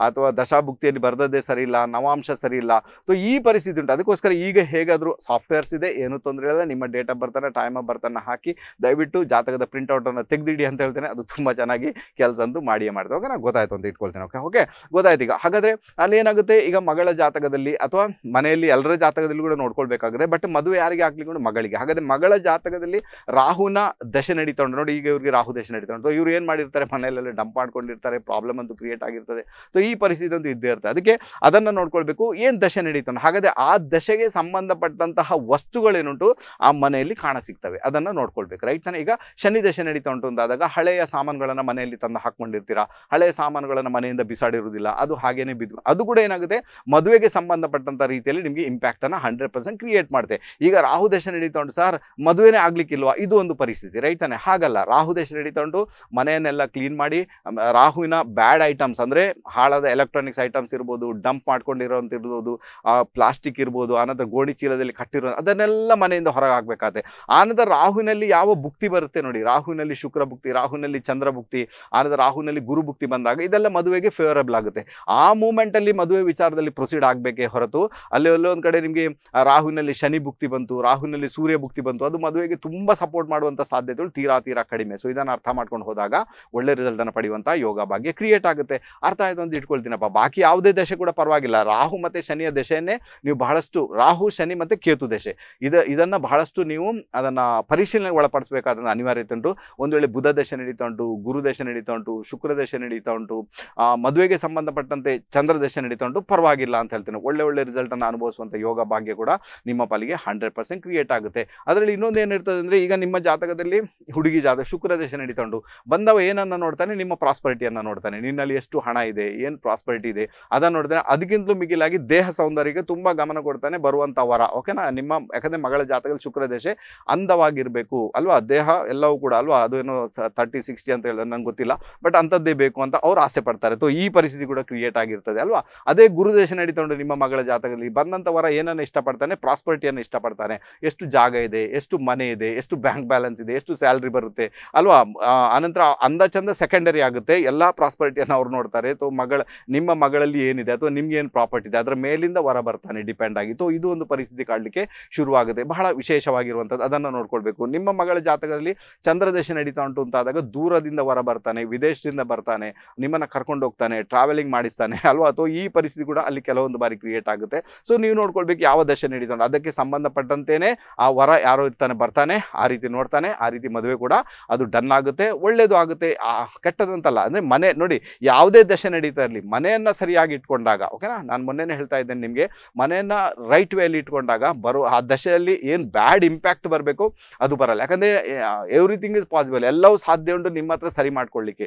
ಅಥವಾ ದಶಾಭುಕ್ತಿಯಲ್ಲಿ ಬರೆದದ್ದೇ ಸರಿ ಇಲ್ಲ ನವಾಂಶ ಸರಿ ಇಲ್ಲ ಸೊ ಈ ಪರಿಸ್ಥಿತಿ ಉಂಟು ಅದಕ್ಕೋಸ್ಕರ ಈಗ ಹೇಗಾದರೂ ಸಾಫ್ಟ್ವೇರ್ಸ್ ಇದೆ ಏನು ತೊಂದರೆ ಇಲ್ಲ ನಿಮ್ಮ ಡೇಟ್ ಆಫ್ ಬರ್ತಾನೆ ಟೈಮ್ ಆಫ್ ಬರ್ತನ್ನು ಹಾಕಿ ದಯವಿಟ್ಟು ಜಾತಕದ ಪ್ರಿಂಟೌಟನ್ನು ತೆಗೆದಿಡಿ ಅಂತ ಹೇಳ್ತೇನೆ ಅದು ತುಂಬ ಚೆನ್ನಾಗಿ ಕೆಲಸ ಅಂತೂ ಮಾಡಿಯೇ ಮಾಡಿದೆ ಓಕೆನಾ ಗೊತ್ತಾಯ್ತು ಅಂತ ಇಟ್ಕೊಳ್ತೇನೆ ಓಕೆ ಓಕೆ ಗೊತ್ತಾಯ್ತು ಈಗ ಹಾಗಾದರೆ ಅಲ್ಲಿ ಏನಾಗುತ್ತೆ ಈಗ ಮಗಳ ಜಾತಕದಲ್ಲಿ ಅಥವಾ ಮನೆಯಲ್ಲಿ ಎಲ್ಲರ ಜಾತಕದಲ್ಲಿ ಕೂಡ ನೋಡ್ಕೊಳ್ಬೇಕಾಗುತ್ತೆ ಬಟ್ ಮದುವೆ ಯಾರಿಗೆ ಆಗ್ಲಿಕೊಂಡು ಮಗಳಿಗೆ ಹಾಗಾದ್ರೆ ಮಗಳ ಜಾತಕದಲ್ಲಿ ರಾಹುನ ದಶೆ ನಡೀತಾ ನೋಡಿ ಈಗ ಇವ್ರಿಗೆ ರಾಹು ದಶೆ ನಡೀತಾ ಉಂಟು ಇವ್ರು ಏನು ಮಾಡಿರ್ತಾರೆ ಮನೆಯಲ್ಲೆಲ್ಲ ಡಂಪ್ ಮಾಡ್ಕೊಂಡಿರ್ತಾರೆ ಪ್ರಾಬ್ಲಮ್ ಅಂತೂ ಕ್ರಿಯೇಟ್ ಆಗಿರ್ತದೆ ಸೊ ಈ ಪರಿಸ್ಥಿತಿ ಅಂತೂ ಇದ್ದೇ ಇರ್ತದೆ ಅದಕ್ಕೆ ಅದನ್ನು ನೋಡ್ಕೊಳ್ಬೇಕು ಏನು ದಶೆ ನಡೀತಾ ಹಾಗಾದ್ರೆ ಆ ದಶೆಗೆ ಸಂಬಂಧಪಟ್ಟಂತಹ ವಸ್ತುಗಳೇನುಂಟು ಆ ಮನೆಯಲ್ಲಿ ಕಾಣ ಸಿಗ್ತವೆ ಅದನ್ನು ನೋಡ್ಕೊಳ್ಬೇಕು ರೈಟ್ ತಾನೆ ಈಗ ಶನಿ ದಶೆ ನಡೀತಾ ಉಂಟು ಅಂದಾದಾಗ ಹಳೆಯ ಸಾಮಾನುಗಳನ್ನು ಮನೆಯಲ್ಲಿ ತಂದು ಹಾಕೊಂಡಿರ್ತೀರಾ ಹಳೆಯ ಸಾಮಾನುಗಳನ್ನು ಮನೆಯಿಂದ ಬಿಸಾಡಿರುವುದಿಲ್ಲ ಅದು ಹಾಗೇನೆ ಬಿದ್ದು ಅದು ಕೂಡ ಏನಾಗುತ್ತೆ ಮದುವೆಗೆ ಸಂಬಂಧಪಟ್ಟಂಥ ರೀತಿಯಲ್ಲಿ ನಿಮಗೆ ಇಂಪ್ಯಾಕ್ಟನ್ನು ಹಂಡ್ರೆಡ್ ಪರ್ಸೆಂಟ್ ಕ್ರಿಯೇಟ್ ಮಾಡುತ್ತೆ ಈಗ ರಾಹು ದಶ ನಡೀತಾ ಉಂಟು ಸರ್ ಮದುವೆನೇ ಆಗ್ಲಿಕ್ಕಿಲ್ವಾ ಇದು ಒಂದು ಪರಿಸ್ಥಿತಿ ರೈತನೇ ತಾನೆ ಹಾಗಲ್ಲ ರಾಹು ದಶ ನಡೀತಾ ಉಂಟು ಮನೆಯನ್ನೆಲ್ಲ ಕ್ಲೀನ್ ಮಾಡಿ ರಾಹುವಿನ ಬ್ಯಾಡ್ ಐಟಮ್ಸ್ ಅಂದರೆ ಹಾಳಾದ ಎಲೆಕ್ಟ್ರಾನಿಕ್ಸ್ ಐಟಮ್ಸ್ ಇರ್ಬೋದು ಡಂಪ್ ಮಾಡ್ಕೊಂಡಿರೋಂಥ ಇರ್ಬೋದು ಪ್ಲಾಸ್ಟಿಕ್ ಇರ್ಬೋದು ಆನಂತರ ಗೋಣಿ ಚೀಲದಲ್ಲಿ ಕಟ್ಟಿರೋ ಅದನ್ನೆಲ್ಲ ಮನೆಯಿಂದ ಹೊರಗೆ ಹಾಕಬೇಕಾಗುತ್ತೆ ಆನಂತರ ರಾಹುವಿನಲ್ಲಿ ಯಾವ ಭುಕ್ತಿ ಬರುತ್ತೆ ನೋಡಿ ರಾಹುವಿನಲ್ಲಿ ಶುಕ್ರ ಭುಕ್ತಿ ರಾಹುವಿನಲ್ಲಿ ಚಂದ್ರ ಭುಕ್ತಿ ಆನಂತರ ರಾಹುವಿನಲ್ಲಿ ಗುರು ಭುಕ್ತಿ ಬಂದಾಗ ಇದೆಲ್ಲ ಮದುವೆಗೆ ಫೇವರಬಲ್ ಆಗುತ್ತೆ ಆ ಮೂಮೆಂಟಲ್ಲಿ ಮದುವೆ ವಿಚಾರದಲ್ಲಿ ಪ್ರೊಸೀಡ್ ಆಗಬೇಕೇ ಹೊರತು ಅಲ್ಲಿ ಒಂದು ಕಡೆ ನಿಮಗೆ ರಾಹುವಿನಲ್ಲಿ ಶನಿ ಭುಕ್ತಿ ಬಂತು ರಾಹುಲ್ನಲ್ಲಿ ಸೂರ್ಯ ಭುಕ್ತಿ ಬಂತು ಅದು ಮದುವೆಗೆ ತುಂಬಾ ಸಪೋರ್ಟ್ ಮಾಡುವಂತ ಸಾಧ್ಯತೆಗಳು ತೀರಾ ತೀರಾ ಕಡಿಮೆ ಸೊ ಇದನ್ನು ಅರ್ಥ ಮಾಡ್ಕೊಂಡು ಹೋದಾಗ ಒಳ್ಳೆ ರಿಸಲ್ಟ್ ರಿಸಲ್ಟನ್ನು ಪಡೆಯುವಂಥ ಯೋಗ ಭಾಗ್ಯ ಕ್ರಿಯೇಟ್ ಆಗುತ್ತೆ ಅರ್ಥ ಆಯಿತು ಅಂತ ಇಟ್ಕೊಳ್ತೀನಪ್ಪ ಬಾಕಿ ಯಾವುದೇ ದಶೆ ಕೂಡ ಪರವಾಗಿಲ್ಲ ರಾಹು ಮತ್ತು ಶನಿಯ ದಶೆಯನ್ನೇ ನೀವು ಬಹಳಷ್ಟು ರಾಹು ಶನಿ ಮತ್ತು ಕೇತು ದಶೆ ಇದ ಬಹಳಷ್ಟು ನೀವು ಅದನ್ನು ಪರಿಶೀಲನೆಗೆ ಒಳಪಡಿಸಬೇಕಾದ ಅನಿವಾರ್ಯತೆ ಉಂಟು ಒಂದು ವೇಳೆ ಬುಧ ದಶೆ ನಡೀತಾ ಉಂಟು ಗುರು ದಶೆ ನಡೀತಾ ಉಂಟು ಶುಕ್ರ ದಶೆ ನಡೀತಾ ಉಂಟು ಮದುವೆಗೆ ಸಂಬಂಧಪಟ್ಟಂತೆ ಚಂದ್ರ ದಶೆ ನಡೀತಾ ಉಂಟು ಪರವಾಗಿಲ್ಲ ಅಂತ ಹೇಳ್ತೇನೆ ಒಳ್ಳೆ ಒಳ್ಳೆ ರಿಸಲ್ಟನ್ನು ಅನುಭವಿಸುವಂಥ ಯೋಗ ಭಾಗ್ಯ ಕೂಡ ನಿಮ್ಮ ಪಾಲಿಗೆ ಹಣ ಹಂಡ್ರೆಡ್ ಪರ್ಸೆಂಟ್ ಕ್ರಿಯೇಟ್ ಆಗುತ್ತೆ ಅದರಲ್ಲಿ ಇನ್ನೊಂದು ಏನಿರ್ತದೆ ಅಂದರೆ ಈಗ ನಿಮ್ಮ ಜಾತಕದಲ್ಲಿ ಹುಡುಗಿ ಜಾತಕ ಶುಕ್ರ ದೇಶ ನಡೀತಂಡು ಬಂದವ ಏನನ್ನು ನೋಡ್ತಾನೆ ನಿಮ್ಮ ಪ್ರಾಸ್ಪರಿಟಿಯನ್ನು ನೋಡ್ತಾನೆ ನಿನ್ನಲ್ಲಿ ಎಷ್ಟು ಹಣ ಇದೆ ಏನು ಪ್ರಾಸ್ಪರಿಟಿ ಇದೆ ಅದನ್ನು ನೋಡಿದ್ರೆ ಅದಕ್ಕಿಂತಲೂ ಮಿಗಿಲಾಗಿ ದೇಹ ಸೌಂದರ್ಯಕ್ಕೆ ತುಂಬ ಗಮನ ಕೊಡ್ತಾನೆ ಬರುವಂಥ ವರ ಓಕೆನಾ ನಿಮ್ಮ ಯಾಕಂದರೆ ಮಗಳ ಜಾತಕದಲ್ಲಿ ಶುಕ್ರ ದೇಶ ಅಂದವಾಗಿರಬೇಕು ಅಲ್ವಾ ದೇಹ ಎಲ್ಲವೂ ಕೂಡ ಅಲ್ವಾ ಅದೇನೋ ತರ್ಟಿ ಸಿಕ್ಸ್ಟಿ ಅಂತ ಹೇಳಿದ್ರೆ ನಂಗೆ ಗೊತ್ತಿಲ್ಲ ಬಟ್ ಅಂಥದ್ದೇ ಬೇಕು ಅಂತ ಅವ್ರು ಆಸೆ ಪಡ್ತಾರೆ ಸೊ ಈ ಪರಿಸ್ಥಿತಿ ಕೂಡ ಕ್ರಿಯೇಟ್ ಆಗಿರ್ತದೆ ಅಲ್ವಾ ಅದೇ ಗುರುದೇಶ ನಡೀತಂಡು ನಿಮ್ಮ ಮಗಳ ಜಾತಕದಲ್ಲಿ ಬಂದಂಥ ವರ ಏನನ್ನು ಇಷ್ಟಪಡ್ತಾನೆ ಪ್ರಾಸ್ಪರಿಟಿಯನ್ನು ಇಷ್ಟಪಡ್ತಾನೆ ಇಷ್ಟಪಡ್ತಾನೆ ಎಷ್ಟು ಜಾಗ ಇದೆ ಎಷ್ಟು ಮನೆ ಇದೆ ಎಷ್ಟು ಬ್ಯಾಂಕ್ ಬ್ಯಾಲೆನ್ಸ್ ಇದೆ ಎಷ್ಟು ಸ್ಯಾಲ್ರಿ ಬರುತ್ತೆ ಅಲ್ವಾ ಅನಂತರ ಅಂದ ಚಂದ ಸೆಕೆಂಡರಿ ಆಗುತ್ತೆ ಎಲ್ಲ ಪ್ರಾಸ್ಪರಿಟಿಯನ್ನು ಅವ್ರು ನೋಡ್ತಾರೆ ಅಥವಾ ಮಗಳ ನಿಮ್ಮ ಮಗಳಲ್ಲಿ ಏನಿದೆ ಅಥವಾ ನಿಮ್ಗೆ ಏನು ಪ್ರಾಪರ್ಟಿ ಇದೆ ಅದರ ಮೇಲಿಂದ ಹೊರ ಬರ್ತಾನೆ ಡಿಪೆಂಡ್ ಸೊ ಇದು ಒಂದು ಪರಿಸ್ಥಿತಿ ಕಾಡಲಿಕ್ಕೆ ಶುರುವಾಗುತ್ತೆ ಬಹಳ ವಿಶೇಷವಾಗಿರುವಂಥದ್ದು ಅದನ್ನು ನೋಡ್ಕೊಳ್ಬೇಕು ನಿಮ್ಮ ಮಗಳ ಜಾತಕದಲ್ಲಿ ಚಂದ್ರದಶೆ ನಡೀತಾ ಉಂಟು ಅಂತಾದಾಗ ದೂರದಿಂದ ಹೊರ ಬರ್ತಾನೆ ವಿದೇಶದಿಂದ ಬರ್ತಾನೆ ನಿಮ್ಮನ್ನು ಕರ್ಕೊಂಡು ಹೋಗ್ತಾನೆ ಟ್ರಾವೆಲಿಂಗ್ ಮಾಡಿಸ್ತಾನೆ ಅಲ್ವಾ ಅಥವಾ ಈ ಪರಿಸ್ಥಿತಿ ಕೂಡ ಅಲ್ಲಿ ಕೆಲವೊಂದು ಬಾರಿ ಕ್ರಿಯೇಟ್ ಆಗುತ್ತೆ ಸೊ ನೀವು ನೋಡ್ಕೊಳ್ಬೇಕು ಯಾವ ದಶೆ ನಡೀತಾ ಉಂಟು ಅದಕ್ಕೆ ಸಂಬಂಧ ಸಂಬಂಧಪಟ್ಟಂತೆಯೇ ಆ ವರ ಯಾರೋ ಇರ್ತಾನೆ ಬರ್ತಾನೆ ಆ ರೀತಿ ನೋಡ್ತಾನೆ ಆ ರೀತಿ ಮದುವೆ ಕೂಡ ಅದು ಡನ್ ಆಗುತ್ತೆ ಒಳ್ಳೇದು ಆಗುತ್ತೆ ಕೆಟ್ಟದಂತಲ್ಲ ಅಂದರೆ ಮನೆ ನೋಡಿ ಯಾವುದೇ ದಶೆ ನಡೀತಾ ಇರಲಿ ಮನೆಯನ್ನು ಸರಿಯಾಗಿ ಇಟ್ಕೊಂಡಾಗ ಓಕೆನಾ ನಾನು ಮೊನ್ನೆನೇ ಹೇಳ್ತಾ ಇದ್ದೇನೆ ನಿಮಗೆ ಮನೆಯನ್ನು ರೈಟ್ ವೇಲಿ ಇಟ್ಕೊಂಡಾಗ ಬರೋ ಆ ದಶೆಯಲ್ಲಿ ಏನು ಬ್ಯಾಡ್ ಇಂಪ್ಯಾಕ್ಟ್ ಬರಬೇಕು ಅದು ಬರಲ್ಲ ಯಾಕಂದರೆ ಎವ್ರಿಥಿಂಗ್ ಇಸ್ ಪಾಸಿಬಲ್ ಎಲ್ಲವೂ ಸಾಧ್ಯ ಉಂಟು ನಿಮ್ಮ ಹತ್ರ ಸರಿ ಮಾಡ್ಕೊಳ್ಳಿಕ್ಕೆ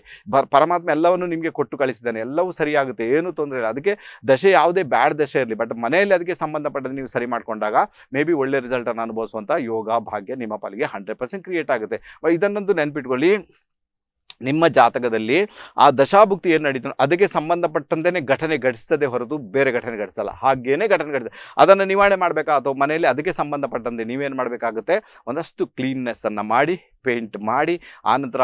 ಪರಮಾತ್ಮ ಎಲ್ಲವನ್ನು ನಿಮಗೆ ಕೊಟ್ಟು ಕಳಿಸಿದ್ದಾನೆ ಎಲ್ಲವೂ ಸರಿಯಾಗುತ್ತೆ ಏನು ತೊಂದರೆ ಇಲ್ಲ ಅದಕ್ಕೆ ದಶೆ ಯಾವುದೇ ಬ್ಯಾಡ್ ದಶೆ ಇರಲಿ ಬಟ್ ಮನೆಯಲ್ಲಿ ಅದಕ್ಕೆ ಸಂಬಂಧಪಟ್ಟದ್ದು ನೀವು ಸರಿ ಮಾಡಿಕೊಂಡಾಗ ಮೇ ಬಿ ಒಳ್ಳೆ ರಿಸಲ್ಟನ್ನು ಅನುಭವಿಸುವಂಥ ಯೋಗ ಭಾಗ್ಯ ನಿಮ್ಮ ಪಾಲಿಗೆ ಹಂಡ್ರೆಡ್ ಪರ್ಸೆಂಟ್ ಕ್ರಿಯೇಟ್ ಆಗುತ್ತೆ ಇದನ್ನೊಂದು ನೆನ್ಪಿಟ್ಕೊಳ್ಳಿ ನಿಮ್ಮ ಜಾತಕದಲ್ಲಿ ಆ ದಶಾಭುಕ್ತಿ ಏನು ನಡೀತು ಅದಕ್ಕೆ ಸಂಬಂಧಪಟ್ಟಂತೆ ಘಟನೆ ಘಟಿಸ್ತದೆ ಹೊರತು ಬೇರೆ ಘಟನೆ ಘಟಿಸಲ್ಲ ಹಾಗೇನೆ ಘಟನೆ ಘಟಿಸ್ತದೆ ಅದನ್ನು ನಿವಾರಣೆ ಮಾಡಬೇಕಾ ಅಥವಾ ಮನೆಯಲ್ಲಿ ಅದಕ್ಕೆ ಸಂಬಂಧಪಟ್ಟಂತೆ ನೀವೇನು ಮಾಡಬೇಕಾಗುತ್ತೆ ಒಂದಷ್ಟು ಕ್ಲೀನ್ನೆಸ್ಸನ್ನು ಮಾಡಿ ಪೇಂಟ್ ಮಾಡಿ ಆನಂತರ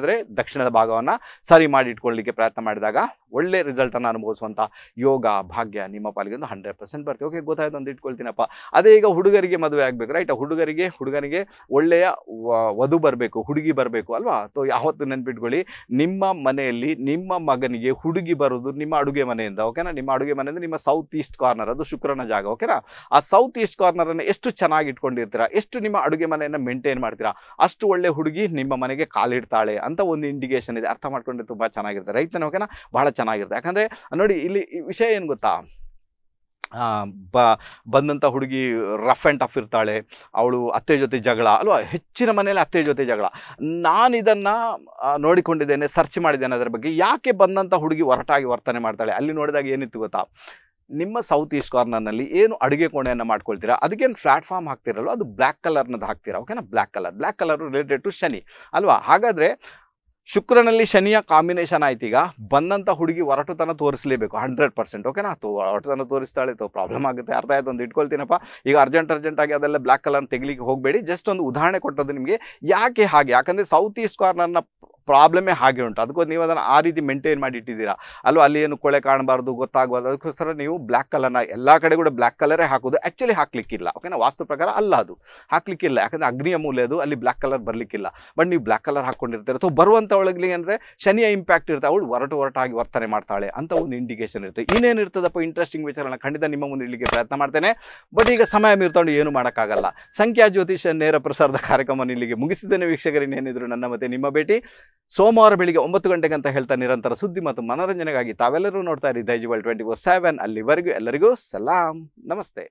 ಆದರೆ ದಕ್ಷಿಣದ ಭಾಗವನ್ನು ಸರಿ ಮಾಡಿ ಇಟ್ಕೊಳ್ಳಿಕ್ಕೆ ಪ್ರಯತ್ನ ಮಾಡಿದಾಗ ಒಳ್ಳೆ ರಿಸಲ್ಟನ್ನು ಅನುಭವಿಸುವಂಥ ಯೋಗ ಭಾಗ್ಯ ನಿಮ್ಮ ಪಾಲಿಗೆ ಒಂದು ಹಂಡ್ರೆಡ್ ಪರ್ಸೆಂಟ್ ಬರ್ತೀವಿ ಓಕೆ ಗೊತ್ತಾಯ್ತು ಅಂತ ಇಟ್ಕೊಳ್ತೀನಪ್ಪ ಅದೇ ಈಗ ಹುಡುಗರಿಗೆ ಮದುವೆ ಆಗಬೇಕು ರೈಟ್ ಹುಡುಗರಿಗೆ ಹುಡುಗನಿಗೆ ಒಳ್ಳೆಯ ವಧು ಬರಬೇಕು ಹುಡುಗಿ ಬರಬೇಕು ಅಲ್ವಾ ಅಥವಾ ಯಾವತ್ತು ನೆನ್ಪಿಟ್ಕೊಳ್ಳಿ ನಿಮ್ಮ ಮನೆಯಲ್ಲಿ ನಿಮ್ಮ ಮಗನಿಗೆ ಹುಡುಗಿ ಬರೋದು ನಿಮ್ಮ ಅಡುಗೆ ಮನೆಯಿಂದ ಓಕೆನಾ ನಿಮ್ಮ ಅಡುಗೆ ಮನೆಯಿಂದ ನಿಮ್ಮ ಸೌತ್ ಈಸ್ಟ್ ಕಾರ್ನರ್ ಅದು ಶುಕ್ರನ ಜಾಗ ಓಕೆನಾ ಆ ಸೌತ್ ಈಸ್ಟ್ ಕಾರ್ನರನ್ನು ಎಷ್ಟು ಚೆನ್ನಾಗಿ ಇಟ್ಕೊಂಡಿರ್ತೀರಾ ಎಷ್ಟು ನಿಮ್ಮ ಅಡುಗೆ ಮನೆಯನ್ನು ಮೇಂಟೈನ್ ಮೇಂಟೈನ್ ಮಾಡ್ತೀರಾ ಅಷ್ಟು ಒಳ್ಳೆ ಹುಡುಗಿ ನಿಮ್ಮ ಮನೆಗೆ ಕಾಲಿಡ್ತಾಳೆ ಅಂತ ಒಂದು ಇಂಡಿಕೇಶನ್ ಇದೆ ಅರ್ಥ ಮಾಡ್ಕೊಂಡ್ರೆ ತುಂಬ ಚೆನ್ನಾಗಿರುತ್ತೆ ರೈತನ ಓಕೆನಾ ಭಾಳ ಚೆನ್ನಾಗಿರುತ್ತೆ ಯಾಕಂದರೆ ನೋಡಿ ಇಲ್ಲಿ ವಿಷಯ ಏನು ಗೊತ್ತಾ ಬ ಬಂದಂಥ ಹುಡುಗಿ ರಫ್ ಆ್ಯಂಡ್ ಟಫ್ ಇರ್ತಾಳೆ ಅವಳು ಅತ್ತೆ ಜೊತೆ ಜಗಳ ಅಲ್ವಾ ಹೆಚ್ಚಿನ ಮನೇಲಿ ಅತ್ತೆ ಜೊತೆ ಜಗಳ ನಾನು ಇದನ್ನು ನೋಡಿಕೊಂಡಿದ್ದೇನೆ ಸರ್ಚ್ ಮಾಡಿದ್ದೇನೆ ಅದರ ಬಗ್ಗೆ ಯಾಕೆ ಬಂದಂಥ ಹುಡುಗಿ ಹೊರಟಾಗಿ ವರ್ತನೆ ಮಾಡ್ತಾಳೆ ಅಲ್ಲಿ ನೋಡಿದಾಗ ಏನಿತ್ತು ಗೊತ್ತಾ ನಿಮ್ಮ ಸೌತ್ ಈಸ್ಟ್ ಕಾರ್ನರ್ನಲ್ಲಿ ಏನು ಅಡುಗೆ ಕೋಣೆಯನ್ನು ಮಾಡ್ಕೊಳ್ತೀರಾ ಅದಕ್ಕೇನು ಪ್ಲಾಟ್ಫಾರ್ಮ್ ಹಾಕ್ತಿರಲ್ಲ ಅದು ಬ್ಲ್ಯಾಕ್ ಕಲರ್ನದು ಹಾಕ್ತೀರಾ ಓಕೆನಾ black colour black colour related to Shani ಅಲ್ವಾ ಹಾಗಾದರೆ ಶುಕ್ರನಲ್ಲಿ ಶನಿಯ ಕಾಂಬಿನೇಷನ್ ಈಗ ಬಂದಂಥ ಹುಡುಗಿ ಹೊರಟುತನ ತೋರಿಸಲೇಬೇಕು ಹಂಡ್ರೆಡ್ ಪರ್ಸೆಂಟ್ ಓಕೆನಾ ತೋ ಹೊರಟುತನ ತೋರಿಸ್ತಾಳೆ ತೋ ಪ್ರಾಬ್ಲಮ್ ಆಗುತ್ತೆ ಅರ್ಥ ಆಯ್ತು ಒಂದು ಇಟ್ಕೊಳ್ತೀನಪ್ಪ ಈಗ ಅರ್ಜೆಂಟ್ ಅರ್ಜೆಂಟಾಗಿ ಅದೆಲ್ಲ ಬ್ಲ್ಯಾಕ್ ಕಲರ್ನ ತೆಗಲಿಕ್ಕೆ ಹೋಗಬೇಡಿ ಜಸ್ಟ್ ಒಂದು ಉದಾಹರಣೆ ಕೊಟ್ಟದ್ದು ನಿಮಗೆ ಯಾಕೆ ಹಾಗೆ ಯಾಕಂದರೆ ಸೌತ್ ಈಸ್ಟ್ ಕಾರ್ನರ್ನ ಪ್ರಾಬ್ಲಮೇ ಹಾಗೆ ಉಂಟು ಅದಕ್ಕೋ ನೀವು ಅದನ್ನು ಆ ರೀತಿ ಮೇಂಟೈನ್ ಮಾಡಿ ಇಟ್ಟಿದ್ದೀರಾ ಅಲ್ಲೂ ಅಲ್ಲಿ ಏನು ಕೊಳೆ ಕಾಣಬಾರ್ದು ಗೊತ್ತಾಗಬಾರ್ದು ಅದಕ್ಕೋಸ್ಕರ ನೀವು ಬ್ಲ್ಯಾಕ್ ಕಲರ್ನ ಎಲ್ಲ ಕಡೆ ಕೂಡ ಬ್ಲ್ಯಾಕ್ ಕಲರೇ ಹಾಕೋದು ಆ್ಯಕ್ಚುಲಿ ಹಾಕಲಿಕ್ಕಿಲ್ಲ ಓಕೆನಾ ವಾಸ್ತು ಪ್ರಕಾರ ಅಲ್ಲ ಅದು ಹಾಕಲಿಕ್ಕಿಲ್ಲ ಯಾಕಂದರೆ ಅಗ್ನಿಯ ಮೂಲೆ ಅದು ಅಲ್ಲಿ ಬ್ಲ್ಯಾಕ್ ಕಲರ್ ಬರಲಿಕ್ಕಿಲ್ಲ ಬಟ್ ನೀವು ಬ್ಲ್ಯಾಕ್ ಕಲರ್ ಹಾಕ್ಕೊಂಡಿರ್ತೀರ ಅಥವಾ ಬರುವಂಥ ಒಳಗಲಿ ಅಂದರೆ ಶನಿಯ ಇಂಪ್ಯಾಕ್ಟ್ ಇರುತ್ತೆ ಅವಳು ಹೊರಟು ಹೊರಟಾಗಿ ವರ್ತನೆ ಮಾಡ್ತಾಳೆ ಅಂತ ಒಂದು ಇಂಡಿಕೇಶನ್ ಇರುತ್ತೆ ಇರ್ತದಪ್ಪ ಇಂಟ್ರೆಸ್ಟಿಂಗ್ ವಿಚಾರನ ಖಂಡಿತ ನಿಮ್ಮ ಮುಂದೆ ಇಲ್ಲಿಗೆ ಪ್ರಯತ್ನ ಮಾಡ್ತೇನೆ ಬಟ್ ಈಗ ಸಮಯ ಮೀರ್ತೊಂಡು ಏನು ಮಾಡೋಕ್ಕಾಗಲ್ಲ ಸಂಖ್ಯಾ ಜ್ಯೋತಿಷ ನೇರ ಪ್ರಸಾರದ ಕಾರ್ಯಕ್ರಮವನ್ನು ಇಲ್ಲಿಗೆ ಮುಗಿಸಿದ್ದೇನೆ ವೀಕ್ಷಕರು ನನ್ನ ಮತ್ತೆ ನಿಮ್ಮ ಭೇಟಿ ಸೋಮವಾರ ಬೆಳಿಗ್ಗೆ ಒಂಬತ್ತು ಗಂಟೆಗೆ ಅಂತ ಹೇಳ್ತಾ ನಿರಂತರ ಸುದ್ದಿ ಮತ್ತು ಮನೋರಂಜನೆಗಾಗಿ ತಾವೆಲ್ಲರೂ ನೋಡ್ತಾ ಇರಿ ವರ್ಲ್ಡ್ ಟ್ವೆಂಟಿ ಫೋರ್ ಸೆವೆನ್ ಅಲ್ಲಿವರೆಗೂ ಎಲ್ಲರಿಗೂ ಸಲಾಂ ನಮಸ್ತೆ